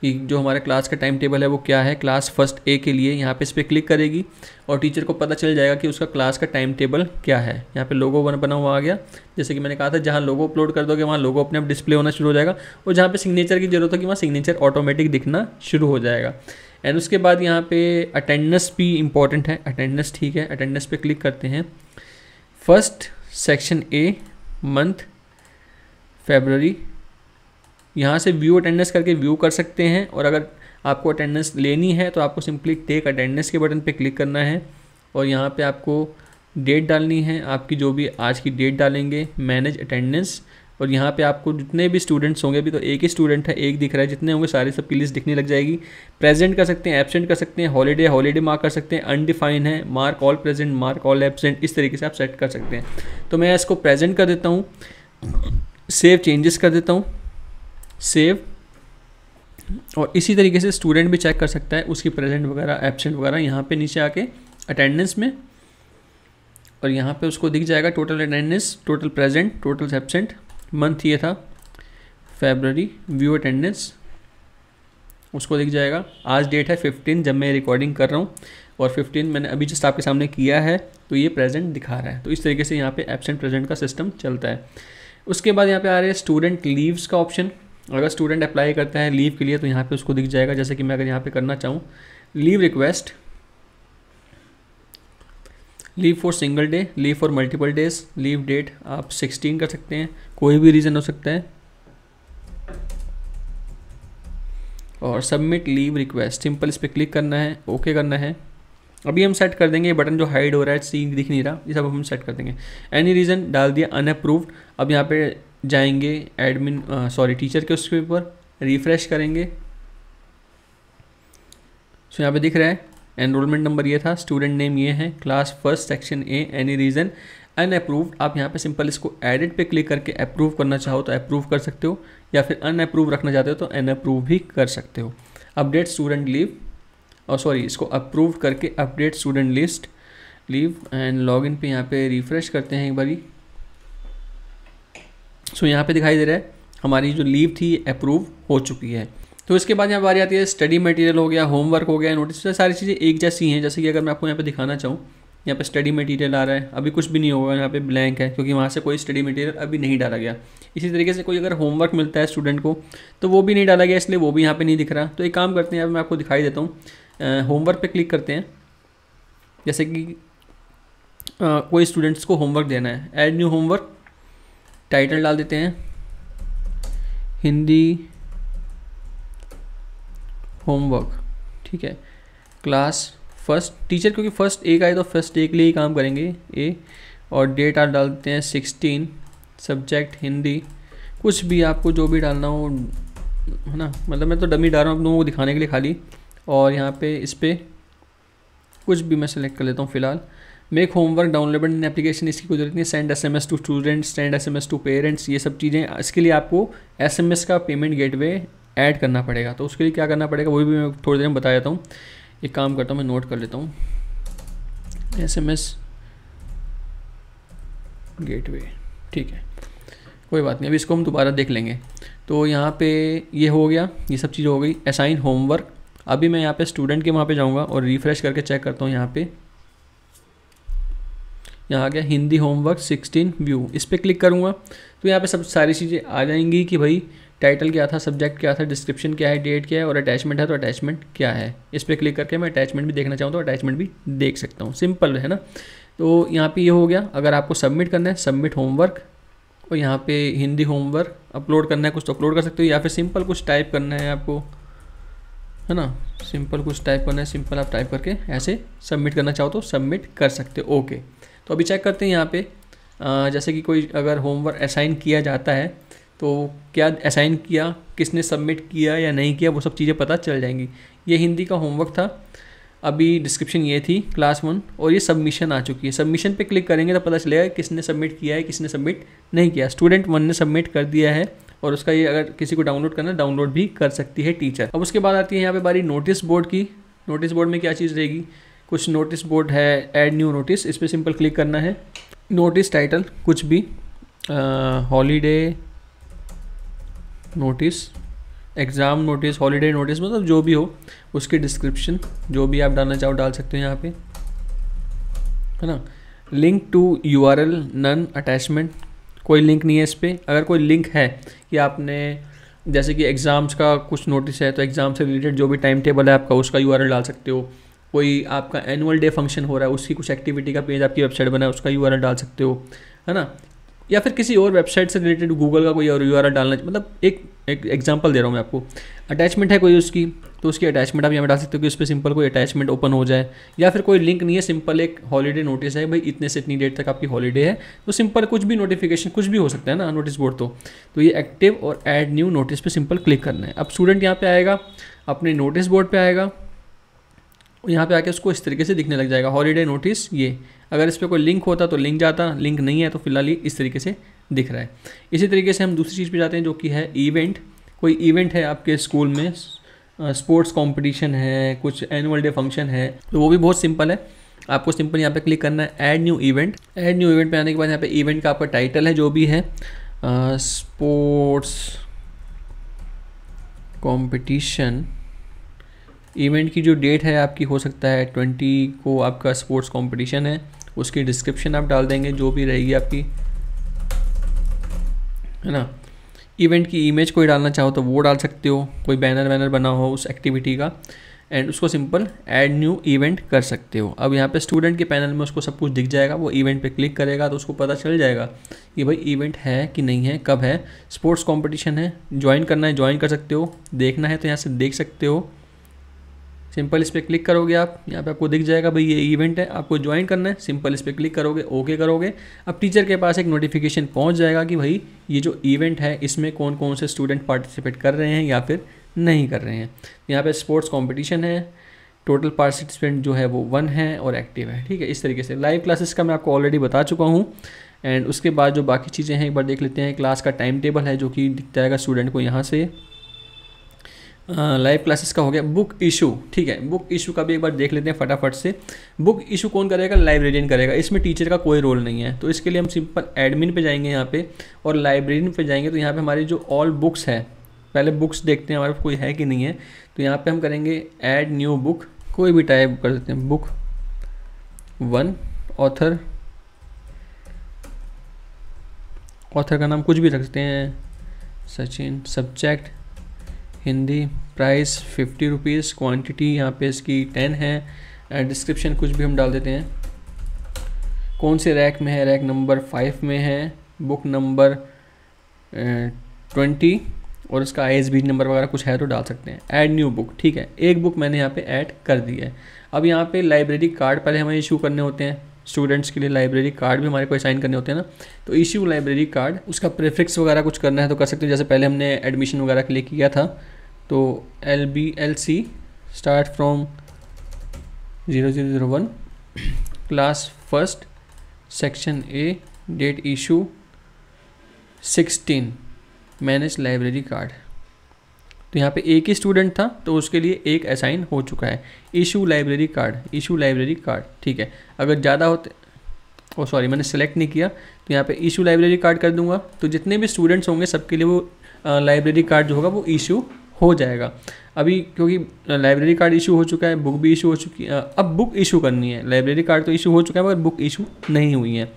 A: कि जो हमारा क्लास का टाइम टेबल है वो क्या है क्लास फर्स्ट ए के लिए यहाँ पे इस पर क्लिक करेगी और टीचर को पता चल जाएगा कि उसका क्लास का टाइम टेबल क्या है यहाँ पे लोगो बन बना हुआ आ गया जैसे कि मैंने कहा था जहाँ लोगो अपलोड कर दोगे वहाँ लोगो अपने आप डिस्प्ले होना शुरू हो जाएगा और जहाँ पर सिग्नेचर की जरूरत होगी वहाँ सिग्नेचर ऑटोमेटिक दिखना शुरू हो जाएगा एंड उसके बाद यहाँ पर अटेंडेंस भी इंपॉर्टेंट है अटेंडेंस ठीक है अटेंडेंस पर क्लिक करते हैं first section A month February यहाँ से व्यू अटेंडेंस करके व्यू कर सकते हैं और अगर आपको अटेंडेंस लेनी है तो आपको सिंपली टेक अटेंडेंस के बटन पे क्लिक करना है और यहाँ पे आपको डेट डालनी है आपकी जो भी आज की डेट डालेंगे मैनेज अटेंडेंस और यहाँ पे आपको जितने भी स्टूडेंट्स होंगे अभी तो एक ही स्टूडेंट है एक दिख रहा है जितने होंगे सारे सबकी लिस्ट दिखने लग जाएगी प्रेजेंट कर सकते हैं एबसेंट कर सकते हैं हॉलीडे हॉलीडे मार्क कर सकते हैं अनडिफाइन है mark all present mark all absent इस तरीके से आप सेट कर सकते हैं तो मैं इसको प्रेजेंट कर देता हूँ सेव चेंजेस कर देता हूँ सेव और इसी तरीके से स्टूडेंट भी चेक कर सकता है उसकी प्रेजेंट वगैरह एबसेंट वगैरह यहाँ पे नीचे आके अटेंडेंस में और यहाँ पे उसको दिख जाएगा total attendance total present total absent month ये था फेबररी व्यू अटेंडेंस उसको दिख जाएगा आज डेट है फिफ्टीन जब मैं रिकॉर्डिंग कर रहा हूँ और फिफ्टीन मैंने अभी जस्ट आपके सामने किया है तो ये प्रेजेंट दिखा रहा है तो इस तरीके से यहाँ पर एबसेंट प्रेजेंट का सिस्टम चलता है उसके बाद यहाँ पे आ रहे हैं स्टूडेंट लीव्स का ऑप्शन अगर स्टूडेंट अप्लाई करता है लीव के लिए तो यहाँ पे उसको दिख जाएगा जैसे कि मैं अगर यहाँ पे करना चाहूँ leave request leave for single day leave for multiple days leave date आप सिक्सटीन कर सकते हैं कोई भी रीज़न हो सकता है और सबमिट लीव रिक्वेस्ट सिंपल इस पर क्लिक करना है ओके okay करना है अभी हम सेट कर देंगे ये बटन जो हाइड हो रहा है सी दिख नहीं रहा ये सब हम सेट कर देंगे एनी रीज़न डाल दिया अनअप्रूव्ड अब यहाँ पे जाएंगे एडमिन सॉरी टीचर के उसके ऊपर रिफ्रेश करेंगे सो so, यहाँ पे दिख रहा है एनरोलमेंट नंबर ये था स्टूडेंट नेम ये है class first section A any reason unapprove आप यहाँ पे सिंपल इसको एडिट पे क्लिक करके अप्रूव करना चाहो तो अप्रूव कर सकते हो या फिर अन अप्रूव रखना चाहते हो तो अन अप्रूव भी कर सकते हो अपडेट स्टूडेंट लीव और सॉरी इसको अप्रूव करके update student list leave and login पर यहाँ पर रिफ्रेश करते हैं एक बारी सो यहाँ पे दिखाई दे रहा है हमारी जो लीव थी अप्रूव हो चुकी है तो इसके बाद यहाँ बारी आती है स्टडी मटेरियल हो गया होमवर्क हो गया नोटिस तो सारी चीज़ें एक जैसी हैं जैसे कि अगर मैं आपको यहाँ पे दिखाना चाहूँ यहाँ पे स्टडी मटेरियल आ रहा है अभी कुछ भी नहीं होगा यहाँ पे ब्लैंक है क्योंकि वहाँ से कोई स्टडी मटेरियल अभी नहीं डाला गया इसी तरीके से कोई अगर होमवर्क मिलता है स्टूडेंट को तो वो भी नहीं डाला गया इसलिए वो भी यहाँ पर नहीं दिख रहा तो एक काम करते हैं अब मैं आपको दिखाई देता हूँ होमवर्क पर क्लिक करते हैं जैसे कि कोई स्टूडेंट्स को होमवर्क देना है एड न्यू होमवर्क टाइटल डाल देते हैं हिंदी होमवर्क ठीक है क्लास फर्स्ट टीचर क्योंकि फर्स्ट एक आए तो फर्स्ट ए के लिए ही काम करेंगे ए और डेट आप डाल देते हैं सिक्सटीन सब्जेक्ट हिंदी कुछ भी आपको जो भी डालना हो है ना मतलब मैं तो डमी डाल रहा हूँ लोगों को दिखाने के लिए खाली और यहाँ पे इस पर कुछ भी मैं सेलेक्ट कर लेता हूँ फ़िलहाल make homework download in application इसकी कोई जरूरत नहीं send S M S to students send S M S to parents ये सब चीज़ें इसके लिए आपको एस एम एस का पेमेंट गेट वे ऐड करना पड़ेगा तो उसके लिए क्या करना पड़ेगा वो भी मैं थोड़ी देर में बता देता हूँ एक काम करता हूँ मैं नोट कर लेता हूँ S M S gateway ठीक है कोई बात नहीं अभी इसको हम दोबारा देख लेंगे तो यहाँ पे ये हो गया ये सब चीज़ हो गई असाइन होमवर्क अभी मैं यहाँ पे स्टूडेंट के वहाँ पे जाऊँगा और रिफ़्रेश करके चेक करता हूँ यहाँ पे यहाँ आ गया हिंदी होमवर्क सिक्सटीन व्यू इस पर क्लिक करूँगा तो यहाँ पे सब सारी चीज़ें आ जाएंगी कि भाई टाइटल क्या था सब्जेक्ट क्या था डिस्क्रिप्शन क्या है डेट क्या है और अटैचमेंट है तो अटैचमेंट क्या है इस पर क्लिक करके मैं अटैचमेंट भी देखना चाहूँ तो अटैचमेंट भी देख सकता हूँ सिंपल है ना तो यहाँ पर ये यह हो गया अगर आपको सबमिट करना है सबमिट होमवर्क और यहाँ पर हिंदी होमवर्क अपलोड करना है कुछ तो अपलोड कर सकते हो या फिर सिंपल कुछ टाइप करना है आपको है ना सिंपल कुछ टाइप करना है सिंपल आप टाइप करके ऐसे सबमिट करना चाहो तो सबमिट कर सकते हो ओके तो अभी चेक करते हैं यहाँ पे आ, जैसे कि कोई अगर होमवर्क असाइन किया जाता है तो क्या असाइन किया किसने सबमिट किया या नहीं किया वो सब चीज़ें पता चल जाएंगी ये हिंदी का होमवर्क था अभी डिस्क्रिप्शन ये थी क्लास वन और ये सबमिशन आ चुकी है सबमिशन पे क्लिक करेंगे तो पता चलेगा किसने सबमिट किया है किसने सबमिट नहीं किया स्टूडेंट वन ने सबमिट कर दिया है और उसका ये अगर किसी को डाउनलोड करना डाउनलोड भी कर सकती है टीचर अब उसके बाद आती है यहाँ पे बारी नोटिस बोर्ड की नोटिस बोर्ड में क्या चीज़ रहेगी कुछ नोटिस बोर्ड है एड न्यू नोटिस इस पर सिंपल क्लिक करना है नोटिस टाइटल कुछ भी holiday notice exam notice holiday notice मतलब जो भी हो उसकी डिस्क्रिप्शन जो भी आप डालना चाहो डाल सकते हो यहाँ पे है ना link to U R L none attachment कोई लिंक नहीं है इस पर अगर कोई लिंक है कि आपने जैसे कि एग्ज़ाम्स का कुछ नोटिस है तो एग्ज़ाम से रिलेटेड जो भी टाइम टेबल है आपका उसका यू आर एल डाल सकते हो कोई आपका एनुअल डे फंक्शन हो रहा है उसकी कुछ एक्टिविटी का पेज आपकी वेबसाइट बना है उसका यू डाल सकते हो है ना या फिर किसी और वेबसाइट से रिलेटेड गूगल का कोई और यू डालना मतलब एक एक एग्जाम्पल दे रहा हूँ मैं आपको अटैचमेंट है कोई उसकी तो उसकी अटैचमेंट आप यहाँ डाल सकते हो कि उस पर सिंपल कोई अटैचमेंट ओपन हो जाए या फिर कोई लिंक नहीं है सिंपल एक हॉलीडे नोटिस है भाई इतने से इतनी डेट तक आपकी हॉलीडे है तो सिंपल कुछ भी नोटिफिकेशन कुछ भी हो सकता है ना नोटिस बोर्ड तो तो ये एक्टिव और एड न्यू नोटिस पे सिंपल क्लिक करना है अब स्टूडेंट यहाँ पे आएगा अपने नोटिस बोर्ड पे आएगा और यहाँ पे आके उसको इस तरीके से दिखने लग जाएगा हॉलीडे नोटिस ये अगर इस पर कोई लिंक होता तो लिंक जाता लिंक नहीं है तो फिलहाल ये इस तरीके से दिख रहा है इसी तरीके से हम दूसरी चीज़ पे जाते हैं जो कि है इवेंट कोई इवेंट है आपके स्कूल में स्पोर्ट्स कॉम्पिटिशन है कुछ एनुअल डे फंक्शन है तो वो भी बहुत सिंपल है आपको सिंपल यहाँ पे क्लिक करना है add new event add new event पे आने के बाद यहाँ पे इवेंट का आपका टाइटल है जो भी है स्पोर्ट्स कंपटीशन इवेंट की जो डेट है आपकी हो सकता है ट्वेंटी को आपका स्पोर्ट्स कॉम्पिटिशन है उसकी डिस्क्रिप्शन आप डाल देंगे जो भी रहेगी आपकी है ना इवेंट की इमेज कोई डालना चाहो तो वो डाल सकते हो कोई बैनर वैनर बना हो उस एक्टिविटी का एंड उसको सिंपल ऐड न्यू इवेंट कर सकते हो अब यहाँ पे स्टूडेंट के पैनल में उसको सब कुछ दिख जाएगा वो इवेंट पे क्लिक करेगा तो उसको पता चल जाएगा कि भाई इवेंट है कि नहीं है कब है स्पोर्ट्स कॉम्पिटिशन है ज्वाइन करना है ज्वाइन कर सकते हो देखना है तो यहाँ से देख सकते हो सिंपल इस पर क्लिक करोगे आप यहाँ पे आपको दिख जाएगा भाई ये इवेंट है आपको ज्वाइन करना है सिंपल इस पर क्लिक करोगे ओके करोगे अब टीचर के पास एक नोटिफिकेशन पहुँच जाएगा कि भाई ये जो इवेंट है इसमें कौन कौन से स्टूडेंट पार्टिसिपेट कर रहे हैं या फिर नहीं कर रहे हैं यहाँ पर स्पोर्ट्स कॉम्पिटिशन है टोटल पार्टिसिपेंट जो है वो वन है और एक्टिव है ठीक है इस तरीके से लाइव क्लासेस का मैं आपको ऑलरेडी बता चुका हूँ एंड उसके बाद जो बाकी चीज़ें हैं एक बार देख लेते हैं क्लास का टाइम टेबल है जो कि दिख जाएगा स्टूडेंट को यहाँ से लाइव क्लासेस का हो गया बुक इशू ठीक है बुक इशू का भी एक बार देख लेते हैं फटाफट से बुक इशू कौन करेगा लाइब्रेरियन करेगा इसमें टीचर का कोई रोल नहीं है तो इसके लिए हम सिंपल एडमिन पे जाएंगे यहाँ पे और लाइब्रेरियन पे जाएंगे तो यहाँ पे हमारी जो ऑल बुक्स है पहले बुक्स देखते हैं हमारे कोई है कि नहीं है तो यहाँ पर हम करेंगे एड न्यू बुक कोई भी टाइप कर देते हैं बुक वन ऑथर ऑथर का नाम कुछ भी रख सकते हैं Sachin subject Hindi price fifty rupees quantity यहाँ पे इसकी टेन है एंड डिस्क्रिप्शन कुछ भी हम डाल देते हैं कौन से रैक में है रैक नंबर फाइव में है बुक नंबर ट्वेंटी और इसका आई एस बी नंबर वगैरह कुछ है तो डाल सकते हैं ऐड न्यू बुक ठीक है एक बुक मैंने यहाँ पे ऐड कर दी है अब यहाँ पे लाइब्रेरी कार्ड पहले हमें इशू करने होते हैं स्टूडेंट्स के लिए लाइब्रेरी कार्ड भी हमारे को साइन करने होते हैं ना तो इशू लाइब्रेरी कार्ड उसका प्रेफिक्स वगैरह कुछ करना है तो कर सकते हैं जैसे पहले हमने एडमिशन वगैरह के लिए किया था तो L B L C start from zero zero zero one class first section A date issue sixteen manage library card तो यहाँ पे एक ही स्टूडेंट था तो उसके लिए एक असाइन हो चुका है issue library card issue library card ठीक है अगर ज़्यादा होते ओ सॉरी मैंने सेलेक्ट नहीं किया तो यहाँ पे इशू लाइब्रेरी कार्ड कर दूंगा तो जितने भी स्टूडेंट्स होंगे सबके लिए वो लाइब्रेरी कार्ड जो होगा वो इशू हो जाएगा अभी क्योंकि लाइब्रेरी कार्ड इशू हो चुका है बुक भी इशू हो चुकी है अब बुक इशू करनी है लाइब्रेरी कार्ड तो इशू हो चुका है मगर बुक इशू नहीं हुई है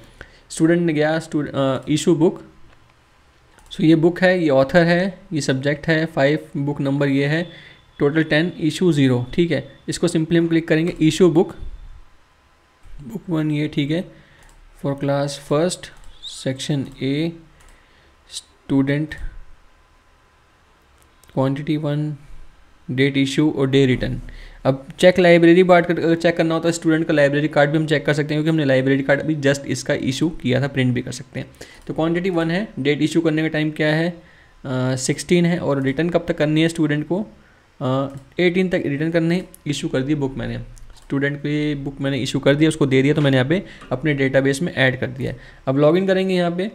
A: स्टूडेंट ने गया इशू बुक सो ये बुक है ये ऑथर है ये सब्जेक्ट है फाइव बुक नंबर ये है टोटल टेन इशू ज़ीरो ठीक है इसको सिंपली हम क्लिक करेंगे इशू बुक बुक वन ये ठीक है for class first section A student quantity one date issue और डे रिटर्न अब चेक लाइब्रेरी बात कर अगर चेक करना होता है स्टूडेंट का लाइब्रेरी कार्ड भी हम चेक कर सकते हैं क्योंकि हमने लाइब्रेरी कार्ड अभी जस्ट इसका इशू किया था प्रिंट भी कर सकते हैं तो क्वांटिटी वन है डेट इशू करने का टाइम क्या है सिक्सटीन है और रिटर्न कब तक करनी है स्टूडेंट को एटीन तक रिटर्न करने इशू कर दी बुक मैंने स्टूडेंट की बुक मैंने इशू कर दिया उसको दे दिया तो मैंने यहाँ पे अपने डेटाबेस में ऐड कर दिया है अब लॉगिन करेंगे यहाँ पे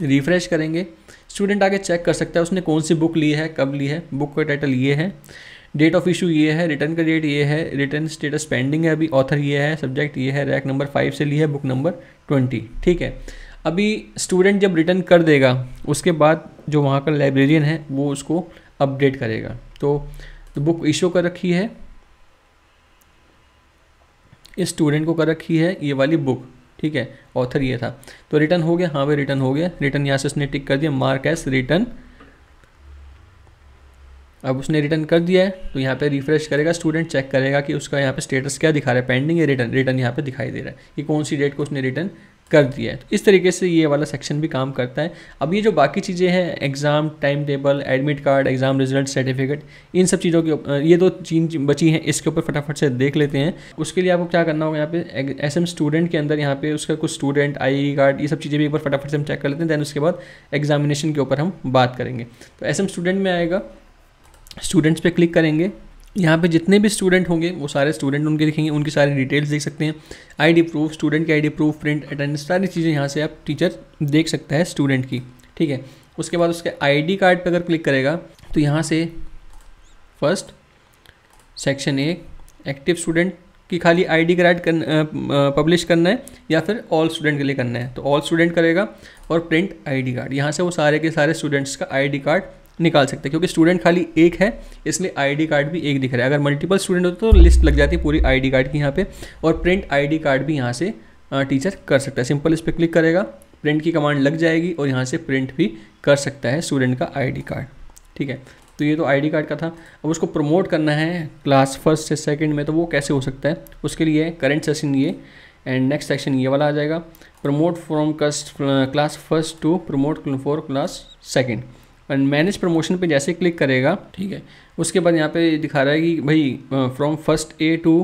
A: रिफ्रेश करेंगे स्टूडेंट आगे चेक कर सकता है उसने कौन सी बुक ली है कब ली है बुक का टाइटल ये है डेट ऑफ इशू ये है रिटर्न का डेट ये है रिटर्न स्टेटस पेंडिंग है अभी ऑथर ये है सब्जेक्ट ये है रैक नंबर फाइव से ली है बुक नंबर ट्वेंटी ठीक है अभी स्टूडेंट जब रिटर्न कर देगा उसके बाद जो वहाँ का लाइब्रेरियन है वो उसको अपडेट करेगा तो, तो बुक इशू कर रखी है इस स्टूडेंट को कर रखी है ये वाली बुक ठीक है ऑथर ये था तो रिटर्न हो गया हाँ भाई रिटर्न हो गया रिटर्न यहाँ से उसने टिक कर दिया मार्क एस रिटर्न अब उसने रिटर्न कर दिया है तो यहाँ पे रिफ्रेश करेगा स्टूडेंट चेक करेगा कि उसका यहाँ पे स्टेटस क्या दिखा रहा है पेंडिंग है रिटर्न रिटर्न यहाँ पे दिखाई दे रहा है कि कौन सी डेट को उसने रिटर्न कर दिया है तो इस तरीके से ये वाला सेक्शन भी काम करता है अब ये जो बाकी चीज़ें हैं exam time table admit card exam result certificate इन सब चीज़ों के ये दो चीज बची हैं इसके ऊपर फटाफट से देख लेते हैं उसके लिए आपको क्या करना होगा यहाँ पे एस एम स्टूडेंट के अंदर यहाँ पे उसका कुछ स्टूडेंट आई कार्ड ये सब चीज़ें भी एक बार फटाफट से हम चेक कर लेते हैं दैन उसके बाद एग्जामिनेशन के ऊपर हम बात करेंगे तो एस एम स्टूडेंट में आएगा स्टूडेंट्स पे क्लिक करेंगे यहाँ पे जितने भी स्टूडेंट होंगे वो सारे स्टूडेंट उनके दिखेंगे उनकी सारी डिटेल्स देख सकते हैं आईडी प्रूफ स्टूडेंट की आईडी प्रूफ प्रिंट अटेंडेंस सारी चीज़ें यहाँ से आप टीचर देख सकता है स्टूडेंट की ठीक है उसके बाद उसके आईडी कार्ड पर अगर क्लिक करेगा तो यहाँ से first section A active student की खाली आई डी कार्ड कर पब्लिश करना है या फिर ऑल स्टूडेंट के लिए करना है तो ऑल स्टूडेंट करेगा और प्रिंट डी कार्ड यहाँ से वो सारे के सारे स्टूडेंट्स का डी कार्ड निकाल सकते हैं क्योंकि स्टूडेंट खाली एक है इसलिए आईडी कार्ड भी एक दिख रहा है अगर मल्टीपल स्टूडेंट होते तो लिस्ट लग जाती है पूरी आईडी कार्ड की यहाँ पे और प्रिंट आईडी कार्ड भी यहाँ से टीचर कर सकता है सिंपल इस पर क्लिक करेगा प्रिंट की कमांड लग जाएगी और यहाँ से प्रिंट भी कर सकता है स्टूडेंट का आई कार्ड ठीक है तो ये तो आई कार्ड का था अब उसको प्रमोट करना है क्लास फर्स्ट से सेकेंड में तो वो कैसे हो सकता है उसके लिए करेंट सेशन ये एंड नेक्स्ट सेक्शन ये वाला आ जाएगा promote from class first to promote for class second manage promotion पे जैसे क्लिक करेगा ठीक है उसके बाद यहाँ पे दिखा रहा है कि भाई from first A to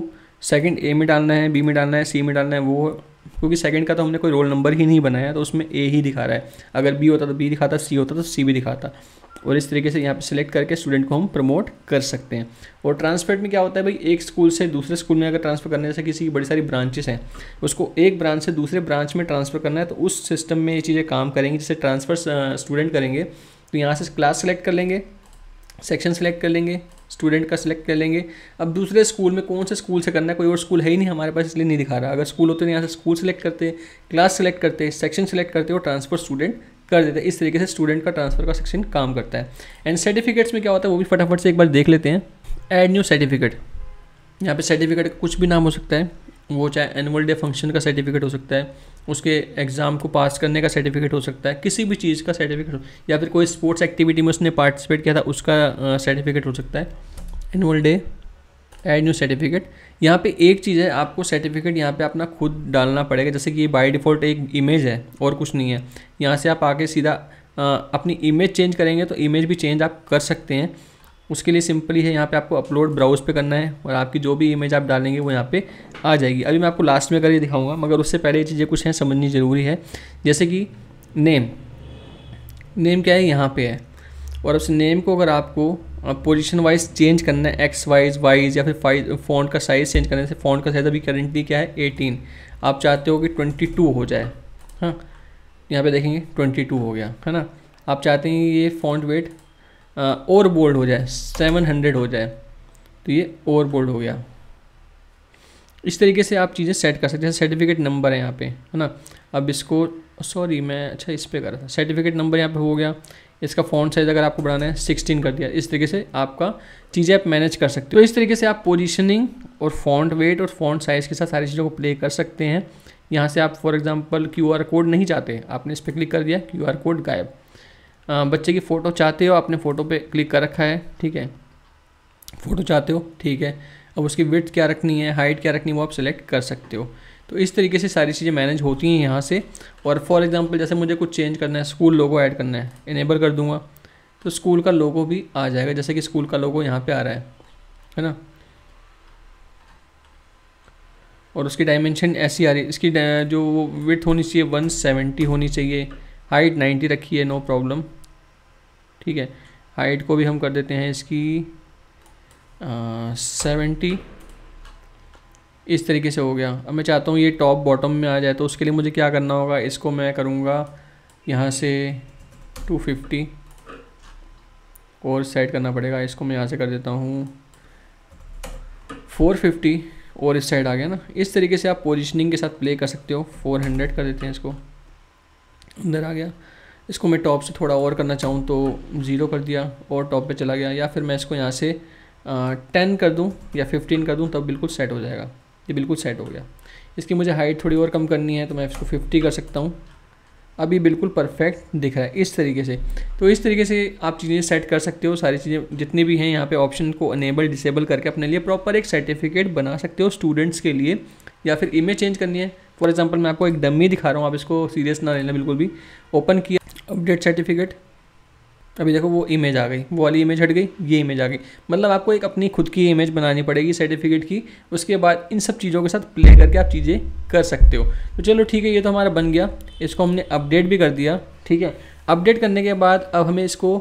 A: second A में डालना है बी में डालना है सी में डालना है वो क्योंकि सेकंड का तो हमने कोई रोल नंबर ही नहीं बनाया तो उसमें ए ही दिखा रहा है अगर बी होता तो बी दिखाता सी होता तो सी भी दिखाता और इस तरीके से यहाँ पे सिलेक्ट करके स्टूडेंट को हम प्रमोट कर सकते हैं और ट्रांसफर में क्या होता है भाई एक स्कूल से दूसरे स्कूल में अगर ट्रांसफ़र करने जैसे किसी की बड़ी सारी ब्रांचेस हैं उसको एक ब्रांच से दूसरे ब्रांच में ट्रांसफ़र करना है तो उस सिस्टम में ये चीज़ें काम करेंगी जैसे ट्रांसफ़र स्टूडेंट करेंगे तो यहाँ से क्लास सेलेक्ट कर लेंगे सेक्शन सेलेक्ट कर लेंगे स्टूडेंट का सिलेक्ट कर लेंगे अब दूसरे स्कूल में कौन से स्कूल से करना है कोई और स्कूल है ही नहीं हमारे पास इसलिए नहीं दिखा रहा अगर स्कूल होते तो यहाँ से स्कूल सेलेक्ट करते क्लास सेलेक्ट करते सेक्शन सेलेक्ट करते और ट्रांसफर स्टूडेंट कर देते इस तरीके से स्टूडेंट का ट्रांसफर का सेक्शन काम करता है एंड सर्टिफिकेट्स में क्या होता है वो भी फटाफट से एक बार देख लेते हैं एड न्यू सर्टिफिकेट यहाँ पर सर्टिफिकेट का कुछ भी नाम हो सकता है वो चाहे एनुअल डे फंक्शन का सर्टिफिकेट हो सकता है उसके एग्ज़ाम को पास करने का सर्टिफिकेट हो सकता है किसी भी चीज़ का सर्टिफिकेट हो या फिर कोई स्पोर्ट्स एक्टिविटी में उसने पार्टिसिपेट किया था उसका सर्टिफिकेट हो सकता है annual day add new certificate यहाँ पे एक चीज़ है आपको सर्टिफिकेट यहाँ पे अपना खुद डालना पड़ेगा जैसे कि ये बाई डिफ़ॉल्ट एक इमेज है और कुछ नहीं है यहाँ से आप आके सीधा आ, अपनी इमेज चेंज करेंगे तो इमेज भी चेंज आप कर सकते हैं उसके लिए सिंपली है यहाँ पे आपको अपलोड ब्राउज पे करना है और आपकी जो भी इमेज आप डालेंगे वो यहाँ पे आ जाएगी अभी मैं आपको लास्ट में करके दिखाऊंगा मगर उससे पहले ये चीज़ें कुछ हैं समझनी ज़रूरी है जैसे कि नेम नेम क्या है यहाँ पे है और उस नेम को अगर आपको पोजिशन वाइज चेंज करना है एक्स वाइज वाइज या फिर फाइज फोन का साइज़ चेंज करना है जैसे का साइज़ अभी करेंटली क्या है एटीन आप चाहते हो कि ट्वेंटी टू हो जाए हाँ यहाँ पर देखेंगे ट्वेंटी टू हो गया है ना आप चाहते हैं ये फ़ॉन्ट वेट ओवर बोल्ड हो जाए सेवन हंड्रेड हो जाए तो ये ओवर बोल्ड हो गया इस तरीके से आप चीज़ें सेट कर सकते हैं सर्टिफिकेट नंबर है यहाँ पे है ना अब इसको सॉरी मैं अच्छा इस पर कर रहा था सर्टिफिकेट नंबर यहाँ पे हो गया इसका फ़ॉन्ट साइज़ अगर आपको बढ़ाना है सिक्सटीन कर दिया इस तरीके से आपका चीज़ें आप मैनेज कर सकते हो तो इस तरीके से आप पोजिशनिंग और फॉन्ट वेट और फॉन्ट साइज़ के साथ सारी चीज़ों को प्ले कर सकते हैं यहाँ से आप फॉर एग्ज़ाम्पल क्यू कोड नहीं चाहते आपने इस पर क्लिक कर दिया क्यू कोड गायब बच्चे की फ़ोटो चाहते हो आपने फ़ोटो पे क्लिक कर रखा है ठीक है फ़ोटो चाहते हो ठीक है अब उसकी विथ क्या रखनी है हाइट क्या रखनी है वो आप सेलेक्ट कर सकते हो तो इस तरीके से सारी चीज़ें मैनेज होती हैं यहाँ से और फॉर एग्ज़ाम्पल जैसे मुझे कुछ चेंज करना है स्कूल लोगो ऐड करना है इनेबल कर दूँगा तो स्कूल का लोगो भी आ जाएगा जैसे कि स्कूल का लोगो यहाँ पर आ रहा है है ना और उसकी डायमेंशन ऐसी आ रही है इसकी जो विथ होनी चाहिए 170 होनी चाहिए हाइट 90 रखी है नो प्रॉब्लम ठीक है हाइट को भी हम कर देते हैं इसकी सेवेंटी इस तरीके से हो गया अब मैं चाहता हूँ ये टॉप बॉटम में आ जाए तो उसके लिए मुझे क्या करना होगा इसको मैं करूँगा यहाँ से टू फिफ्टी और सेट करना पड़ेगा इसको मैं यहाँ से कर देता हूँ फोर फिफ्टी और इस साइड आ गया ना इस तरीके से आप पोजीशनिंग के साथ प्ले कर सकते हो फोर हंड्रेड कर देते हैं इसको अंदर आ गया इसको मैं टॉप से थोड़ा और करना चाहूँ तो ज़ीरो कर दिया और टॉप पे चला गया या फिर मैं इसको यहाँ से टेन कर दूँ या फिफ्टीन कर दूँ तब बिल्कुल सेट हो जाएगा ये बिल्कुल सेट हो गया इसकी मुझे हाइट थोड़ी और कम करनी है तो मैं इसको फिफ्टी कर सकता हूँ अभी बिल्कुल परफेक्ट दिख रहा है इस तरीके से तो इस तरीके से आप चीज़ें सेट कर सकते हो सारी चीज़ें जितनी भी हैं यहाँ पे ऑप्शन को अनेबल डिसेबल करके अपने लिए प्रॉपर एक सर्टिफिकेट बना सकते हो स्टूडेंट्स के लिए या फिर इमेज चेंज करनी है फॉर एग्जाम्पल मैं आपको एक डमी दिखा रहा हूँ आप इसको सीरियस ना लेना बिल्कुल भी ओपन किया अपडेट सर्टिफिकेट अभी देखो वो इमेज आ गई वो वाली इमेज हट गई ये इमेज आ गई मतलब आपको एक अपनी खुद की इमेज बनानी पड़ेगी सर्टिफिकेट की उसके बाद इन सब चीज़ों के साथ प्ले करके आप चीज़ें कर सकते हो तो चलो ठीक है ये तो हमारा बन गया इसको हमने अपडेट भी कर दिया ठीक है अपडेट करने के बाद अब हमें इसको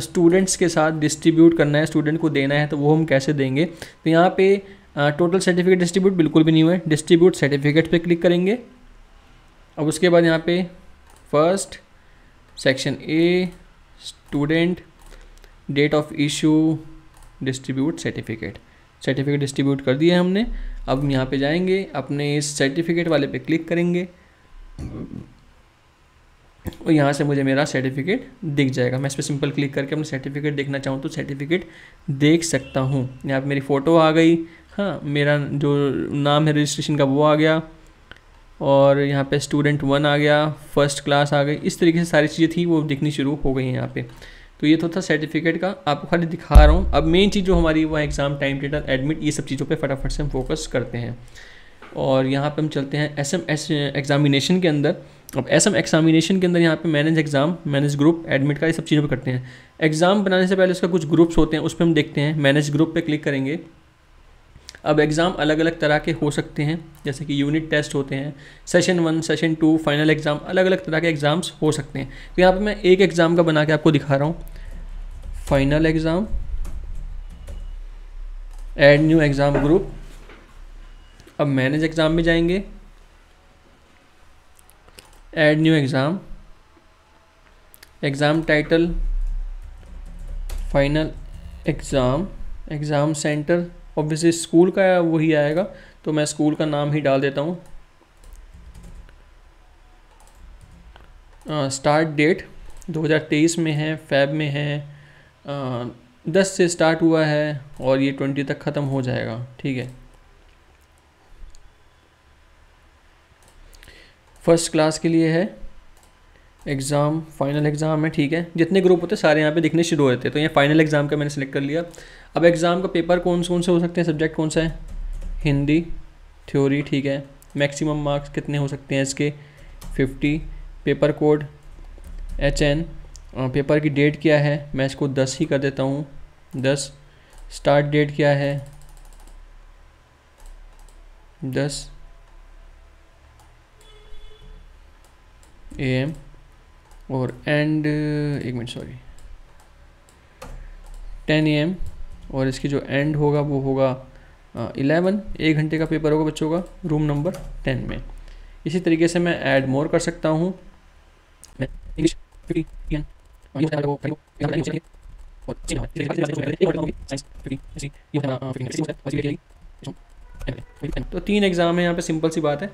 A: स्टूडेंट्स के साथ डिस्ट्रीब्यूट करना है स्टूडेंट को देना है तो वो हम कैसे देंगे तो यहाँ पर टोटल सर्टिफिकेट डिस्ट्रीब्यूट बिल्कुल भी नहीं हुए डिस्ट्रीब्यूट सर्टिफिकेट पे क्लिक करेंगे अब उसके बाद यहाँ पे first section A student date of issue distribute certificate certificate distribute कर दिया हमने अब यहाँ पे जाएंगे अपने इस सर्टिफिकेट वाले पे क्लिक करेंगे और यहाँ से मुझे मेरा सर्टिफिकेट दिख जाएगा मैं इस पर सिंपल क्लिक करके अपना सर्टिफिकेट देखना चाहूँ तो सर्टिफिकेट देख सकता हूँ यहाँ पर मेरी फ़ोटो आ गई हाँ मेरा जो नाम है रजिस्ट्रेशन का वो आ गया और यहाँ पे स्टूडेंट वन आ गया फर्स्ट क्लास आ गई इस तरीके से सारी चीज़ें थी वो दिखनी शुरू हो गई हैं यहाँ पे तो ये तो था सर्टिफिकेट का आपको खाली दिखा रहा हूँ अब मेन चीज़ जो हमारी वो एग्ज़ाम टाइम टेबल एडमिट ये सब चीज़ों पे फटाफट से हम फोकस करते हैं और यहाँ पे हम चलते हैं एस एम एस एग्ज़ामिनेशन के अंदर अब एस एम एग्जामिनेशन के अंदर यहाँ पे manage exam manage group admit का ये सब चीज़ों पर करते हैं एग्ज़ाम बनाने से पहले उसका कुछ ग्रुप्स होते हैं उस पर हम देखते हैं मैनेज ग्रुप पर क्लिक करेंगे अब एग्ज़ाम अलग अलग तरह के हो सकते हैं जैसे कि यूनिट टेस्ट होते हैं session one session two final exam अलग अलग तरह के एग्ज़ाम्स हो सकते हैं तो यहाँ पर मैं एक एग्ज़ाम का बना के आपको दिखा रहा हूँ final exam add new exam group अब मैनेज एग्ज़ाम में जाएंगे add new exam exam title final exam exam center obviously school का वही आएगा तो मैं स्कूल का नाम ही डाल देता हूँ स्टार्ट डेट 2023 में है फैब में है uh, 10 से स्टार्ट हुआ है और ये 20 तक ख़त्म हो जाएगा ठीक है फर्स्ट क्लास के लिए है एग्ज़ाम फाइनल एग्ज़ाम है ठीक है जितने ग्रुप होते हैं सारे यहाँ पे दिखने शुरू होते हैं तो ये फाइनल एग्ज़ाम का मैंने सेलेक्ट कर लिया अब एग्ज़ाम का पेपर कौन कौन से हो सकते हैं सब्जेक्ट कौन सा है हिंदी थ्योरी ठीक है मैक्सिमम मार्क्स कितने हो सकते हैं इसके fifty paper code H N paper की डेट क्या है मैं इसको दस ही कर देता हूँ दस स्टार्ट डेट क्या है दस ए एम और एंड एक minute sorry ten A M और इसकी जो एंड होगा वो होगा इलेवन एक घंटे का पेपर होगा बच्चों का रूम नंबर टेन में इसी तरीके से मैं ऐड मोर कर सकता हूँ तो तीन एग्ज़ाम है यहाँ पे सिंपल सी बात है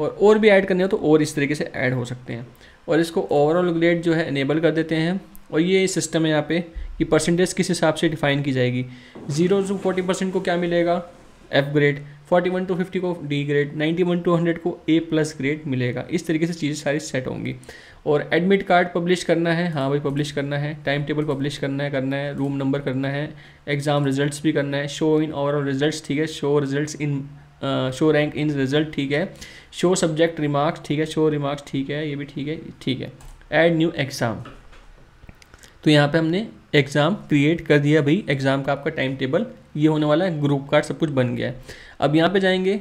A: और और भी ऐड करने हो तो और इस तरीके से ऐड हो सकते हैं और इसको ओवरऑल ग्रेड जो है इनेबल कर देते हैं और ये सिस्टम है यहाँ पे कि परसेंटेज किस हिसाब से डिफाइन की जाएगी जीरो टू फोर्टी परसेंट को क्या मिलेगा F grade forty one to fifty को D grade ninety one to hundred को ए प्लस ग्रेड मिलेगा इस तरीके से चीज़ें सारी सेट होंगी और एडमिट कार्ड पब्लिश करना है हाँ भाई पब्लिश करना है टाइम टेबल पब्लिश करना है करना है रूम नंबर करना है एग्ज़ाम रिजल्ट्स भी करना है शो इन ओवरऑल रिज़ल्ट ठीक है show result in show rank in result ठीक है शो सब्जेक्ट रिमार्क्स ठीक है शो रिमार्क्स ठीक है ये भी ठीक है ठीक है एड न्यू एग्ज़ाम तो यहाँ पे हमने एग्ज़ाम क्रिएट कर दिया भाई एग्ज़ाम का आपका टाइम टेबल ये होने वाला है ग्रुप कार्ड सब कुछ बन गया है अब यहाँ पे जाएंगे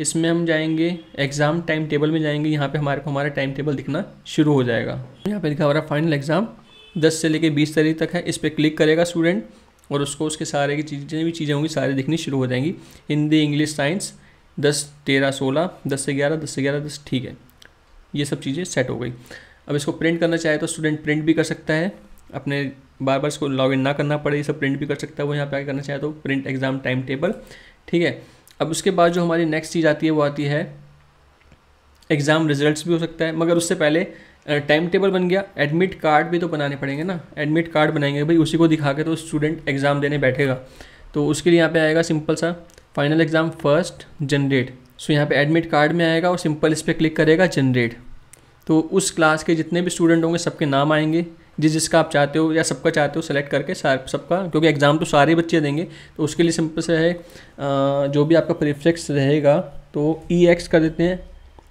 A: इसमें हम जाएंगे एग्ज़ाम टाइम टेबल में जाएंगे यहाँ पे हमारे को हमारा टाइम टेबल दिखना शुरू हो जाएगा यहाँ पे लिखा हमारा फाइनल एग्ज़ाम 10 से लेके 20 तारीख तक है इस पर क्लिक करेगा स्टूडेंट और उसको उसके सारे की चीज़ें भी चीज़ें होंगी सारी दिखनी शुरू हो जाएंगी हिंदी इंग्लिश साइंस दस तेरह सोलह दस से ग्यारह दस से ग्यारह दस ठीक है ये सब चीज़ें सेट हो गई अब इसको प्रिंट करना चाहे तो स्टूडेंट प्रिंट भी कर सकता है अपने बार बार इसको लॉग ना करना पड़े ये सब प्रिंट भी कर सकता है वो यहाँ पे आगे करना चाहे तो प्रिंट एग्ज़ाम टाइम टेबल ठीक है अब उसके बाद जो हमारी नेक्स्ट चीज़ आती है वो आती है एग्ज़ाम रिजल्ट्स भी हो सकता है मगर उससे पहले टाइम टेबल बन गया एडमिट कार्ड भी तो बनाने पड़ेंगे ना एडमिट कार्ड बनाएंगे भाई उसी को दिखा के तो स्टूडेंट एग्ज़ाम देने बैठेगा तो उसके लिए यहाँ पे आएगा सिंपल सा final exam first generate so यहाँ पे एडमिट कार्ड में आएगा और सिंपल इस पर क्लिक करेगा जनरेट तो उस क्लास के जितने भी स्टूडेंट होंगे सबके नाम आएंगे जिस जिसका आप चाहते हो या सबका चाहते हो सेलेक्ट करके सबका क्योंकि एग्ज़ाम तो सारे बच्चे देंगे तो उसके लिए सिंपल से है जो भी आपका प्रिफ्लेक्स रहेगा तो ई e एक्स कर देते हैं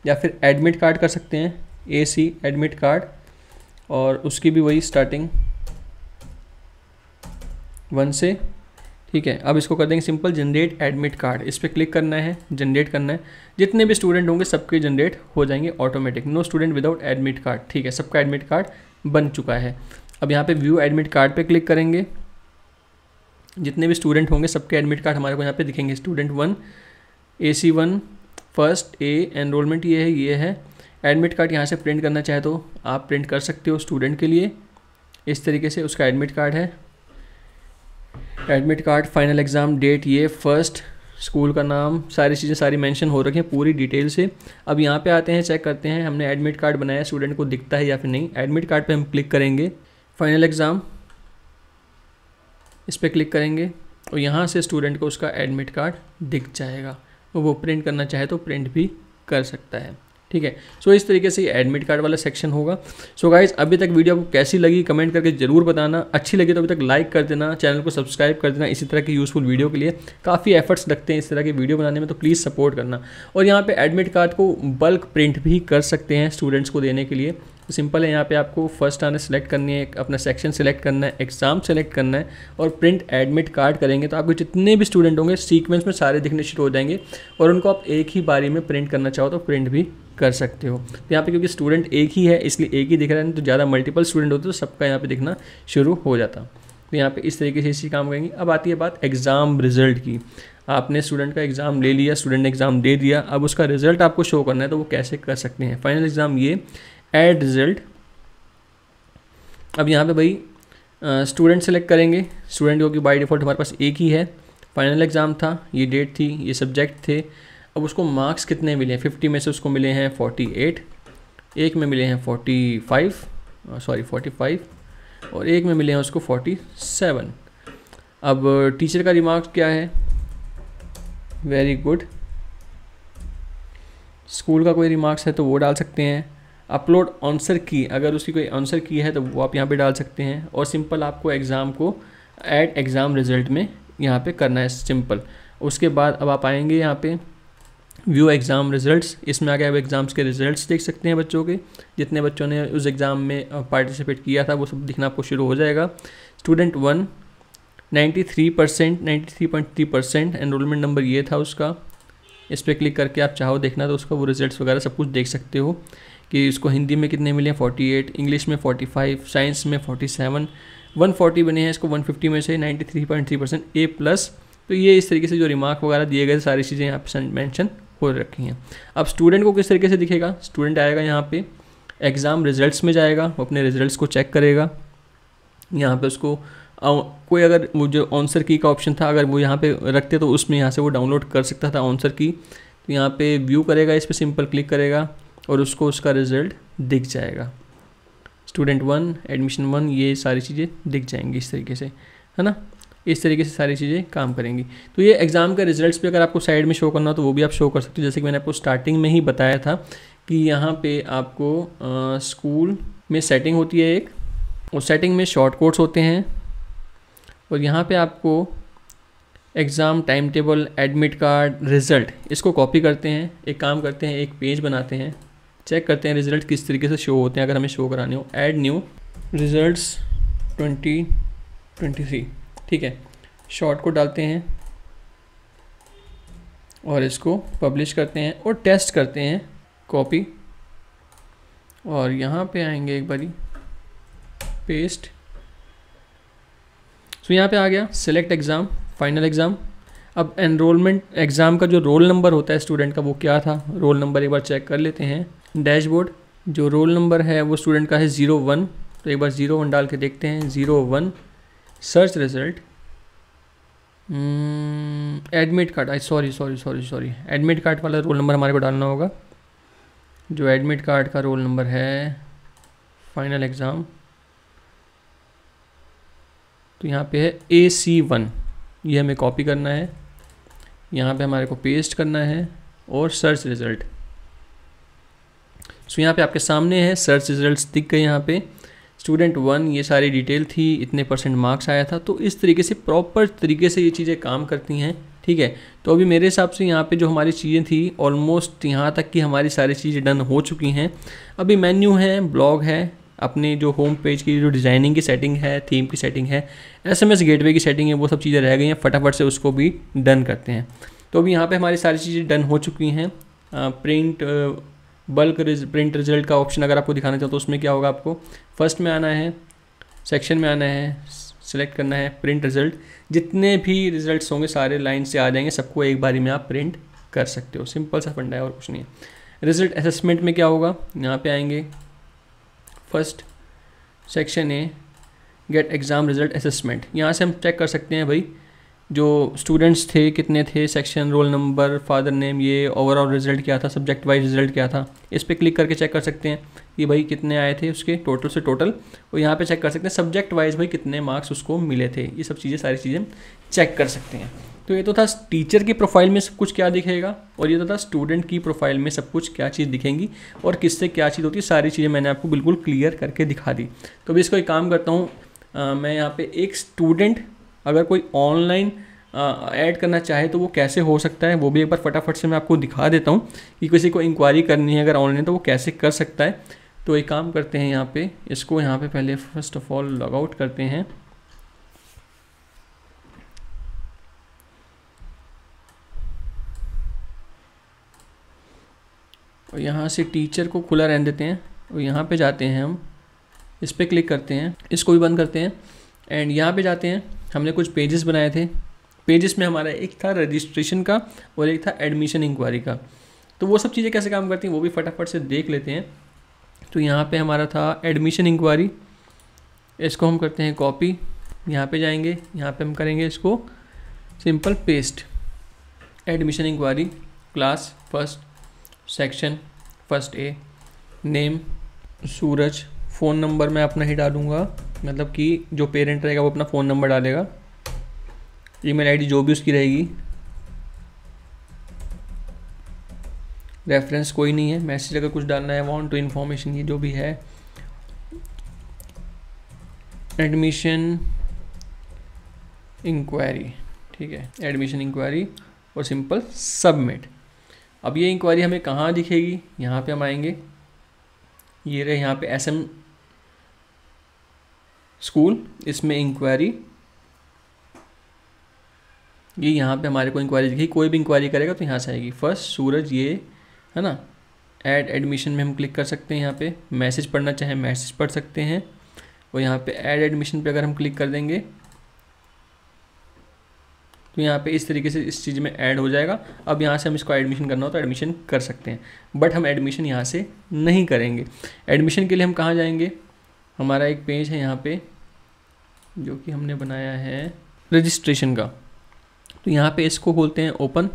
A: या फिर एडमिट कार्ड कर सकते हैं ए सी एडमिट कार्ड और उसकी भी वही स्टार्टिंग वन से ठीक है अब इसको कर देंगे सिंपल जनरेट एडमिट कार्ड इस पर क्लिक करना है जनरेट करना है जितने भी स्टूडेंट होंगे सबके जनरेट हो जाएंगे automatic no student without admit card ठीक है सबका एडमिट कार्ड बन चुका है अब यहाँ पे व्यू एडमिट कार्ड पे क्लिक करेंगे जितने भी स्टूडेंट होंगे सबके एडमिट कार्ड हमारे को यहाँ पे दिखेंगे student one A C one first A enrolment ये है ये है एडमिट कार्ड यहाँ से प्रिंट करना चाहे तो आप प्रिंट कर सकते हो स्टूडेंट के लिए इस तरीके से उसका एडमिट कार्ड है admit card final exam date ये फर्स्ट स्कूल का नाम सारी चीज़ें सारी मेंशन हो रखी हैं पूरी डिटेल से अब यहाँ पे आते हैं चेक करते हैं हमने एडमिट कार्ड बनाया स्टूडेंट को दिखता है या फिर नहीं एडमिट कार्ड पे हम क्लिक करेंगे फाइनल एग्ज़ाम इस पर क्लिक करेंगे और यहाँ से स्टूडेंट को उसका एडमिट कार्ड दिख जाएगा वो प्रिंट करना चाहे तो प्रिंट भी कर सकता है ठीक है सो इस तरीके से एडमिट कार्ड वाला सेक्शन होगा सो गाइज अभी तक वीडियो आपको कैसी लगी कमेंट करके जरूर बताना अच्छी लगी तो अभी तक लाइक कर देना चैनल को सब्सक्राइब कर देना इसी तरह की यूज़फुल वीडियो के लिए काफ़ी एफर्ट्स लगते हैं इस तरह की वीडियो बनाने में तो प्लीज़ सपोर्ट करना और यहाँ पर एडमिट कार्ड को बल्क प्रिंट भी कर सकते हैं स्टूडेंट्स को देने के लिए सिंपल तो है यहाँ पे आपको फर्स्ट आने सेलेक्ट करनी है अपना सेक्शन सेलेक्ट करना है एग्जाम सेलेक्ट करना है और प्रिंट एडमिट कार्ड करेंगे तो आपके जितने भी स्टूडेंट होंगे सीक्वेंस में सारे दिखने शुरू हो जाएंगे और उनको आप एक ही बारी में प्रिंट करना चाहो तो प्रिंट भी कर सकते हो तो यहाँ पे क्योंकि स्टूडेंट एक ही है इसलिए एक ही दिख रहा है तो ज़्यादा मल्टीपल स्टूडेंट होते तो सबका यहाँ पे दिखना शुरू हो जाता तो यहाँ पे इस तरीके से इसी काम करेंगे अब आती है बात एग्ज़ाम रिजल्ट की आपने स्टूडेंट का एग्ज़ाम ले लिया स्टूडेंट ने एग्ज़ाम दे दिया अब उसका रिजल्ट आपको शो करना है तो वो कैसे कर सकते हैं फाइनल एग्ज़ाम ये एड रिजल्ट अब यहाँ पे भाई स्टूडेंट सेलेक्ट करेंगे स्टूडेंट क्योंकि बाई डिफ़ॉल्ट हमारे पास एक ही है फाइनल एग्ज़ाम था ये डेट थी ये सब्जेक्ट थे अब उसको मार्क्स कितने मिले हैं फिफ्टी में से उसको मिले हैं फोर्टी एट एक में मिले हैं forty five sorry forty five और एक में मिले हैं उसको फोर्टी सेवन अब टीचर का रिमार्क क्या है वेरी गुड स्कूल का कोई रिमार्क्स है तो वो डाल सकते हैं अपलोड आंसर की अगर उसकी कोई आंसर की है तो वो आप यहाँ पे डाल सकते हैं और सिंपल आपको एग्ज़ाम को एट एग्ज़ाम रिजल्ट में यहाँ पे करना है सिंपल उसके बाद अब आप आएंगे यहाँ पे व्यू एग्ज़ाम रिजल्ट्स इसमें आगे आप एग्ज़ाम्स के रिजल्ट्स देख सकते हैं बच्चों के जितने बच्चों ने उस एग्ज़ाम में पार्टिसिपेट किया था वो सब दिखना आपको शुरू हो जाएगा student one 93 percent ninety percent enrolment number ये था उसका इस पर क्लिक करके आप चाहो देखना तो उसका वो रिजल्ट्स वगैरह सब कुछ देख सकते हो कि इसको हिंदी में कितने मिले हैं फोर्टी इंग्लिश में फोर्टी साइंस में फोर्टी सेवन बने हैं इसको वन में से नाइन्टी परसेंट ए प्लस तो ये इस तरीके से जो रिमार्क वगैरह दिए गए सारी चीज़ें यहाँ पे मैंशन हो रखी हैं अब स्टूडेंट को किस तरीके से दिखेगा स्टूडेंट आएगा यहाँ पे एग्ज़ाम रिजल्ट्स में जाएगा वो अपने रिजल्ट्स को चेक करेगा यहाँ पे उसको कोई अगर वो जो आंसर की का ऑप्शन था अगर वो यहाँ पे रखते तो उसमें यहाँ से वो डाउनलोड कर सकता था आंसर की तो यहाँ पे व्यू करेगा इस पर सिंपल क्लिक करेगा और उसको उसका रिजल्ट दिख जाएगा स्टूडेंट वन एडमिशन वन ये सारी चीज़ें दिख जाएंगी इस तरीके से है ना इस तरीके से सारी चीज़ें काम करेंगी तो ये एग्ज़ाम का रिजल्ट्स भी अगर आपको साइड में शो करना हो तो वो भी आप शो कर सकते हो जैसे कि मैंने आपको स्टार्टिंग में ही बताया था कि यहाँ पे आपको आ, स्कूल में सेटिंग होती है एक और सेटिंग में शॉर्ट कोर्स होते हैं और यहाँ पे आपको exam time table admit card result इसको कॉपी करते हैं एक काम करते हैं एक पेज बनाते हैं चेक करते हैं रिज़ल्ट किस तरीके से शो होते हैं अगर हमें शो कराने हो add new result twenty twenty three ठीक है शॉर्ट को डालते हैं और इसको पब्लिश करते हैं और टेस्ट करते हैं कॉपी और यहाँ पे आएंगे एक बारी पेस्ट सो तो यहाँ पे आ गया सिलेक्ट एग्ज़ाम फाइनल एग्ज़ाम अब एनरोलमेंट एग्ज़ाम का जो रोल नंबर होता है स्टूडेंट का वो क्या था रोल नंबर एक बार चेक कर लेते हैं डैशबोर्ड जो रोल नंबर है वो स्टूडेंट का है ज़ीरो वन तो एक बार ज़ीरो वन डाल के देखते हैं zero one search result admit card I sorry sorry sorry sorry admit card वाला रोल नंबर हमारे को डालना होगा जो एडमिट कार्ड का रोल नंबर है फाइनल एग्ज़ाम तो यहाँ पे है ए सी वन ये हमें कॉपी करना है यहाँ पे हमारे को पेस्ट करना है और सर्च रिज़ल्ट सो यहाँ पे आपके सामने है सर्च रिज़ल्ट दिख गए यहाँ पे स्टूडेंट वन ये सारी डिटेल थी इतने परसेंट मार्क्स आया था तो इस तरीके से प्रॉपर तरीके से ये चीज़ें काम करती हैं ठीक है तो अभी मेरे हिसाब से यहाँ पे जो हमारी चीज़ें थी ऑलमोस्ट यहाँ तक कि हमारी सारी चीज़ें डन हो चुकी हैं अभी मेन्यू है ब्लॉग है अपने जो होम पेज की जो डिज़ाइनिंग की सेटिंग है थीम की सेटिंग है एस एम एस गेटवे की सेटिंग है वो सब चीज़ें रह गई हैं फटाफट से उसको भी डन करते हैं तो अभी यहाँ पे हमारी सारी चीज़ें डन हो चुकी हैं प्रिंट बल्क प्रिंट रिजल्ट का ऑप्शन अगर आपको दिखाना चाहो तो उसमें क्या होगा आपको फर्स्ट में आना है सेक्शन में आना है सेलेक्ट करना है प्रिंट रिजल्ट जितने भी रिजल्ट्स होंगे सारे लाइन से आ जाएंगे सबको एक बारी में आप प्रिंट कर सकते हो सिंपल सा फंडा है और कुछ नहीं है रिजल्ट असेसमेंट में क्या होगा यहाँ पे आएंगे first section A get exam result assessment यहाँ से हम चेक कर सकते हैं भाई जो स्टूडेंट्स थे कितने थे section roll number father name ये ओवरऑल रिजल्ट क्या था सब्जेक्ट वाइज रिजल्ट क्या था इस पर क्लिक करके चेक कर सकते हैं कि भाई कितने आए थे उसके टोटल से टोटल और यहाँ पे चेक कर सकते हैं सब्जेक्ट वाइज भाई कितने मार्क्स उसको मिले थे ये सब चीज़ें सारी चीज़ें चेक कर सकते हैं तो ये तो था टीचर की प्रोफाइल में सब कुछ क्या दिखेगा और ये तो था स्टूडेंट की प्रोफाइल में सब कुछ क्या चीज़ दिखेंगी और किससे क्या चीज़ होती है सारी चीज़ें मैंने आपको बिल्कुल क्लियर करके दिखा दी तो अभी इसको एक काम करता हूँ मैं यहाँ पर एक स्टूडेंट अगर कोई ऑनलाइन ऐड करना चाहे तो वो कैसे हो सकता है वो भी एक बार फटाफट से मैं आपको दिखा देता हूँ कि किसी को इंक्वायरी करनी है अगर ऑनलाइन तो वो कैसे कर सकता है तो एक काम करते हैं यहाँ पे इसको यहाँ पे पहले first of all log out करते हैं और यहाँ से टीचर को खुला रहने देते हैं और यहाँ पे जाते हैं हम इस पर क्लिक करते हैं इसको भी बंद करते हैं एंड यहाँ पे जाते हैं हमने कुछ पेजेस बनाए थे पेजेस में हमारा एक था रजिस्ट्रेशन का और एक था एडमिशन इंक्वायरी का तो वो सब चीज़ें कैसे काम करती हैं वो भी फटाफट से देख लेते हैं तो यहाँ पे हमारा था एडमिशन इंक्वायरी इसको हम करते हैं कॉपी यहाँ पे जाएंगे यहाँ पे हम करेंगे इसको simple paste admission enquiry class first section first A name Suraj phone number मैं अपना ही डालूँगा मतलब कि जो पेरेंट रहेगा वो अपना फ़ोन नंबर डालेगा ईमेल आईडी जो भी उसकी रहेगी रेफरेंस कोई नहीं है मैसेज अगर कुछ डालना है वॉन्ट टू इन्फॉर्मेशन ये जो भी है एडमिशन इंक्वायरी ठीक है एडमिशन इंक्वायरी और सिंपल सबमिट अब ये इंक्वायरी हमें कहाँ दिखेगी यहाँ पे हम आएंगे ये रहे यहाँ पे एस एम स्कूल इसमें इंक्वायरी ये यहाँ पे हमारे को इंक्वायरी दिखेगी कोई भी इंक्वायरी करेगा तो यहाँ से आएगी फर्स्ट सूरज ये है ना ऐड एडमिशन में हम क्लिक कर सकते हैं यहाँ पे मैसेज पढ़ना चाहें मैसेज पढ़ सकते हैं और यहाँ पे ऐड एडमिशन पे अगर हम क्लिक कर देंगे तो यहाँ पे इस तरीके से इस चीज़ में ऐड हो जाएगा अब यहाँ से हम इसको एडमिशन करना हो तो एडमिशन कर सकते हैं बट हम एडमिशन यहाँ से नहीं करेंगे एडमिशन के लिए हम कहाँ जाएंगे हमारा एक पेज है यहाँ पे जो कि हमने बनाया है रजिस्ट्रेशन का तो यहाँ पे इसको खोलते हैं ओपन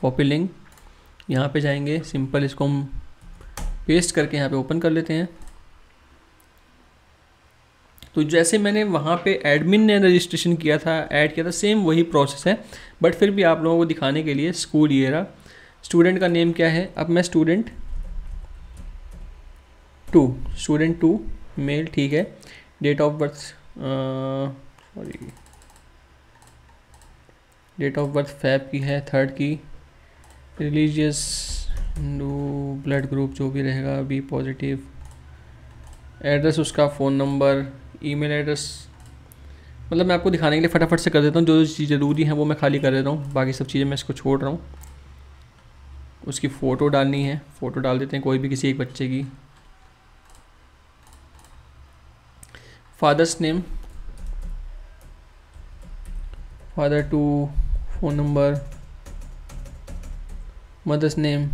A: कॉपी लिंक यहाँ पे जाएंगे सिंपल इसको हम पेस्ट करके यहाँ पे ओपन कर लेते हैं तो जैसे मैंने वहाँ पे एडमिन ने रजिस्ट्रेशन किया था ऐड किया था सेम वही प्रोसेस है बट फिर भी आप लोगों को दिखाने के लिए स्कूल ये रहा स्टूडेंट का नेम क्या है अब मैं student two student two mail ठीक है date of birth sorry date of birth Feb की है थर्ड की रिलीजियस हिंदू ब्लड ग्रुप जो भी रहेगा बी पॉजिटिव एड्रेस उसका फ़ोन नंबर ईमेल एड्रेस मतलब मैं आपको दिखाने के लिए फटाफट से कर देता हूँ जो जो चीज़ ज़रूरी हैं वो मैं खाली कर देता हूँ बाकी सब चीज़ें मैं इसको छोड़ रहा हूँ उसकी फ़ोटो डालनी है फ़ोटो डाल देते हैं कोई भी किसी एक बच्चे की father's name father two phone number mother's name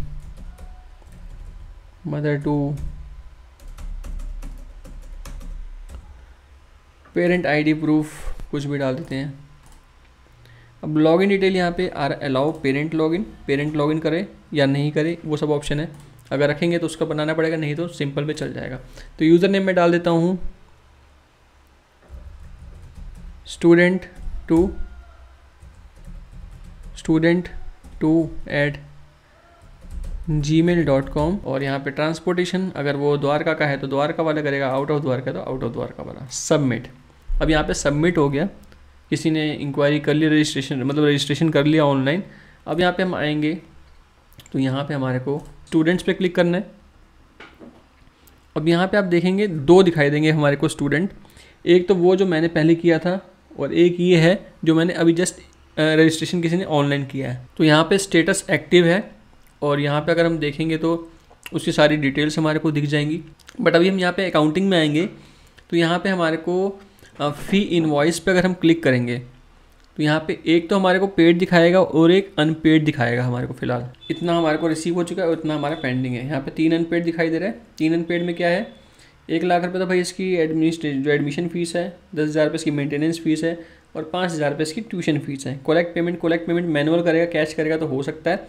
A: mother two parent ID proof कुछ भी डाल देते हैं अब लॉगिन डिटेल यहाँ पे are allow parent login parent login करें या नहीं करें वो सब ऑप्शन है अगर रखेंगे तो उसका बनाना पड़ेगा नहीं तो सिंपल पे चल जाएगा तो यूज़र नेम में डाल देता हूँ student two student two at G mail dot com और यहाँ पे ट्रांसपोर्टेशन अगर वो द्वारका का है तो द्वारका वाला करेगा आउट ऑफ द्वारका तो आउट ऑफ द्वारका वाला सबमिट अब यहाँ पे सबमिट हो गया किसी ने इंक्वायरी कर ली रजिस्ट्रेशन मतलब रजिस्ट्रेशन कर लिया ऑनलाइन मतलब अब यहाँ पे हम आएंगे तो यहाँ पे हमारे को स्टूडेंट्स पे क्लिक करना है अब यहाँ पे आप देखेंगे दो दिखाई देंगे हमारे को स्टूडेंट एक तो वो जो मैंने पहले किया था और एक ये है जो मैंने अभी जस्ट रजिस्ट्रेशन किसी ने ऑनलाइन किया है तो यहाँ पे स्टेटस एक्टिव है और यहाँ पे अगर हम देखेंगे तो उसकी सारी डिटेल्स हमारे को दिख जाएंगी बट अभी हम यहाँ पे अकाउंटिंग में आएंगे तो यहाँ पे हमारे को फ़ी इनवॉइस पे अगर हम क्लिक करेंगे तो यहाँ पे एक तो हमारे को पेड दिखाएगा और एक अनपेड दिखाएगा हमारे को फ़िलहाल इतना हमारे को रिसीव हो चुका है और इतना हमारा पेंडिंग है यहाँ पे तीन अनपेड दिखाई दे रहा है तीन अनपेड में क्या है एक लाख रुपये तो भाई इसकी एडमिनिस्ट्रेट जो एडमिशन फ़ीस है दस हज़ार रुपये इसकी मेंटेनेंस फ़ीस है और पाँच हज़ार रुपये इसकी ट्यूशन फ़ीस है collect payment collect payment manual करेगा कैश करेगा तो हो सकता है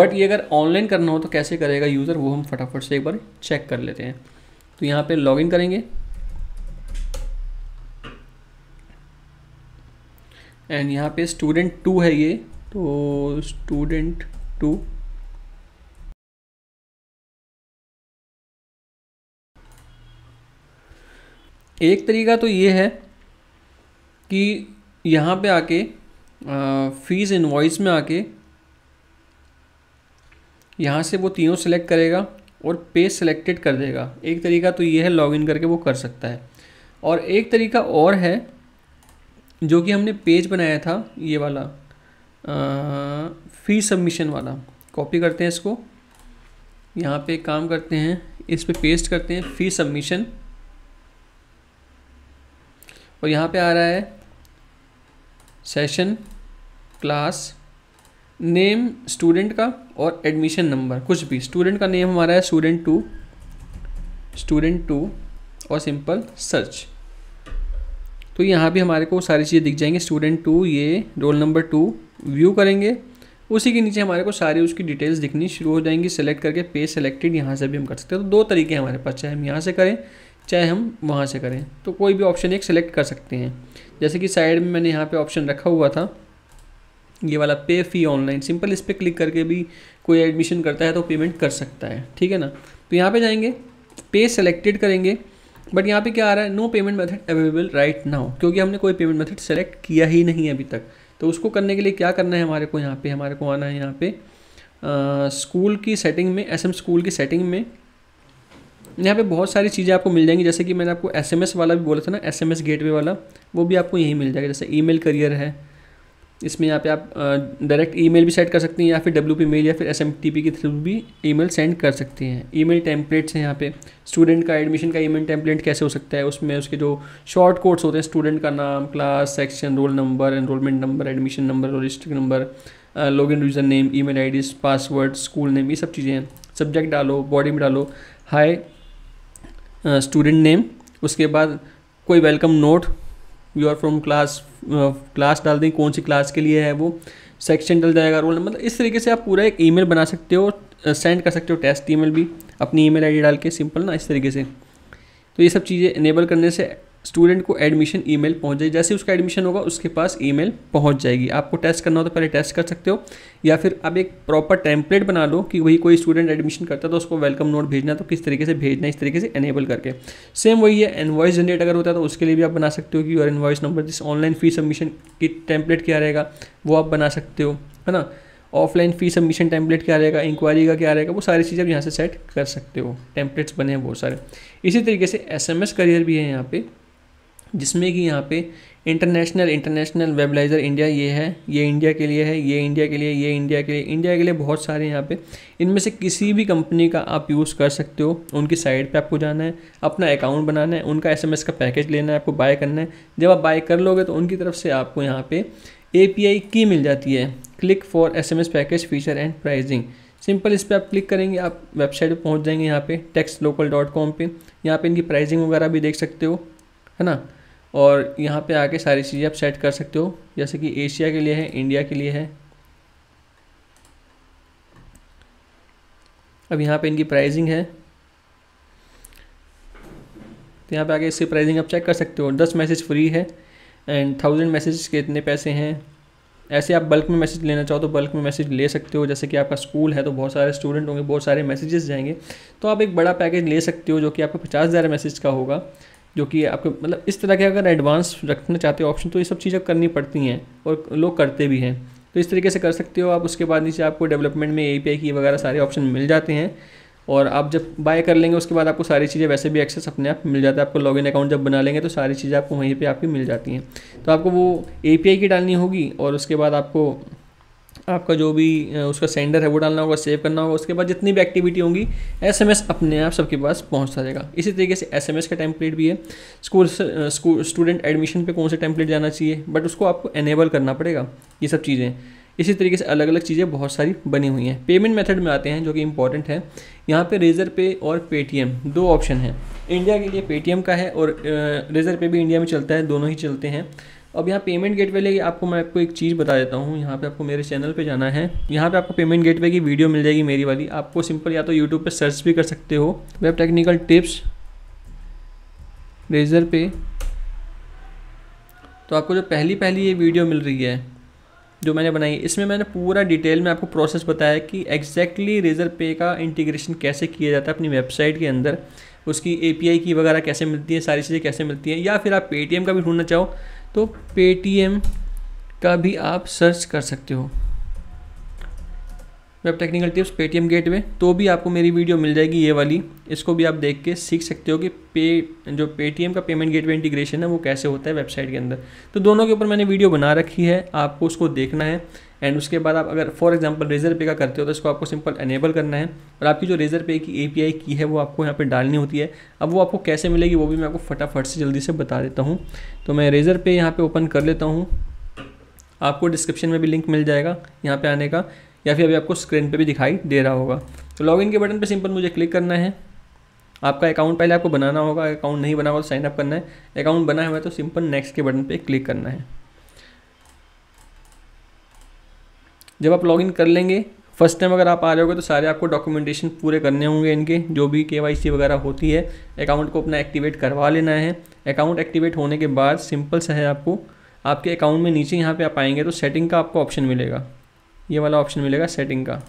A: बट ये अगर ऑनलाइन करना हो तो कैसे करेगा यूज़र वो हम फटाफट से एक बार चेक कर लेते हैं तो यहाँ पे लॉगिन करेंगे एंड यहाँ पे स्टूडेंट टू है ये तो स्टूडेंट टू एक तरीका तो ये है कि यहाँ पे आके फ़ीस इन्वॉइस में आके यहाँ से वो तीनों सेलेक्ट करेगा और पे सेलेक्टेड कर देगा एक तरीका तो ये है लॉगिन करके वो कर सकता है और एक तरीका और है जो कि हमने पेज बनाया था ये वाला फ़ी सबमिशन वाला कॉपी करते हैं इसको यहाँ पे काम करते हैं इस पे पेस्ट करते हैं फ़ी सबमिशन और यहाँ पे आ रहा है सेशन क्लास नेम स्टूडेंट का और एडमिशन नंबर कुछ भी स्टूडेंट का नेम हमारा है स्टूडेंट टू स्टूडेंट टू और सिंपल सर्च तो यहाँ भी हमारे को सारी चीज़ें दिख जाएंगी स्टूडेंट टू ये रोल नंबर टू व्यू करेंगे उसी के नीचे हमारे को सारी उसकी डिटेल्स दिखनी शुरू हो जाएंगी सेलेक्ट करके पे सेलेक्टेड यहाँ से भी हम कर सकते हैं तो दो तरीके हमारे पास चाहे हम यहाँ से करें चाहे हम वहाँ से करें तो कोई भी ऑप्शन एक सेलेक्ट कर सकते हैं जैसे कि साइड में मैंने यहाँ पे ऑप्शन रखा हुआ था ये वाला पे फी ऑनलाइन सिंपल इस पर क्लिक करके भी कोई एडमिशन करता है तो पेमेंट कर सकता है ठीक है ना तो यहाँ पे जाएंगे पे सेलेक्टेड करेंगे बट यहाँ पे क्या आ रहा है no payment method available right now क्योंकि हमने कोई पेमेंट मेथड सेलेक्ट किया ही नहीं अभी तक तो उसको करने के लिए क्या करना है हमारे को यहाँ पे हमारे को आना है यहाँ पे स्कूल की सेटिंग में एस एम स्कूल की सेटिंग में यहाँ पे बहुत सारी चीज़ें आपको मिल जाएंगी जैसे कि मैंने आपको एसएमएस वाला भी बोला था ना एसएमएस गेटवे वाला वो भी आपको यहीं मिल जाएगा जैसे ईमेल करियर है इसमें यहाँ पे आप डायरेक्ट ईमेल भी सेट कर सकती हैं या फिर डब्ल्यू पी मेल या फिर एस एम टी पी के थ्रू भी ईमेल सेंड कर सकती हैं ईमेल टेम्पलेट्स हैं यहाँ पे स्टूडेंट का एडमिशन का ईमेल टेम्पलेट कैसे हो सकता है उसमें उसके जो शॉर्ट कोर्ट्स होते हैं स्टूडेंट का नाम class section roll number enrolment number admission number register number log in user name email I D password school name ये सब चीज़ें हैं सब्जेक्ट डालो बॉडी में डालो हाई स्टूडेंट नेम उसके बाद कोई welcome note you are from class class डाल दें कौन सी क्लास के लिए है वो सेक्शन डल जाएगा रोल मतलब इस तरीके से आप पूरा एक ईमेल बना सकते हो सेंड कर सकते हो टेस्ट ईमेल भी अपनी ईमेल आईडी डाल के सिंपल ना इस तरीके से तो ये सब चीज़ें इनेबल करने से स्टूडेंट को एडमिशन ईमेल पहुंच जाए जैसे उसका एडमिशन होगा उसके पास ईमेल पहुंच जाएगी आपको टेस्ट करना हो तो पहले टेस्ट कर सकते हो या फिर आप एक प्रॉपर टेम्पलेट बना लो कि वही कोई स्टूडेंट एडमिशन करता है तो उसको वेलकम नोट भेजना तो किस तरीके से भेजना इस तरीके से एनेबल करके सेम वही है इन्वॉइस जनरेट अगर होता है तो उसके लिए भी आप बना सकते हो कि और इन्वॉइस नंबर जिस ऑनलाइन फी सबमिशन की टेम्पलेट क्या रहेगा वो आप बना सकते हो है ना ऑफलाइन फी सबमिशन टेम्पलेट क्या रहेगा इंक्वायरी का क्या रहेगा वो सारी चीज़ें आप यहाँ से सेट कर सकते हो टेम्पलेट्स बने हैं बहुत सारे इसी तरीके से एस करियर भी है यहाँ पे जिसमें कि यहाँ पे इंटरनेशनल इंटरनेशनल वेबलाइजर इंडिया ये है ये इंडिया के लिए है ये इंडिया के लिए ये इंडिया के लिए इंडिया के लिए बहुत सारे यहाँ पे इनमें से किसी भी कंपनी का आप यूज़ कर सकते हो उनकी साइट पे आपको जाना है अपना अकाउंट बनाना है उनका एसएमएस का पैकेज लेना है आपको बाय करना है जब आप बाय कर लोगे तो उनकी तरफ से आपको यहाँ पर ए की मिल जाती है click for S package feature and pricing simple इस पर आप क्लिक करेंगे आप वेबसाइट पर पहुँच जाएंगे यहाँ पर टेक्स लोकल डॉट कॉम पर यहाँ पर इनकी प्राइजिंग वगैरह भी देख सकते हो है ना और यहाँ पे आके सारी चीज़ें आप सेट कर सकते हो जैसे कि एशिया के लिए है इंडिया के लिए है अब यहाँ पे इनकी प्राइसिंग है तो यहाँ पे आके इसकी प्राइसिंग आप चेक कर सकते हो दस मैसेज फ्री है एंड थाउजेंड मैसेज के इतने पैसे हैं ऐसे आप बल्क में मैसेज लेना चाहो तो बल्क में मैसेज ले सकते हो जैसे कि आपका स्कूल है तो बहुत सारे स्टूडेंट होंगे बहुत सारे मैसेजेस जाएंगे तो आप एक बड़ा पैकेज ले सकते हो जो कि आपका पचास हज़ार मैसेज का होगा जो कि आपके मतलब इस तरह के अगर एडवांस रखना चाहते हो ऑप्शन तो ये सब चीज़ें करनी पड़ती हैं और लोग करते भी हैं तो इस तरीके से कर सकते हो आप उसके बाद नीचे आपको डेवलपमेंट में ए पी की वगैरह सारे ऑप्शन मिल जाते हैं और आप जब बाय कर लेंगे उसके बाद आपको सारी चीज़ें वैसे भी एक्सेस अपने आप मिल जाता है आपको लॉगिन अकाउंट जब बना लेंगे तो सारी चीज़ें आपको वहीं पे आपकी मिल जाती हैं तो आपको वो ए की डालनी होगी और उसके बाद आपको आपका जो भी उसका सेंडर है वो डालना होगा सेव करना होगा उसके बाद जितनी भी एक्टिविटी होंगी एसएमएस अपने आप सबके पास पहुंचता जाएगा इसी तरीके से एसएमएस का टेम्पलेट भी है स्कूल स्टूडेंट एडमिशन पे कौन सा टेम्पलेट जाना चाहिए बट उसको आपको एनेबल करना पड़ेगा ये सब चीज़ें इसी तरीके से अलग अलग चीज़ें बहुत सारी बनी हुई हैं पेमेंट मेथड में आते हैं जो कि इंपॉर्टेंट है यहाँ पे रेज़र पे और पेटीएम दो ऑप्शन हैं इंडिया के लिए पेटीएम का है और रेज़र पे भी इंडिया में चलता है दोनों ही चलते हैं अब यहाँ पेमेंट गेटवे लेके आपको मैं आपको एक चीज़ बता देता हूँ यहाँ पे आपको मेरे चैनल पे जाना है यहाँ पे आपको पेमेंट गेटवे की वीडियो मिल जाएगी मेरी वाली आपको सिंपल या तो यूट्यूब पे सर्च भी कर सकते हो वेब टेक्निकल टिप्स रेजर पे तो आपको जो पहली पहली ये वीडियो मिल रही है जो मैंने बनाई इसमें मैंने पूरा डिटेल में आपको प्रोसेस बताया कि एग्जैक्टली रेजर पे का इंटीग्रेशन कैसे किया जाता है अपनी वेबसाइट के अंदर उसकी एपीआई की वगैरह कैसे मिलती है सारी चीज़ें कैसे मिलती हैं या फिर आप पेटीएम का भी ढूंढना चाहो तो पेटीएम का भी आप सर्च कर सकते हो web technical tips Paytm gateway तो भी आपको मेरी वीडियो मिल जाएगी ये वाली इसको भी आप देख के सीख सकते हो कि पे जो पेटीएम का पेमेंट गेटवे इंटीग्रेशन है वो कैसे होता है वेबसाइट के अंदर तो दोनों के ऊपर मैंने वीडियो बना रखी है आपको उसको देखना है एंड उसके बाद आप अगर फॉर एग्जांपल रेजर पे का करते हो तो इसको आपको सिंपल एनेबल करना है और आपकी जो रेजर पे की ए की है वो आपको यहाँ पे डालनी होती है अब वो आपको कैसे मिलेगी वो भी मैं आपको फटाफट से जल्दी से बता देता हूँ तो मैं रेजर पे यहाँ पर ओपन कर लेता हूँ आपको डिस्क्रिप्शन में भी लिंक मिल जाएगा यहाँ पर आने का या फिर अभी आपको स्क्रीन पर भी दिखाई दे रहा होगा तो लॉगिन के बटन पर सिंपल मुझे क्लिक करना है आपका अकाउंट पहले आपको बनाना होगा अकाउंट नहीं बना हुआ तो साइनअप करना है अकाउंट बना हुआ है तो सिंपल नेक्स्ट के बटन पर क्लिक करना है जब आप लॉगिन कर लेंगे फर्स्ट टाइम अगर आप आ जाओगे तो सारे आपको डॉक्यूमेंटेशन पूरे करने होंगे इनके जो भी के वगैरह होती है अकाउंट को अपना एक्टिवेट करवा लेना है अकाउंट एक्टिवेट होने के बाद सिंपल सा है आपको आपके अकाउंट में नीचे यहाँ पे आप आएंगे तो सेटिंग का आपको ऑप्शन मिलेगा ये वाला ऑप्शन मिलेगा सेटिंग का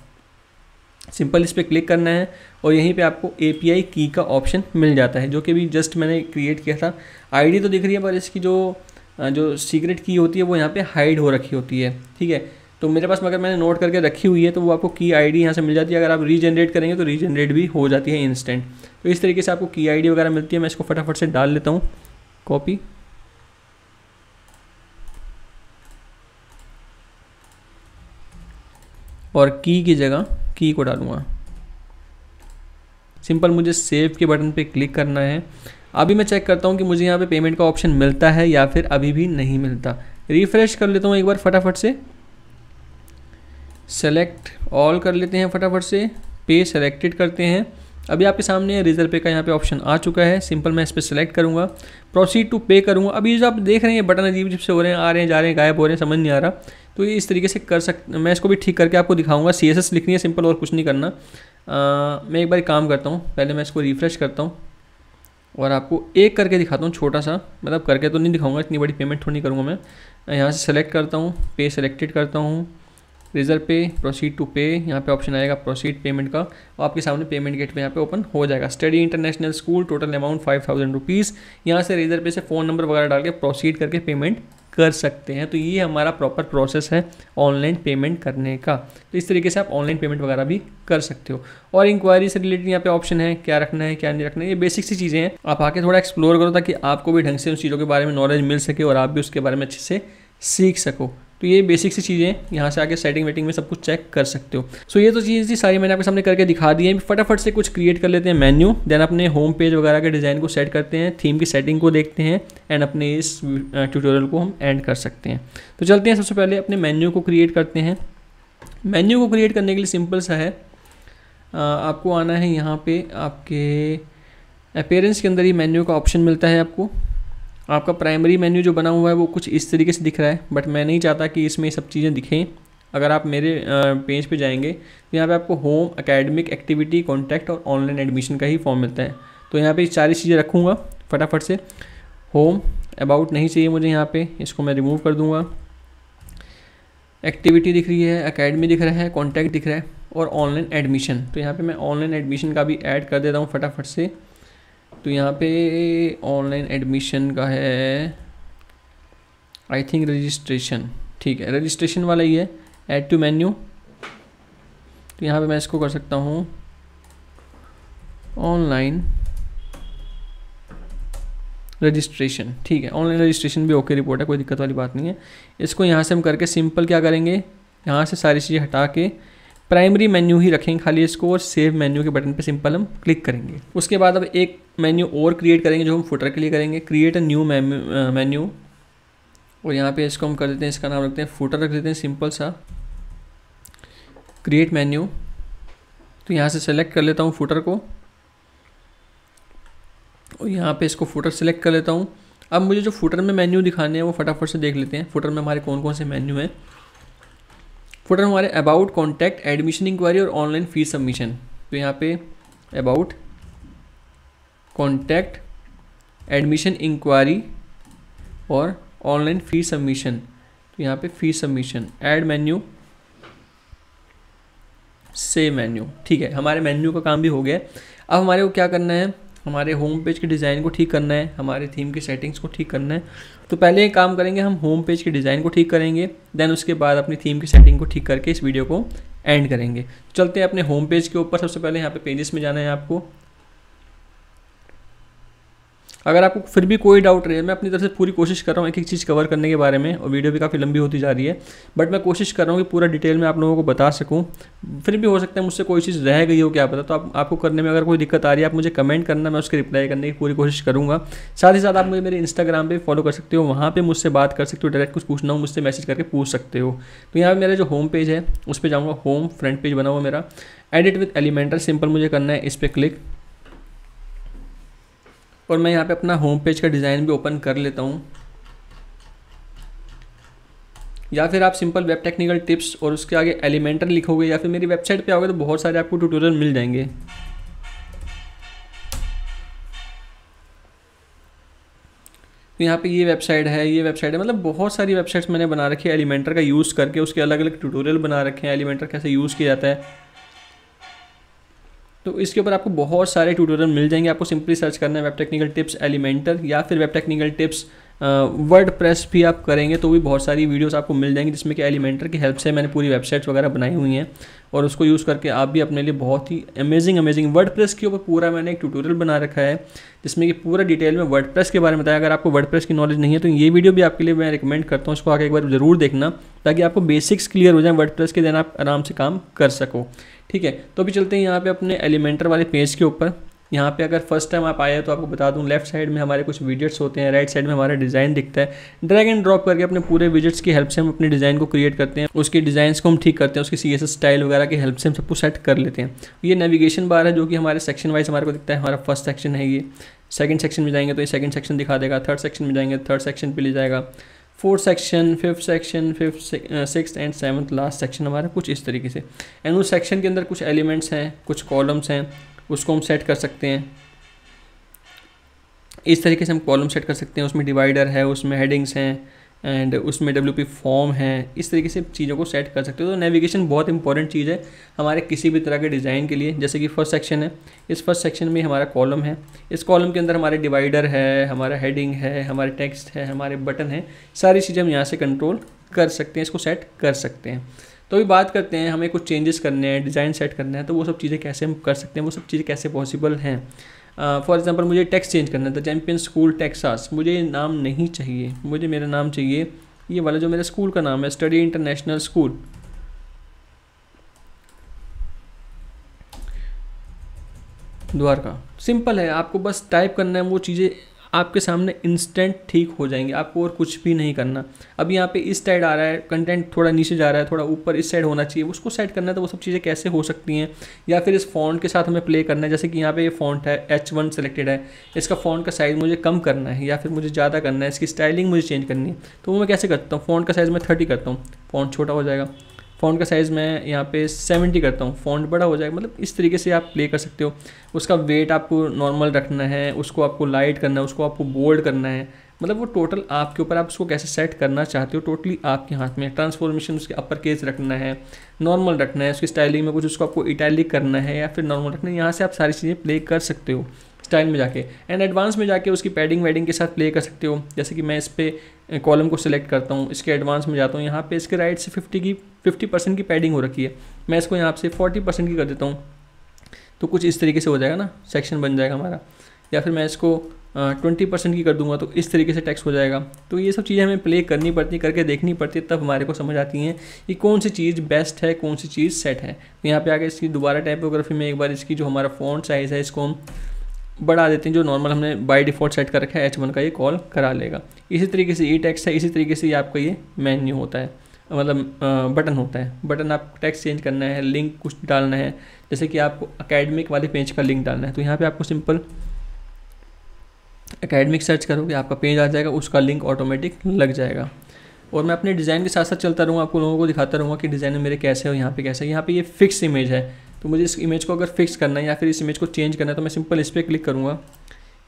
A: सिंपल इस पर क्लिक करना है और यहीं पे आपको ए की का ऑप्शन मिल जाता है जो कि अभी जस्ट मैंने क्रिएट किया था आईडी तो दिख रही है पर इसकी जो जो सीक्रेट की होती है वो यहाँ पे हाइड हो रखी होती है ठीक है तो मेरे पास अगर मैंने नोट करके रखी हुई है तो वो आपको की आई डी यहाँ से मिल जाती है अगर आप रीजनरेट करेंगे तो रीजनरेट भी हो जाती है इंस्टेंट तो इस तरीके से आपको की आई डी वगैरह मिलती है मैं इसको फटाफट से डाल लेता हूँ कॉपी और की की जगह की को डालूंगा सिंपल मुझे सेव के बटन पे क्लिक करना है अभी मैं चेक करता हूँ कि मुझे यहाँ पे पेमेंट का ऑप्शन मिलता है या फिर अभी भी नहीं मिलता रिफ़्रेश कर लेता हूँ एक बार फटाफट से सेलेक्ट ऑल कर लेते हैं फटाफट से पे सेलेक्टेड करते हैं अभी आपके सामने रिजर्व पे का यहाँ पे ऑप्शन आ चुका है सिंपल मैं इस पर सेलेक्ट करूँगा प्रोसीड टू पे करूँगा अभी जो आप देख रहे हैं बटन अजीब जब से हो रहे हैं आ रहे हैं जा रहे हैं गायब हो रहे हैं समझ नहीं आ रहा तो ये इस तरीके से कर सक मैं इसको भी ठीक करके आपको दिखाऊंगा सी एस एस लिखनी है सिंपल और कुछ नहीं करना आ, मैं एक बार काम करता हूँ पहले मैं इसको रिफ्रेश करता हूँ और आपको एक करके दिखाता हूँ छोटा सा मतलब करके तो नहीं दिखाऊंगा इतनी बड़ी पेमेंट थोड़ी करूँगा मैं यहाँ से सेलेक्ट करता हूँ पे सेलेक्टेड करता हूँ रेजर पे प्रोसीड टू पे यहाँ पे ऑप्शन आएगा प्रोसीड पेमेंट का और आपके सामने पेमेंट गेट पे यहाँ पे ओपन हो जाएगा study international school total amount five thousand rupees यहाँ से रेजर पे से फ़ोन नंबर वगैरह डाल के प्रोसीड करके पेमेंट कर सकते हैं तो ये हमारा प्रॉपर प्रोसेस है ऑनलाइन पेमेंट करने का तो इस तरीके से आप ऑनलाइन पेमेंट वगैरह भी कर सकते हो और इंक्वायरी से रिलेटेड यहाँ पे ऑप्शन है क्या रखना है क्या नहीं रखना है ये बेसिक सी चीज़ें हैं आप आके थोड़ा एक्सप्लोर करो ताकि आपको भी ढंग से उन चीज़ों के बारे में नॉलेज मिल सके और आप भी उसके बारे में अच्छे से सीख सको तो ये बेसिक सी चीज़ें यहाँ से आके सेटिंग वेटिंग में सब कुछ चेक कर सकते हो सो so ये तो चीज़ थी सारी मैंने आपके सामने करके दिखा दी है फटाफट से कुछ क्रिएट कर लेते हैं मेन्यू देन अपने होम पेज वगैरह के डिज़ाइन को सेट करते हैं थीम की सेटिंग को देखते हैं एंड अपने इस ट्यूटोरियल को हम एंड कर सकते हैं तो चलते हैं सबसे पहले अपने मेन्यू को क्रिएट करते हैं मेन्यू को क्रिएट करने के लिए सिंपल सा है आपको आना है यहाँ पर आपके अपेयरेंस के अंदर ही मेन्यू का ऑप्शन मिलता है आपको आपका प्राइमरी मेन्यू जो बना हुआ है वो कुछ इस तरीके से दिख रहा है बट मैं नहीं चाहता कि इसमें सब चीज़ें दिखें अगर आप मेरे पेज पे जाएंगे तो यहाँ पे आपको होम एकेडमिक एक्टिविटी कॉन्टैक्ट और ऑनलाइन एडमिशन का ही फॉर्म मिलता है तो यहाँ पे सारी चीज़ें रखूँगा फटाफट से होम अबाउट नहीं चाहिए मुझे यहाँ पे इसको मैं रिमूव कर दूँगा एक्टिविटी दिख रही है अकेडमी दिख रहा है कॉन्टैक्ट दिख रहा है और ऑनलाइन एडमिशन तो यहाँ पर मैं ऑनलाइन एडमिशन का भी ऐड कर देता हूँ फटाफट से तो यहाँ पे ऑनलाइन एडमिशन का है आई थिंक रजिस्ट्रेशन ठीक है रजिस्ट्रेशन वाला ही है ऐड टू मेन्यू तो यहाँ पे मैं इसको कर सकता हूँ ऑनलाइन रजिस्ट्रेशन ठीक है ऑनलाइन रजिस्ट्रेशन भी ओके रिपोर्ट है कोई दिक्कत वाली बात नहीं है इसको यहाँ से हम करके सिंपल क्या करेंगे यहाँ से सारी चीज़ें हटा के प्राइमरी मेन्यू ही रखेंगे खाली इसको और सेव मेन्यू के बटन पे सिंपल हम क्लिक करेंगे उसके बाद अब एक मेन्यू और क्रिएट करेंगे जो हम फुटर के लिए करेंगे क्रिएट अ न्यू मेन्यू और यहाँ पे इसको हम कर देते हैं इसका नाम रखते हैं फुटर रख देते हैं सिंपल सा क्रिएट मेन्यू तो यहाँ से सेलेक्ट कर लेता हूँ फुटर को और यहाँ पर इसको फुटर सेलेक्ट कर लेता हूँ अब मुझे जो फुटर में मेन्यू दिखाने हैं वो फटाफट से देख लेते हैं फुटर में हमारे कौन कौन से मेन्यू हैं फोटर हमारे अबाउट कॉन्टैक्ट एडमिशन इंक्वायरी और ऑनलाइन फीस सबमिशन तो यहाँ पे अबाउट कॉन्टैक्ट एडमिशन इंक्वायरी और ऑनलाइन फी सबमिशन तो यहाँ पे फी सबमिशन ऐड मेन्यू से मेन्यू ठीक है हमारे मेन्यू का काम भी हो गया अब हमारे को क्या करना है हमारे होम पेज के डिज़ाइन को ठीक करना है हमारे थीम की सेटिंग्स को ठीक करना है तो पहले एक काम करेंगे हम होम पेज के डिज़ाइन को ठीक करेंगे देन उसके बाद अपनी थीम की सेटिंग को ठीक करके इस वीडियो को एंड करेंगे चलते हैं अपने होम पेज के ऊपर सबसे पहले यहाँ पे पेजेस में जाना है आपको अगर आपको फिर भी कोई डाउट रहे मैं अपनी तरफ से पूरी कोशिश कर रहा हूँ एक एक चीज़ कवर करने के बारे में और वीडियो भी काफ़ी लंबी होती जा रही है बट मैं कोशिश कर रहा हूँ कि पूरा डिटेल में आप लोगों को बता सकूँ फिर भी हो सकता है मुझसे कोई चीज़ रह गई हो क्या पता तो आप, आपको करने में अगर कोई दिक्कत आ रही है आप मुझे कमेंट करना मैं उसकी रिप्लाई करने की पूरी कोशिश करूँगा साथ ही साथ आप मुझे मेरे इंस्टाग्राम पर फॉलो कर सकते हो वहाँ पर मुझसे बात कर सकते हो डायरेक्ट कुछ पूछना हो मुझसे मैसेज करके पूछ सकते हो तो यहाँ पर मेरा जो होम पेज है उस पर जाऊँगा होम फ्रंट पेज बना हुआ मेरा एडिट विथ एलिमेंटर सिंपल मुझे करना है इस पर क्लिक और मैं यहाँ पे अपना होम पेज का डिज़ाइन भी ओपन कर लेता हूँ या फिर आप सिंपल वेब टेक्निकल टिप्स और उसके आगे एलिमेंटर लिखोगे या फिर मेरी वेबसाइट पे आओगे तो बहुत सारे आपको ट्यूटोरियल मिल जाएंगे तो यहाँ पे ये वेबसाइट है ये वेबसाइट है मतलब बहुत सारी वेबसाइट्स मैंने बना रखी है एलिमेंटर का यूज़ करके उसके अलग अलग ट्यूटोरियल बना रखे हैं एलिमेंटर कैसे यूज़ किया जाता है तो इसके ऊपर आपको बहुत सारे ट्यूटोरियल मिल जाएंगे आपको सिंपली सर्च करना है वेब टेक्निकल टिप्स एलिमेंटर या फिर web technical tips WordPress भी आप करेंगे तो भी बहुत सारी वीडियोस आपको मिल जाएंगी जिसमें कि एलिमेंटर की हेल्प से मैंने पूरी वेबसाइट्स वगैरह बनाई हुई हैं और उसको यूज़ करके आप भी अपने लिए बहुत ही अमेजिंग अमेजिंग वर्ड प्रेस के ऊपर पूरा मैंने एक ट्यूटोरियल बना रखा है जिसमें कि पूरा डिटेल में वर्ड प्रेस के बारे में बताया अगर आपको वर्ड प्रेस की नॉलेज नहीं है तो ये वीडियो भी आपके लिए मैं रिकमेंड करता हूँ उसको आगे एक बार ज़रूर देखना ताकि आपको बेसिक्स क्लियर हो जाए वर्ड प्रेस के देन आप आराम से काम कर सको ठीक है तो अभी चलते हैं यहाँ पे अपने एलिमेंटर वाले पेज के ऊपर यहाँ पे अगर फर्स्ट टाइम आप आए हैं तो आपको बता दूँ लेफ्ट साइड में हमारे कुछ विजेट्स होते हैं राइट साइड में हमारा डिज़ाइन दिखता है ड्रैग एंड ड्रॉप करके अपने पूरे विजेट्स की हेल्प से हम अपने डिज़ाइन को क्रिएट करते हैं उसके डिज़ाइंस को हम ठीक करते हैं उसकी सी स्टाइल वगैरह की हेल्प से हम सबको सेट कर लेते हैं ये नेविगेशन बार है जो कि हमारे सेक्शन वाइज हमारे को दिखता है हमारा फर्स्ट सेक्शन है ये सेकंड सेक्शन में जाएंगे तो ये सेकंड सेक्शन दिखा देगा थर्ड सेक्शन में जाएंगे थर्ड सेक्शन पे ले जाएगा fourth section fifth section fifth six and seventh last section हमारा कुछ इस तरीके से एंड उस सेक्शन के अंदर कुछ एलिमेंट्स हैं कुछ कॉलम्स हैं उसको हम सेट कर सकते हैं इस तरीके से हम कॉलम सेट कर सकते हैं उसमें डिवाइडर है उसमें हेडिंग्स हैं एंड उसमें डब्ल्यू पी फॉर्म है इस तरीके से चीज़ों को सेट कर सकते हो तो नेविगेशन बहुत इंपॉर्टेंट चीज़ है हमारे किसी भी तरह के डिज़ाइन के लिए जैसे कि फर्स्ट सेक्शन है इस फर्स्ट सेक्शन में हमारा कॉलम है इस कॉलम के अंदर हमारे डिवाइडर है हमारा हेडिंग है हमारे टेक्स्ट है हमारे बटन है सारी चीज़ें हम यहाँ से कंट्रोल कर सकते हैं इसको सेट कर सकते हैं तो अभी बात करते हैं हमें कुछ चेंजेस करने हैं डिज़ाइन सेट करना है तो वो सब चीज़ें कैसे हम कर सकते हैं वो सब चीज़ें कैसे पॉसिबल हैं फॉर एग्ज़ाम्पल मुझे टैक्स चेंज करना था चैम्पियन स्कूल टेक्सास मुझे नाम नहीं चाहिए मुझे मेरा नाम चाहिए ये वाला जो मेरे स्कूल का नाम है study international school Dwarka simple है आपको बस टाइप करना है वो चीज़ें आपके सामने इंस्टेंट ठीक हो जाएंगे आपको और कुछ भी नहीं करना अब यहाँ पे इस साइड आ रहा है कंटेंट थोड़ा नीचे जा रहा है थोड़ा ऊपर इस साइड होना चाहिए उसको सेट करना है तो वो सब चीज़ें कैसे हो सकती हैं या फिर इस फॉन्ट के साथ हमें प्ले करना है जैसे कि यहाँ पे ये फॉन्ट है एच वन सेलेक्टेड है इसका फॉन्ट का साइज़ मुझे कम करना है या फिर मुझे ज़्यादा करना है इसकी स्टाइलिंग मुझे चेंज करनी है तो वो मैं कैसे करता हूँ फॉन्ट का साइज़ मैं थर्टी करता हूँ फॉन्ट छोटा हो जाएगा फ़ॉन्ट का साइज़ मैं यहाँ पे सेवेंटी करता हूँ फ़ॉन्ट बड़ा हो जाएगा मतलब इस तरीके से आप प्ले कर सकते हो उसका वेट आपको नॉर्मल रखना है उसको आपको लाइट करना है उसको आपको बोल्ड करना है मतलब वो टोटल आपके ऊपर आप उसको कैसे सेट करना चाहते हो टोटली आपके हाथ में ट्रांसफॉर्मेशन उसके अपर केस रखना है नॉर्मल रखना है उसकी स्टाइलिंग में कुछ उसको आपको इटैलिक करना है या फिर नॉर्मल रखना है यहाँ से आप सारी चीज़ें प्ले कर सकते हो स्टाइल में जाके एंड एडवांस में जाके उसकी पैडिंग वैडिंग के साथ प्ले कर सकते हो जैसे कि मैं इस पर कॉलम को सिलेक्ट करता हूँ इसके एडवांस में जाता हूँ यहाँ पे इसके राइट से फिफ्टी की फिफ्टी परसेंट की पैडिंग हो रखी है मैं इसको यहाँ से 40 परसेंट की कर देता हूँ तो कुछ इस तरीके से हो जाएगा ना सेक्शन बन जाएगा हमारा या फिर मैं इसको ट्वेंटी परसेंट की कर दूंगा तो इस तरीके से टैक्स हो जाएगा तो ये सब चीज़ें हमें प्ले करनी पड़ती करके देखनी पड़ती है तब हमारे को समझ आती हैं कि कौन सी चीज़ बेस्ट है कौन सी चीज़ सेट है तो यहाँ पर आगे इसकी दोबारा टाइपोग्राफी में एक बार इसकी जो हमारा फ़ॉन्ट साइज़ है इसको हम बढ़ा देते हैं जो नॉर्मल हमने बाय डिफ़ॉल्ट सेट कर रखा है एच वन का ये कॉल करा लेगा इसी तरीके से ई टैक्स है इसी तरीके से ये आपका ये मेन्यू होता है मतलब बटन होता है बटन आप टैक्स चेंज करना है लिंक कुछ डालना है जैसे कि आपको अकेडमिक वाले पेज का लिंक डालना है तो यहाँ पर आपको सिंपल अकेडमिक सर्च करोगे आपका पेज आ जाएगा उसका लिंक ऑटोमेटिक लग जाएगा और मैं अपने डिज़ाइन के साथ साथ चलता रहूँगा आपको लोगों को दिखाता रहूँगा कि डिज़ाइन मेरे कैसे हो यहाँ पे कैसे यहाँ पे ये फिक्स इमेज है तो मुझे इस इमेज को अगर फिक्स करना है या फिर इस इमेज को चेंज करना है तो मैं सिंपल इस पर क्लिक करूँगा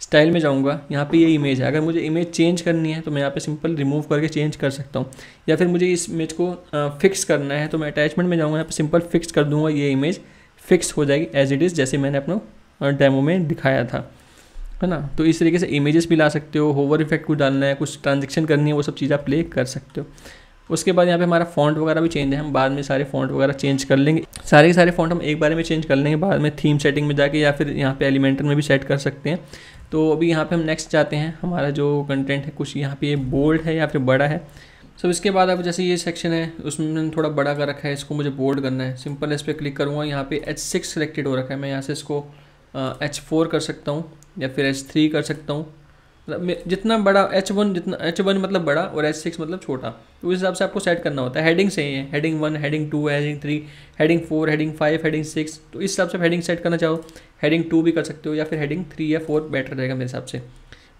A: स्टाइल में जाऊँगा यहाँ पे ये इमेज है अगर मुझे इमेज चेंज करनी है तो मैं यहाँ पे सिंपल रिमूव करके चेंज कर सकता हूँ या फिर मुझे इस इमेज को फिक्स करना है तो मैं अटैचमेंट में जाऊँगा यहाँ पर सिंपल फिक्स कर दूँगा ये इमेज फिक्स हो जाएगी एज इट इज़ जैसे मैंने अपना डेमो में दिखाया था है ना तो इस तरीके से इमेजेस भी ला सकते हो होवर इफेक्ट कुछ डालना है कुछ ट्रांजेक्शन करनी है वो सब चीज़ आप प्ले कर सकते हो उसके बाद यहाँ पे हमारा फॉन्ट वगैरह भी चेंज है हम बाद में सारे फॉन्ट वगैरह चेंज कर लेंगे सारे के सारे फॉन्ट हम एक बार में चेंज कर लेंगे बाद में थीम सेटिंग में जाके या फिर यहाँ पे एलिमेंटर में भी सेट कर सकते हैं तो अभी यहाँ पे हम नेक्स्ट जाते हैं हमारा जो कंटेंट है कुछ यहाँ पे बोल्ड है या फिर बड़ा है सो so, इसके बाद अब जैसे ये सेक्शन है उसमें मैंने थोड़ा बड़ा कर रखा है इसको मुझे बोल्ड करना है सिंपल इस पर क्लिक करूँगा यहाँ पे एच सिक्स सेलेक्टेड हो रखा है मैं यहाँ से इसको एच फोर कर सकता हूँ या फिर एच थ्री कर सकता हूँ मतलब जितना बड़ा एच वन जितना एच वन मतलब बड़ा और एच सिक्स मतलब छोटा तो उस हिसाब से आपको सेट करना होता है हेडिंग सही है heading one heading two heading three heading four heading five heading six तो इस हिसाब से हेडिंग सेट करना चाहो हेडिंग टू भी कर सकते हो या फिर हेडिंग थ्री या फोर बेटर रहेगा मेरे हिसाब से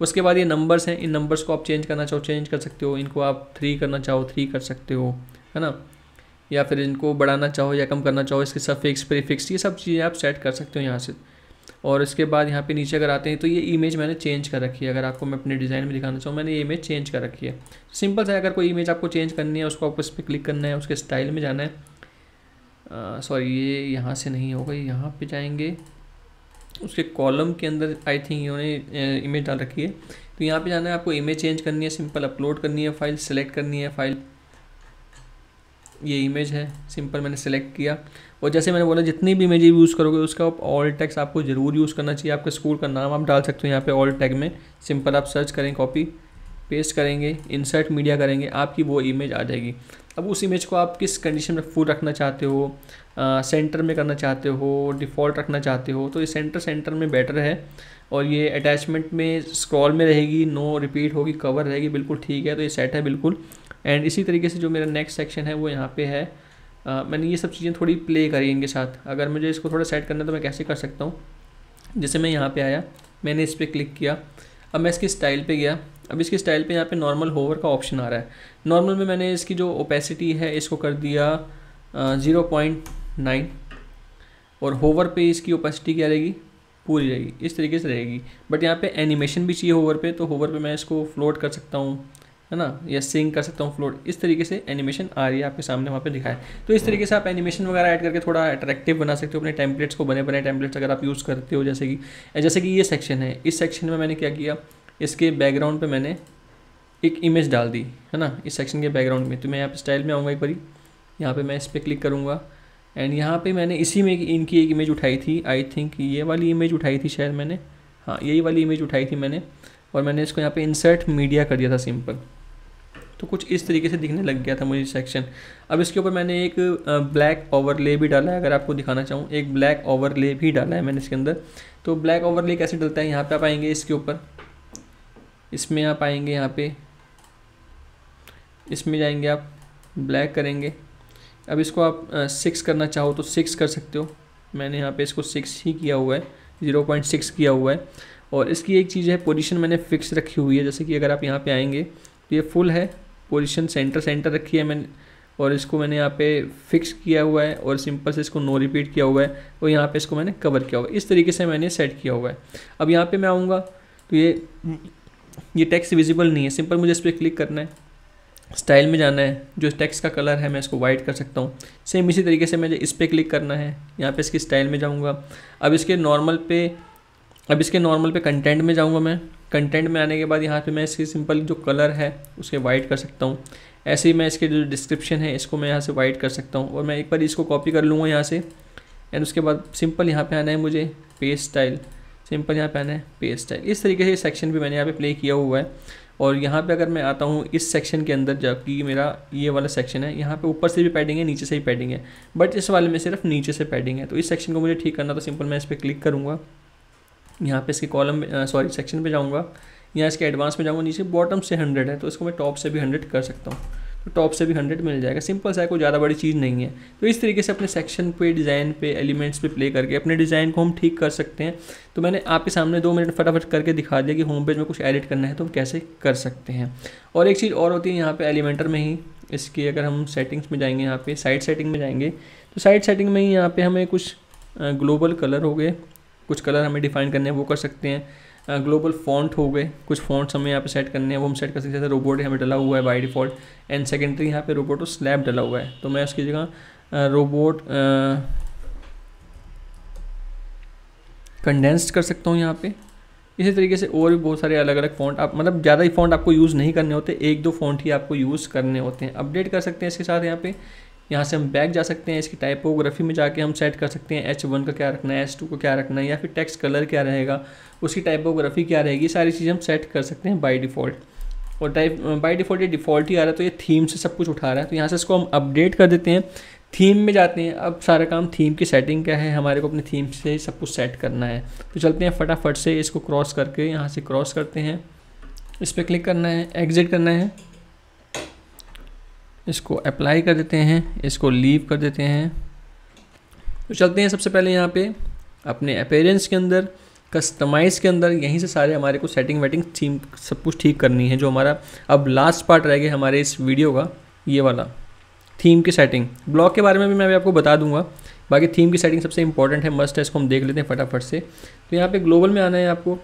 A: उसके बाद ये नंबर्स हैं इन नंबर्स को आप चेंज करना चाहो चेंज कर सकते हो इनको आप थ्री करना चाहो थ्री कर सकते हो है ना या फिर इनको बढ़ाना चाहो या कम करना चाहो इसके सफिक्स प्रीफिक्स ये सब चीज़ें आप सेट कर सकते हो यहाँ से और इसके बाद यहाँ पे नीचे अगर आते हैं तो ये इमेज मैंने चेंज कर रखी है अगर आपको मैं अपने डिज़ाइन में दिखाना चाहूँ मैंने ये इमेज चेंज कर रखी है सिंपल सा है अगर कोई इमेज आपको चेंज करनी है उसको आपको इस पर क्लिक करना है उसके स्टाइल में जाना है सॉरी ये यहाँ से नहीं होगा यहाँ पर जाएंगे उसके कॉलम के अंदर आई थिंक इन्होंने इमेज डाल रखी है तो यहाँ पे जाना है आपको इमेज चेंज करनी है सिंपल अपलोड करनी है फाइल सेलेक्ट करनी है फाइल ये इमेज है सिंपल मैंने सेलेक्ट किया और जैसे मैंने बोला जितनी भी इमेज यूज़ करोगे उसका आप ऑल टैग्स आपको ज़रूर यूज़ करना चाहिए आपके स्कूल का नाम आप डाल सकते हो यहाँ पे ऑल टैग में सिंपल आप सर्च करें कॉपी पेस्ट करेंगे इंसर्ट मीडिया करेंगे आपकी वो इमेज आ जाएगी अब उस इमेज को आप किस कंडीशन में फुल रखना चाहते हो आ, सेंटर में करना चाहते हो डिफ़ॉल्ट रखना चाहते हो तो ये सेंटर सेंटर में बेटर है और ये अटैचमेंट में स्क्रॉल में रहेगी नो रिपीट होगी कवर रहेगी बिल्कुल ठीक है तो ये सेट है बिल्कुल एंड इसी तरीके से जो मेरा नेक्स्ट सेक्शन है वो यहाँ पर है मैंने ये सब चीज़ें थोड़ी प्ले करी इनके साथ अगर मुझे इसको थोड़ा सेट करना है तो मैं कैसे कर सकता हूँ जैसे मैं यहाँ पे आया मैंने इस पर क्लिक किया अब मैं इसके स्टाइल पे गया अब इसके स्टाइल पे यहाँ पे नॉर्मल होवर का ऑप्शन आ रहा है नॉर्मल में मैंने इसकी जो ओपेसिटी है इसको कर दिया ज़ीरो पॉइंट नाइन और होवर पे इसकी ओपेसिटी क्या रहेगी पूरी रहेगी इस तरीके से रहेगी बट यहाँ पे एनिमेशन भी चाहिए होवर पे तो होवर पे मैं इसको फ्लोट कर सकता हूँ है ना या सिंग कर सकता हूँ फ्लोट इस तरीके से एनिमेशन आ रही है आपके सामने वहाँ पे दिखा है तो इस तरीके से आप एनिमेशन वगैरह ऐड करके थोड़ा अट्रैक्टिव बना सकते हो अपने टेम्पलेट्स को बने बने टेम्पलेट्स अगर आप यूज़ करते हो जैसे कि जैसे कि ये सेक्शन है इस सेक्शन में मैंने क्या किया इसके बैकग्राउंड पर मैंने एक इमेज डाल दी है ना इस सेक्शन के बैकग्राउंड में तो मैं यहाँ स्टाइल में आऊँगा एक बारी यहाँ पर मैं इस पर क्लिक करूँगा एंड यहाँ पर मैंने इसी में इनकी एक इमेज उठाई थी आई थिंक ये वाली इमेज उठाई थी शायद मैंने हाँ यही वाली इमेज उठाई थी मैंने और मैंने इसको यहाँ पे इंसर्ट मीडिया कर दिया था सिंपल तो कुछ इस तरीके से दिखने लग गया था मुझे सेक्शन अब इसके ऊपर मैंने एक ब्लैक ओवरले भी डाला है अगर आपको दिखाना चाहूँ एक ब्लैक ओवरले भी डाला है मैंने इसके अंदर तो ब्लैक ओवरले कैसे डलता है यहाँ पर आप आएंगे इसके ऊपर इसमें आप आएंगे यहाँ पे इसमें जाएंगे आप ब्लैक करेंगे अब इसको आप सिक्स करना चाहो तो सिक्स कर सकते हो मैंने यहाँ पे इसको सिक्स ही किया हुआ है ज़ीरो पॉइंट सिक्स किया हुआ है और इसकी एक चीज़ है पोजीशन मैंने फ़िक्स रखी हुई है जैसे कि अगर आप यहाँ पे आएंगे तो ये फुल है पोजिशन सेंटर सेंटर रखी है मैंने और इसको मैंने यहाँ पे फिक्स किया हुआ है और सिंपल से इसको नो रिपीट किया हुआ है और यहाँ पे इसको मैंने कवर किया हुआ है इस तरीके से मैंने सेट किया हुआ है अब यहाँ पे मैं आऊँगा तो ये ये टेक्स्ट विजिबल नहीं है सिंपल मुझे इस पर क्लिक करना है स्टाइल में जाना है जो टेक्स्ट का कलर है मैं इसको वाइट कर सकता हूँ सेम इसी तरीके से मुझे इस पर क्लिक करना है यहाँ पर इसकी स्टाइल में जाऊँगा अब इसके नॉर्मल पे अब इसके नॉर्मल पे कंटेंट में जाऊँगा मैं कंटेंट में आने के बाद यहाँ पे मैं इसकी सिंपल जो कलर है उसके वाइट कर सकता हूँ ऐसे ही मैं इसके जो डिस्क्रिप्शन है इसको मैं यहाँ से वाइट कर सकता हूँ और मैं एक बार इसको कॉपी कर लूँगा यहाँ से एंड उसके बाद सिंपल यहाँ पे आना है मुझे पेज स्टाइल सिंपल यहाँ पे आना है पेज स्टाइल इस तरीके से सेक्शन भी मैंने यहाँ पे प्ले किया हुआ है और यहाँ पे अगर मैं आता हूँ इस सेक्शन के अंदर जबकि मेरा ये वाला सेक्शन है यहाँ पे ऊपर से भी पैडिंग है नीचे से भी पैडिंग है बट इस वाले में सिर्फ नीचे से पैडिंग है तो इस सेक्शन को मुझे ठीक करना तो सिंपल मैं इस पर क्लिक करूँगा यहाँ पे इसके कॉलम सॉरी सेक्शन पे जाऊँगा या इसके एडवांस में जाऊँगा नीचे बॉटम से हंड्रेड है तो इसको मैं टॉप से भी हंड्रेड कर सकता हूँ तो टॉप से भी हंड्रेड मिल जाएगा सिंपल सा है कोई ज़्यादा बड़ी चीज़ नहीं है तो इस तरीके से अपने सेक्शन पे डिज़ाइन पे एलिमेंट्स पे प्ले करके अपने डिज़ाइन को हम ठीक कर सकते हैं तो मैंने आपके सामने दो मिनट फटाफट करके दिखा दिया कि होम पेज में कुछ एडिट करना है तो हम कैसे कर सकते हैं और एक चीज़ और होती है यहाँ पर एलिमेंटर में ही इसकी अगर हम सेटिंग्स में जाएंगे यहाँ पर साइड सेटिंग में जाएंगे तो साइड सेटिंग में ही यहाँ पर हमें कुछ ग्लोबल कलर हो गए कुछ कलर हमें डिफाइन करने हैं वो कर सकते हैं ग्लोबल फॉन्ट हो गए कुछ फॉन्ट्स हमें यहाँ पे सेट करने हैं वो हम सेट कर सकते हैं जैसे रोबोट हमें डला हुआ है बाई डिफ़ॉल्ट एंड सेकेंडरी यहाँ पे रोबोट स्लैब डला हुआ है तो मैं उसकी जगह रोबोट कंडेंस्ड कर सकता हूँ यहाँ पे इसी तरीके से और भी बहुत सारे अलग अलग फ़ॉन्ट आप मतलब ज़्यादा ही फ़ॉन्ट आपको यूज़ नहीं करने होते एक दो फ़ॉन्ट ही आपको यूज़ करने होते हैं अपडेट कर सकते हैं इसके साथ यहाँ पे यहाँ से हम बैक जा सकते हैं इसकी टाइपोग्राफी में जाके हम सेट कर सकते हैं एच वन का क्या रखना है एच टू का क्या रखना है या फिर टेक्स्ट कलर क्या रहेगा उसकी टाइपोग्राफी क्या रहेगी सारी चीज़ें हम सेट कर सकते हैं बाई डिफ़ॉल्ट और टाइप बाई डिफ़ॉल्ट ये डिफ़ॉल्ट ही आ रहा है तो ये थीम से सब कुछ उठा रहा है तो यहाँ से इसको हम अपडेट कर देते हैं थीम में जाते हैं अब सारा काम थीम की सेटिंग क्या है हमारे को अपने थीम से सब कुछ सेट करना है तो चलते हैं फटाफट से इसको क्रॉस करके यहाँ से क्रॉस करते हैं इस पर क्लिक करना है एग्ज़िट करना है इसको अप्लाई कर देते हैं इसको लीव कर देते हैं तो चलते हैं सबसे पहले यहाँ पे अपने अपेयरेंस के अंदर कस्टमाइज के अंदर यहीं से सारे हमारे को सेटिंग वेटिंग थीम सब कुछ ठीक करनी है जो हमारा अब लास्ट पार्ट रह गया हमारे इस वीडियो का ये वाला थीम की सेटिंग ब्लॉग के बारे में भी मैं अभी आपको बता दूंगा बाकी थीम की सेटिंग सबसे इंपॉर्टेंट है मस्ट है इसको हम देख लेते हैं फटाफट से तो यहाँ पे ग्लोबल में आना है आपको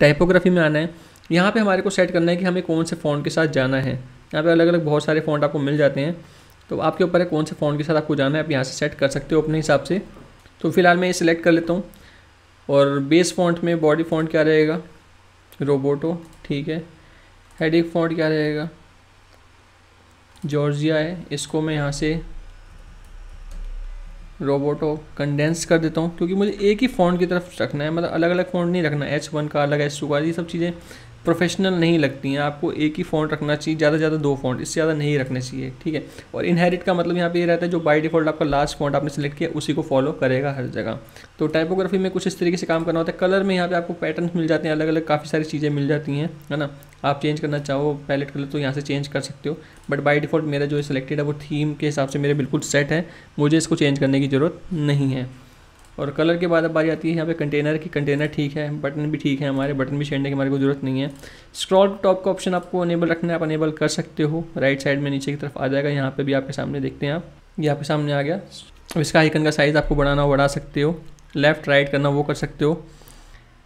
A: टाइपोग्राफी में आना है यहाँ पे हमारे को सेट करना है कि हमें कौन से फ़ोन के साथ जाना है यहाँ पे अलग अलग बहुत सारे फ़ॉन्ट आपको मिल जाते हैं तो आपके ऊपर है कौन से फ़ॉन्ट के साथ आपको जाना है आप यहाँ से सेट कर सकते हो अपने हिसाब से तो फिलहाल मैं ये सिलेक्ट कर लेता हूँ और बेस फॉन्ट में बॉडी फॉन्ट क्या रहेगा रोबोटो ठीक है हेडिक फॉन्ट क्या रहेगा जॉर्जिया है इसको मैं यहाँ से रोबोटो कंडेंस कर देता हूँ क्योंकि मुझे एक ही फ़ॉन्ट की तरफ रखना है मतलब अलग अलग फ़ॉन्ट नहीं रखना एच वन का अलग एच टू का ये सब चीज़ें प्रोफेशनल नहीं लगती हैं आपको एक ही फ़ॉन्ट रखना चाहिए ज़्यादा से ज़्यादा दो फॉन्ट इससे ज़्यादा नहीं रखने चाहिए ठीक है और इनहेरिट का मतलब यहाँ पे ये यह रहता है जो बाई डिफ़ॉल्ट आपका लास्ट फॉन्ट आपने सेलेक्ट किया उसी को फॉलो करेगा हर जगह तो टाइपोग्राफी में कुछ इस तरीके से काम करना होता है कलर में यहाँ पर आपको पैटर्न मिल जाते हैं अलग अलग काफ़ी सारी चीज़ें मिल जाती हैं है ना आप चेंज करना चाहो पैलेट कलर तो यहाँ से चेंज कर सकते हो बट बाई डिफ़ॉल्ट मेरा जो सिलेक्टेड है वो थीम के हिसाब से मेरे बिल्कुल सेट है मुझे इसको चेंज करने की ज़रूरत नहीं है और कलर के बाद अब बारी आती है यहाँ पे कंटेनर की कंटेनर ठीक है बटन भी ठीक है हमारे बटन भी छेड़ने की हमारे को जरूरत नहीं है स्क्रॉल टॉप का ऑप्शन आपको अनेबल रखना है आप अनेबल कर सकते हो राइट साइड में नीचे की तरफ आ जाएगा यहाँ पर भी आपके सामने देखते हैं आप यहाँ पे सामने आ गया अब इसका आइकन का साइज़ आपको बढ़ाना हो बढ़ा सकते हो लेफ़्ट राइट करना वो कर सकते हो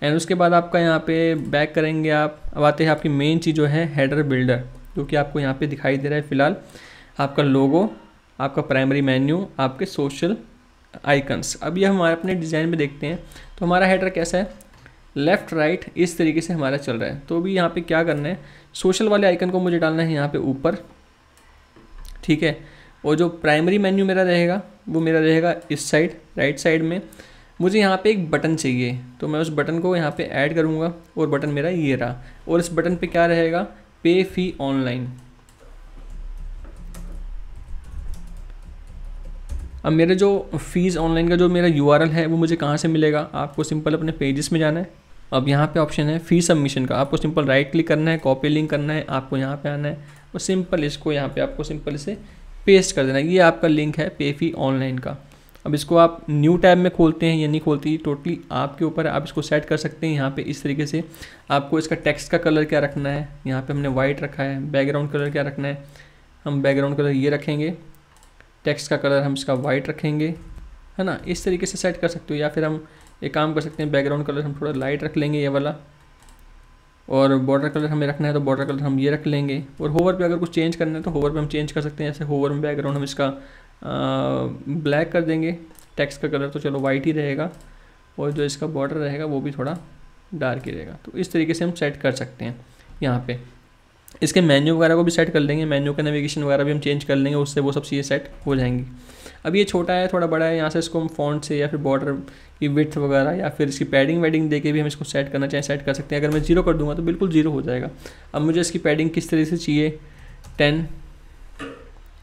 A: एंड उसके बाद आपका यहाँ पे बैक करेंगे आप अब आते हैं आपकी मेन चीज़ जो है हेडर बिल्डर जो कि आपको यहाँ पे दिखाई दे रहा है फ़िलहाल आपका लोगो आपका प्राइमरी मेन्यू आपके सोशल आइकन्स अब ये हमारे अपने डिज़ाइन में देखते हैं तो हमारा हेडर कैसा है लेफ़्ट राइट right, इस तरीके से हमारा चल रहा है तो अभी यहाँ पे क्या करना है सोशल वाले आइकन को मुझे डालना है यहाँ पे ऊपर ठीक है और जो प्राइमरी मेन्यू मेरा रहेगा वो मेरा रहेगा इस साइड राइट साइड में मुझे यहाँ पे एक बटन चाहिए तो मैं उस बटन को यहाँ पे ऐड करूँगा और बटन मेरा ये रहा और इस बटन पे क्या रहेगा पे फी ऑनलाइन अब मेरे जो फ़ीस ऑनलाइन का जो मेरा यू है वो मुझे कहाँ से मिलेगा आपको सिंपल अपने पेजेस में जाना है अब यहाँ पे ऑप्शन है फ़ी सबमिशन का आपको सिंपल राइट क्लिक करना है कॉपी लिंक करना है आपको यहाँ पे आना है और सिंपल इसको यहाँ पे आपको सिंपल इसे पेस्ट कर देना है ये आपका लिंक है पे फी ऑनलाइन का अब इसको आप न्यू टैब में खोलते हैं या नहीं खोलती टोटली आपके ऊपर आप इसको सेट कर सकते हैं यहाँ पर इस तरीके से आपको इसका टेक्स्ट का कलर क्या रखना है यहाँ पर हमने वाइट रखा है बैकग्राउंड कलर क्या रखना है हम बैकग्राउंड कलर ये रखेंगे टेक्स्ट का कलर हम इसका वाइट रखेंगे है ना इस तरीके से सेट कर सकते हो या फिर हम एक काम कर सकते हैं बैकग्राउंड कलर हम थोड़ा लाइट रख लेंगे ये वाला और बॉर्डर कलर हमें रखना है तो बॉर्डर कलर हम ये रख लेंगे और होवर पे अगर कुछ चेंज करना है तो होवर पे हम चेंज कर सकते हैं जैसे होवर में बैकग्राउंड हम इसका ब्लैक कर देंगे टेक्स्ट का कलर तो चलो वाइट ही रहेगा और जो इसका बॉर्डर रहेगा वो भी थोड़ा डार्क ही रहेगा तो इस तरीके से हम सेट कर सकते हैं यहाँ पर इसके मेन्यू वगैरह को भी सेट कर लेंगे मेन्यू का नेविगेशन वगैरह भी हम चेंज कर लेंगे उससे वो सब चीज़ें सेट हो जाएंगी अब ये छोटा है थोड़ा बड़ा है यहाँ से इसको हम फॉन्ट से या फिर बॉर्डर की विथ वगैरह या फिर इसकी पैडिंग वैडिंग दे के भी हम इसको सेट करना चाहें सेट कर सकते हैं अगर मैं जीरो कर दूंगा तो बिल्कुल जीरो हो जाएगा अब मुझे इसकी पैडिंग किस तरीके से चाहिए टेन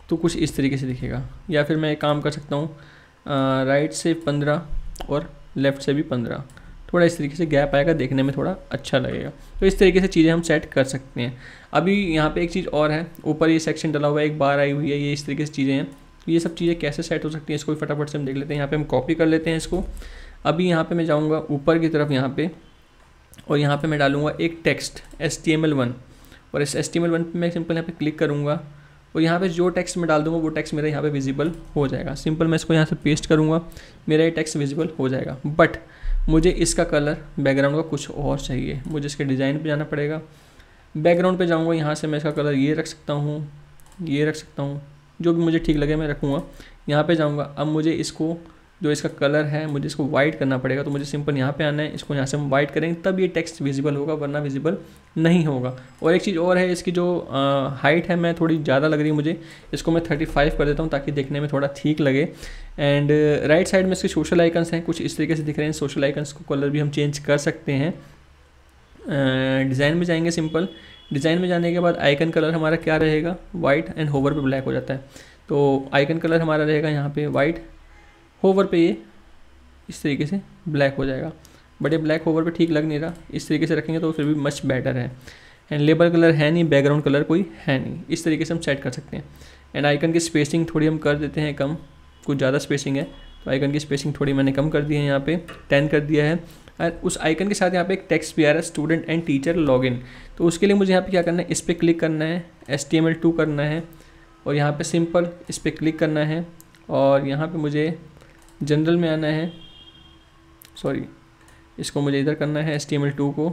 A: तो कुछ इस तरीके से दिखेगा या फिर मैं एक काम कर सकता हूँ राइट से पंद्रह और लेफ़्ट से भी पंद्रह थोड़ा इस तरीके से गैप आएगा देखने में थोड़ा अच्छा लगेगा तो इस तरीके से चीज़ें हम सेट कर सकते हैं अभी यहाँ पे एक चीज़ और है ऊपर ये सेक्शन डला हुआ है एक बार आई हुई है ये इस तरीके से चीज़ें हैं तो ये सब चीज़ें कैसे सेट हो सकती हैं इसको फटाफट से हम देख लेते हैं यहाँ पर हम कॉपी कर लेते हैं इसको अभी यहाँ पर मैं जाऊँगा ऊपर की तरफ यहाँ पर और यहाँ पर मैं डालूँगा एक टेक्स्ट एस टी और इस एस टी एम मैं सिंपल यहाँ पर क्लिक करूँगा और यहाँ पे जो टेक्स्ट मैं डाल दूँगा वो टेक्स्ट मेरा यहाँ पे विजिबल हो जाएगा सिंपल मैं इसको यहाँ से पेस्ट करूँगा मेरा ये टेक्स्ट विजिबल हो जाएगा बट मुझे इसका कलर बैकग्राउंड का कुछ और चाहिए मुझे इसके डिज़ाइन पे जाना पड़ेगा बैकग्राउंड पे जाऊँगा यहाँ से मैं इसका कलर ये रख सकता हूँ ये रख सकता हूँ जो भी मुझे ठीक लगे मैं रखूँगा यहाँ पे जाऊँगा अब मुझे इसको जो इसका कलर है मुझे इसको वाइट करना पड़ेगा तो मुझे सिंपल यहाँ पे आना है इसको यहाँ से हम वाइट करेंगे तब ये टेक्स्ट विजिबल होगा वरना विजिबल नहीं होगा और एक चीज़ और है इसकी जो हाइट है मैं थोड़ी ज़्यादा लग रही मुझे इसको मैं थर्टी फाइव कर देता हूँ ताकि देखने में थोड़ा ठीक लगे एंड राइट साइड में इसके सोशल आइकन्स हैं कुछ इस तरीके से दिख रहे हैं सोशल आइकन्स को कलर भी हम चेंज कर सकते हैं डिज़ाइन में जाएंगे सिंपल डिज़ाइन में जाने के बाद आइकन कलर हमारा क्या रहेगा वाइट एंड होवर पर ब्लैक हो जाता है तो आइकन कलर हमारा रहेगा यहाँ पे वाइट होवर पे ये इस तरीके से ब्लैक हो जाएगा बट ये ब्लैक होवर पे ठीक लग नहीं रहा इस तरीके से रखेंगे तो फिर भी मच बेटर है एंड लेबर कलर है नहीं बैकग्राउंड कलर कोई है नहीं इस तरीके से हम सेट कर सकते हैं एंड आइकन की स्पेसिंग थोड़ी हम कर देते हैं कम कुछ ज़्यादा स्पेसिंग है तो आइकन की स्पेसिंग थोड़ी मैंने कम कर दी है यहाँ पे टेन कर दिया है और उस आइकन के साथ यहाँ पे एक टेक्स्ट भी आ रहा है स्टूडेंट एंड टीचर लॉगिन तो उसके लिए मुझे यहाँ पे क्या करना है इस पर क्लिक करना है एस टी करना है और यहाँ पे सिंपल इस पर क्लिक करना है और यहाँ पे मुझे जनरल में आना है सॉरी इसको मुझे इधर करना है S T M L two को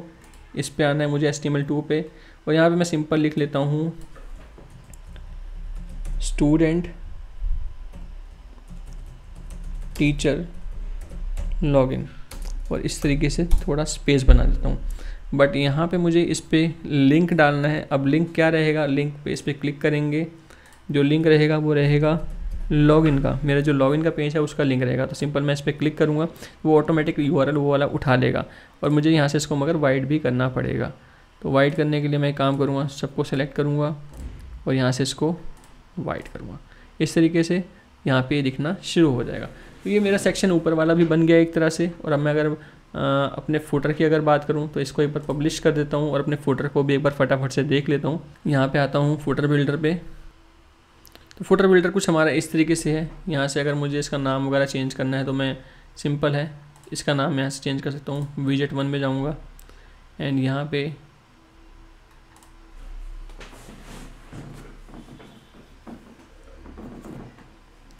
A: इस पर आना है मुझे S T M L two पे और यहाँ पे मैं सिंपल लिख लेता हूँ स्टूडेंट टीचर लॉगिन और इस तरीके से थोड़ा स्पेस बना देता हूँ बट यहाँ पे मुझे इस पर लिंक डालना है अब लिंक क्या रहेगा लिंक पे इस पर क्लिक करेंगे जो लिंक रहेगा वो रहेगा लॉगिन का मेरा जो लॉगिन का पेज है उसका लिंक रहेगा तो सिंपल मैं इस पर क्लिक करूँगा वो ऑटोमेटिक यू वो वाला उठा लेगा और मुझे यहाँ से इसको मगर वाइड भी करना पड़ेगा तो वाइड करने के लिए मैं काम करूँगा सबको सेलेक्ट करूँगा और यहाँ से इसको वाइड करूँगा इस तरीके से यहाँ पर दिखना शुरू हो जाएगा तो ये मेरा सेक्शन ऊपर वाला भी बन गया एक तरह से और अब मैं अगर आ, अपने फोटर की अगर बात करूँ तो इसको एक बार पब्लिश कर देता हूँ और अपने फोटर को भी एक बार फटाफट से देख लेता हूँ यहाँ पे आता हूँ फोटर बिल्डर पे तो फुटर बिल्डर कुछ हमारा इस तरीके से है यहाँ से अगर मुझे इसका नाम वगैरह चेंज करना है तो मैं सिंपल है इसका नाम यहाँ से चेंज कर सकता हूँ विजेट वन में जाऊँगा एंड यहाँ पे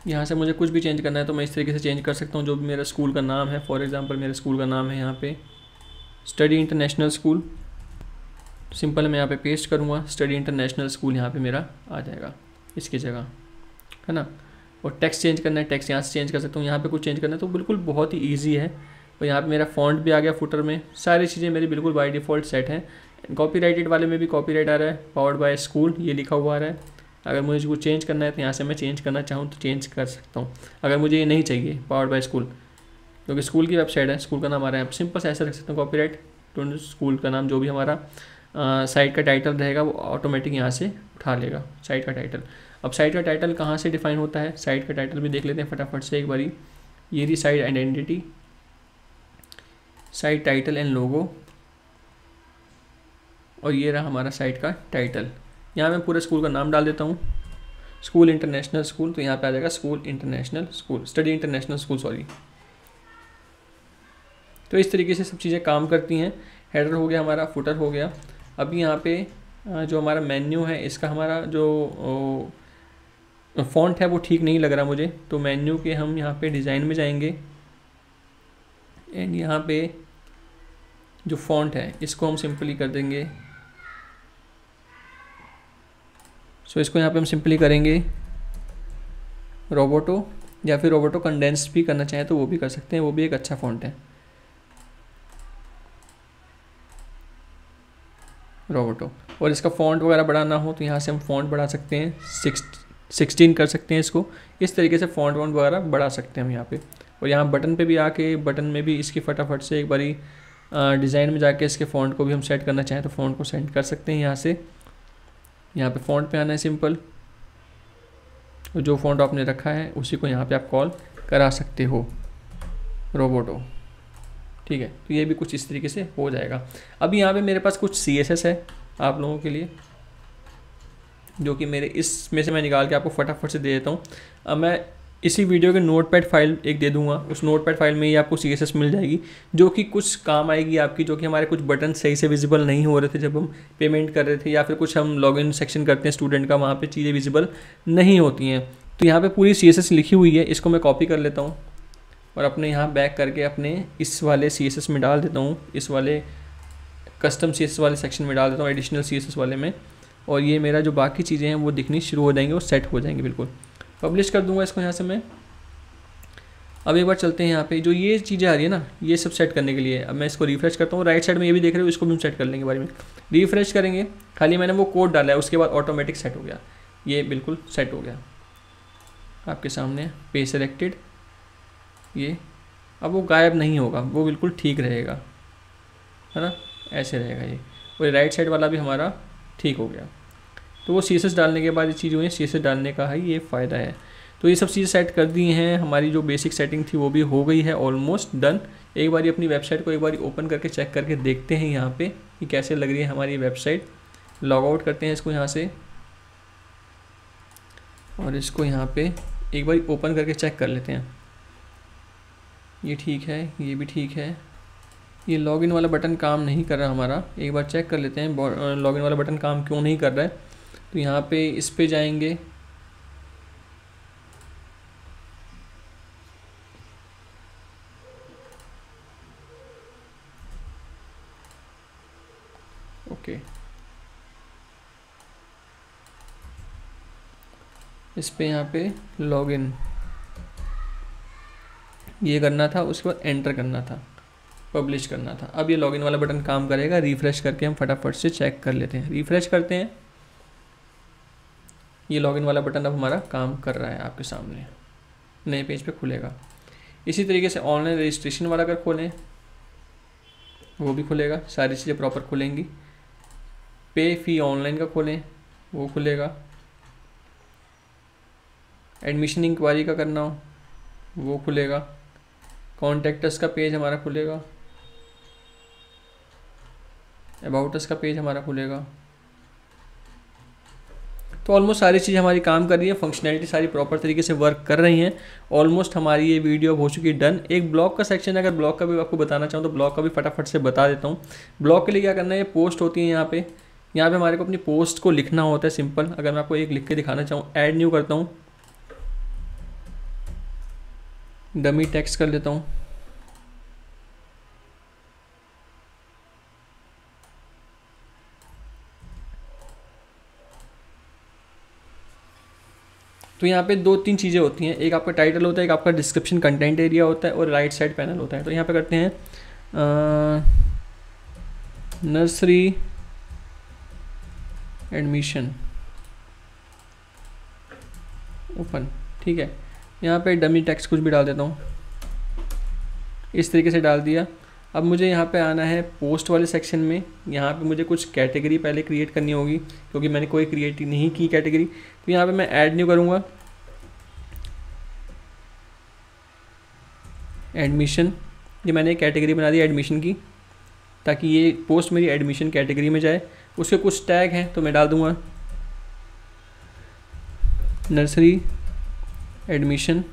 A: यहाँ से मुझे कुछ भी चेंज करना है तो मैं इस तरीके से चेंज कर सकता हूँ जो भी मेरा स्कूल का नाम है फॉर एग्ज़ाम्पल मेरे स्कूल का नाम है यहाँ पे स्टडी इंटरनेशनल स्कूल सिंपल मैं यहाँ पे पेस्ट करूँगा स्टडी इंटरनेशनल स्कूल यहाँ पे मेरा आ जाएगा इसकी जगह है ना और टेक्स्ट चेंज करना है टेक्स्ट यहाँ से चेंज कर सकता हूँ यहाँ पे कुछ चेंज करना है तो बिल्कुल बहुत ही ईजी है और यहाँ पे मेरा फॉन्ट भी आ गया फुटर में सारी चीज़ें मेरी बिल्कुल बाई डिफ़ॉल्ट सेट हैं कॉपीराइटेड वाले में भी कॉपीराइट आ रहा है पावर्ड बाय स्कूल ये लिखा हुआ आ रहा है अगर मुझे कुछ चेंज करना है तो यहाँ से मैं चेंज करना चाहूँ तो चेंज कर सकता हूँ अगर मुझे ये नहीं चाहिए पावर्ड बाय स्कूल क्योंकि स्कूल की वेबसाइट है स्कूल का नाम आ रहा है सिंपल ऐसे रख सकते हैं कॉपी राइट स्कूल का नाम जो भी हमारा साइट का टाइटल रहेगा वो ऑटोमेटिक यहाँ से उठा लेगा साइट का टाइटल अब साइट का टाइटल कहाँ से डिफाइन होता है साइट का टाइटल भी देख लेते हैं फटाफट से एक बारी ये रही site identity site title and logo और ये रहा हमारा साइट का टाइटल यहाँ मैं पूरे स्कूल का नाम डाल देता हूँ स्कूल इंटरनेशनल स्कूल तो यहाँ पे आ जाएगा school international school study international school sorry तो इस तरीके से सब चीज़ें काम करती हैं हेडर हो गया हमारा फुटर हो गया अभी यहाँ पे जो हमारा मेन्यू है इसका हमारा जो फ़ॉन्ट तो है वो ठीक नहीं लग रहा मुझे तो मेन्यू के हम यहाँ पे डिज़ाइन में जाएंगे एंड यहाँ पे जो फॉन्ट है इसको हम सिंपली कर देंगे सो so, इसको यहाँ पे हम सिंपली करेंगे रोबोटो या फिर रोबोटो कंडेंस भी करना चाहें तो वो भी कर सकते हैं वो भी एक अच्छा फॉन्ट है रोबोटो और इसका फॉन्ट वगैरह बढ़ाना हो तो यहाँ से हम फॉन्ट बढ़ा सकते हैं सिक्स सिक्सटीन कर सकते हैं इसको इस तरीके से फॉन्ट वॉन्ट वगैरह बढ़ा सकते हैं हम यहाँ पे और यहाँ बटन पे भी आके बटन में भी इसकी फटाफट से एक बारी डिज़ाइन में जाके इसके फॉन्ट को भी हम सेट करना चाहें तो फॉन्ट को सेंड कर सकते हैं यहाँ से यहाँ पे फॉन्ट पे आना है सिंपल और जो फॉन्ट आपने रखा है उसी को यहाँ पर आप कॉल करा सकते हो रोबोटो ठीक है तो ये भी कुछ इस तरीके से हो जाएगा अभी यहाँ पर मेरे पास कुछ सी है आप लोगों के लिए जो कि मेरे इसमें से मैं निकाल के आपको फटाफट से दे देता हूँ अब मैं इसी वीडियो के नोट पैड फाइल एक दे दूंगा उस नोट पैड फाइल में ही आपको सी मिल जाएगी जो कि कुछ काम आएगी आपकी जो कि हमारे कुछ बटन सही से विजिबल नहीं हो रहे थे जब हम पेमेंट कर रहे थे या फिर कुछ हम लॉग इन सेक्शन करते हैं स्टूडेंट का वहाँ पर चीज़ें विजिबल नहीं होती हैं तो यहाँ पर पूरी सी लिखी हुई है इसको मैं कॉपी कर लेता हूँ और अपने यहाँ बैक करके अपने इस वाले सी में डाल देता हूँ इस वाले कस्टम सी वाले सेक्शन में डाल देता हूँ एडिशनल सी वाले में और ये मेरा जो बाकी चीज़ें हैं वो दिखनी शुरू हो जाएंगी वो सेट हो जाएंगी बिल्कुल पब्लिश कर दूंगा इसको यहाँ से मैं अब एक बार चलते हैं यहाँ पे जो ये चीज़ें आ रही है ना ये सब सेट करने के लिए अब मैं इसको रिफ्रेश करता हूँ राइट साइड में ये भी देख रहे हो इसको भी हम सेट कर लेंगे बारे में रिफ्रेश करेंगे खाली मैंने वो कोड डाला है उसके बाद ऑटोमेटिक सेट हो गया ये बिल्कुल सेट हो गया आपके सामने पे सेलेक्टेड ये अब वो गायब नहीं होगा वो बिल्कुल ठीक रहेगा है ना ऐसे रहेगा ये और राइट साइड वाला भी हमारा ठीक हो गया तो वो सी डालने के बाद ये चीज़ हुई है सी डालने का है ये फ़ायदा है तो ये सब चीज़ें सेट कर दी हैं हमारी जो बेसिक सेटिंग थी वो भी हो गई है ऑलमोस्ट डन एक बार अपनी वेबसाइट को एक बार ओपन करके चेक करके देखते हैं यहाँ पर कि कैसे लग रही है हमारी वेबसाइट लॉग आउट करते हैं इसको यहाँ से और इसको यहाँ पे एक बार ओपन करके चेक कर लेते हैं ये ठीक है ये भी ठीक है ये लॉगिन वाला बटन काम नहीं कर रहा हमारा एक बार चेक कर लेते हैं लॉगिन वाला बटन काम क्यों नहीं कर रहा है तो यहाँ पे इस पे जाएंगे ओके इस पे यहाँ पे लॉगिन ये करना था उसके बाद एंटर करना था पब्लिश करना था अब ये लॉगिन वाला बटन काम करेगा रिफ़्रेश करके हम फटाफट से चेक कर लेते हैं रिफ़्रेश करते हैं ये लॉगिन वाला बटन अब हमारा काम कर रहा है आपके सामने नए पेज पे खुलेगा इसी तरीके से ऑनलाइन रजिस्ट्रेशन वाला अगर खोलें वो भी खुलेगा सारी चीज़ें प्रॉपर खुलेंगी पे फी ऑनलाइन का खोलें वो खुलेगा एडमिशन इंक्वायरी का करना हो वो खुलेगा कॉन्टेक्टस का पेज हमारा खुलेगा अबाउटस का पेज हमारा खुलेगा तो ऑलमोस्ट सारी चीज़ हमारी काम कर रही है फंक्शनैलिटी सारी प्रॉपर तरीके से वर्क कर रही हैं ऑलमोस्ट हमारी ये वीडियो हो चुकी है डन एक ब्लॉक का सेक्शन है अगर ब्लॉक का भी आपको बताना चाहूँ तो ब्लॉक का भी फटाफट से बता देता हूँ ब्लॉग के लिए क्या करना है पोस्ट होती है यहाँ पर यहाँ पर हमारे को अपनी पोस्ट को लिखना होता है सिंपल अगर मैं आपको एक लिख के दिखाना चाहूँ ऐड न्यू करता हूँ डमी टेक्स्ट कर लेता हूँ तो यहाँ पे दो तीन चीज़ें होती हैं एक आपका टाइटल होता है एक आपका डिस्क्रिप्शन कंटेंट एरिया होता है और राइट साइड पैनल होता है तो यहाँ पे करते हैं नर्सरी एडमिशन ओपन ठीक है यहाँ पे डमी टेक्स्ट कुछ भी डाल देता हूँ इस तरीके से डाल दिया अब मुझे यहाँ पे आना है पोस्ट वाले सेक्शन में यहाँ पे मुझे कुछ कैटेगरी पहले क्रिएट करनी होगी क्योंकि मैंने कोई क्रिएट नहीं की कैटेगरी तो यहाँ पे मैं ऐड न्यू करूँगा एडमिशन ये मैंने एक कैटेगरी बना दी एडमिशन की ताकि ये पोस्ट मेरी एडमिशन कैटेगरी में जाए उसके कुछ टैग हैं तो मैं डाल दूँगा नर्सरी एडमिशन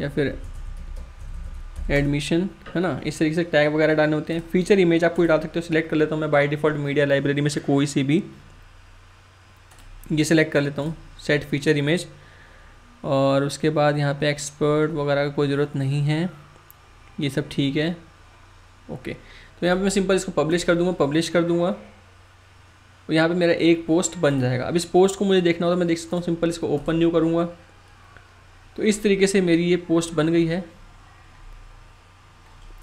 A: या फिर एडमिशन है ना इस तरीके से टैग वगैरह डालने होते हैं फीचर इमेज आपको डाल सकते हो सिलेक्ट कर लेता हूँ मैं बाई डिफ़ॉल्ट मीडिया लाइब्रेरी में से कोई सी भी ये सिलेक्ट कर लेता हूँ सेट फीचर इमेज और उसके बाद यहाँ पे एक्सपर्ट वगैरह की कोई ज़रूरत नहीं है ये सब ठीक है ओके तो यहाँ पे मैं सिंपल इसको पब्लिश कर दूँगा पब्लिश कर दूँगा और यहाँ पे मेरा एक पोस्ट बन जाएगा अब इस पोस्ट को मुझे देखना होता मैं देख सकता हूँ सिंपल इसको ओपन न्यू करूँगा तो इस तरीके से मेरी ये पोस्ट बन गई है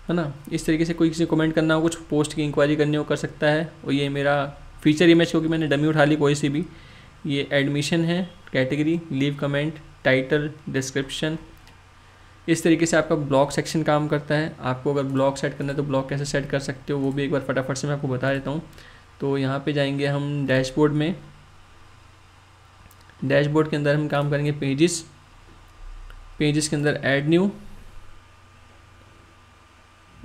A: है ना इस तरीके से कोई किसी कमेंट करना हो कुछ पोस्ट की इंक्वायरी करनी हो कर सकता है और ये मेरा फीचर इमेज क्योंकि मैंने डमी उठा ली कोई सी भी ये एडमिशन है category leave comment title description इस तरीके से आपका ब्लॉग सेक्शन काम करता है आपको अगर ब्लॉग सेट करना है तो ब्लॉग कैसे सेट कर सकते हो वो भी एक बार फटाफट से मैं आपको बता देता हूँ तो यहाँ पे जाएंगे हम डैशबोर्ड में डैशबोर्ड के अंदर हम काम करेंगे पेजेस पेजेस के अंदर ऐड न्यू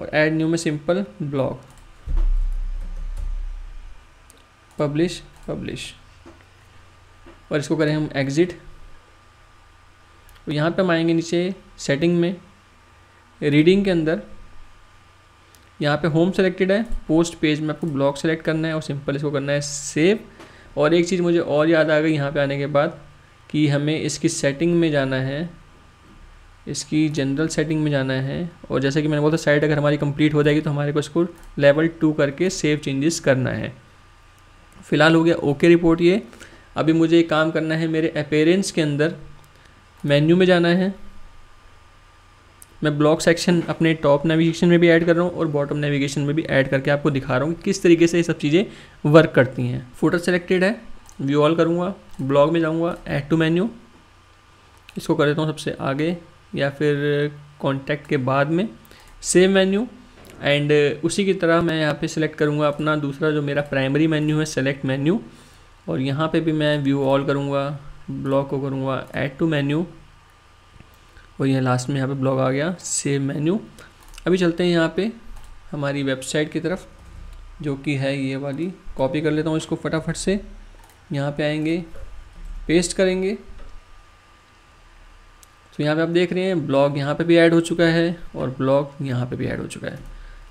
A: और ऐड न्यू में सिंपल ब्लॉग पब्लिश पब्लिश और इसको करें हम एग्ज़िट और यहाँ पे हम आएंगे नीचे सेटिंग में रीडिंग के अंदर यहाँ पे होम सेलेक्टेड है पोस्ट पेज में आपको ब्लॉग सेलेक्ट करना है और सिंपल इसको करना है सेव और एक चीज़ मुझे और याद आ गई यहाँ पे आने के बाद कि हमें इसकी सेटिंग में जाना है इसकी जनरल सेटिंग में जाना है और जैसे कि मैंने बोला था साइट अगर हमारी कंप्लीट हो जाएगी तो हमारे को इसको लेवल टू करके सेव चेंजेस करना है फ़िलहाल हो गया ओके रिपोर्ट ये अभी मुझे काम करना है मेरे अपेरेंस के अंदर मेन्यू में जाना है मैं ब्लॉक सेक्शन अपने टॉप नेविगेशन में भी ऐड कर रहा हूँ और बॉटम नेविगेशन में भी ऐड करके आपको दिखा रहा हूँ किस तरीके से ये सब चीज़ें वर्क करती हैं फोटो सेलेक्टेड है व्यू ऑल करूँगा ब्लॉग में जाऊँगा ऐड टू मेन्यू इसको कर देता हूँ सबसे आगे या फिर कॉन्टैक्ट के बाद में सेव मेन्यू एंड उसी की तरह मैं यहाँ पे सिलेक्ट करूँगा अपना दूसरा जो मेरा प्राइमरी मेन्यू है सेलेक्ट मेन्यू और यहाँ पे भी मैं व्यू ऑल करूँगा ब्लॉक को करूँगा ऐड टू मेन्यू और यह लास्ट में यहाँ पे ब्लॉग आ गया सेव मेन्यू अभी चलते हैं यहाँ पे हमारी वेबसाइट की तरफ जो कि है ये वाली कॉपी कर लेता हूँ इसको फटाफट से यहाँ पर आएंगे पेस्ट करेंगे तो यहाँ पे आप देख रहे हैं ब्लॉग यहाँ पे भी ऐड हो चुका है और ब्लॉग यहाँ पे भी ऐड हो चुका है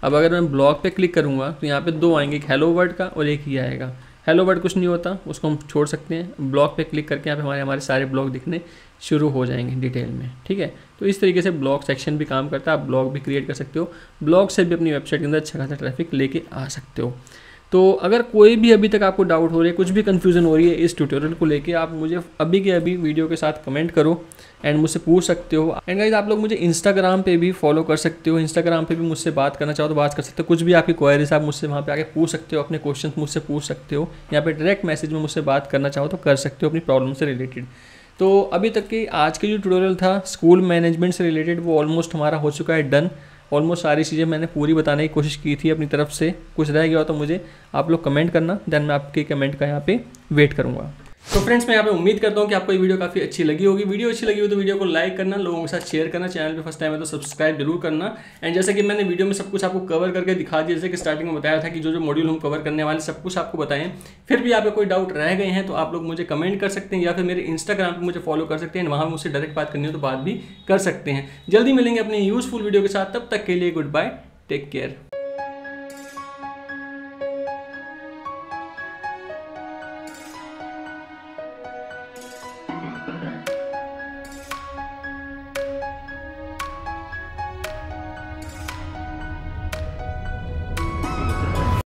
A: अब अगर मैं ब्लॉग पे क्लिक करूँगा तो यहाँ पे दो आएंगे एक हेलो वर्ड का और एक ही आएगा हेलो वर्ड कुछ नहीं होता उसको हम छोड़ सकते हैं ब्लॉग पे क्लिक करके यहाँ पे हमारे हमारे सारे ब्लॉग दिखने शुरू हो जाएंगे डिटेल में ठीक है तो इस तरीके से ब्लॉग सेक्शन भी काम करता है आप ब्लॉग भी क्रिएट कर सकते हो ब्लॉग से भी अपनी वेबसाइट के अंदर अच्छा खासा ट्रैफिक लेके आ सकते हो तो अगर कोई भी अभी तक आपको डाउट हो रही है कुछ भी कन्फ्यूज़न हो रही है इस ट्यूटोरियल को लेके आप मुझे अभी के अभी वीडियो के साथ कमेंट करो एंड मुझसे पूछ सकते हो एंड गाइज आप लोग मुझे इंस्टाग्राम पे भी फॉलो कर सकते हो इंस्टाग्राम पे भी मुझसे बात करना चाहो तो बात कर सकते हो कुछ भी आपकी क्वारीज आप मुझसे वहाँ पे आके पूछ सकते हो अपने क्वेश्चन मुझसे पूछ सकते हो यहाँ पे डायरेक्ट मैसेज में मुझसे बात करना चाहो तो कर सकते हो अपनी प्रॉब्लम से रिलेटेड तो अभी तक की आज के जो ट्यूटोरियल था स्कूल मैनेजमेंट से रिलेटेड वो ऑलमोस्ट हमारा हो चुका है डन ऑलमोस्ट सारी चीज़ें मैंने पूरी बताने की कोशिश की थी अपनी तरफ से कुछ रह गया तो मुझे आप लोग कमेंट करना देन मैं आपके कमेंट का यहाँ पे वेट करूँगा तो फ्रेंड्स मैं यहाँ पे उम्मीद करता हूँ कि आपको ये वीडियो काफ़ी अच्छी लगी होगी वीडियो अच्छी लगी हो तो वीडियो को लाइक करना लोगों के साथ शेयर करना चैनल पे फर्स्ट टाइम है तो सब्सक्राइब जरूर करना एंड जैसे कि मैंने वीडियो में सब कुछ आपको कवर करके दिखा दिया जैसे कि स्टार्टिंग में बताया था कि जो जो मॉड्यूल हम कवर करने वाले सब कुछ आपको बताएं फिर भी आप कोई डाउट रह गए हैं तो आप लोग मुझे कमेंट कर सकते हैं या फिर मेरे इंस्टाग्राम पर मुझे फॉलो कर सकते हैं वहाँ मुझसे डायरेक्ट बात करनी हो तो बात भी कर सकते हैं जल्दी मिलेंगे अपने यूजफुल वीडियो के साथ तब तक के लिए गुड बाय टेक केयर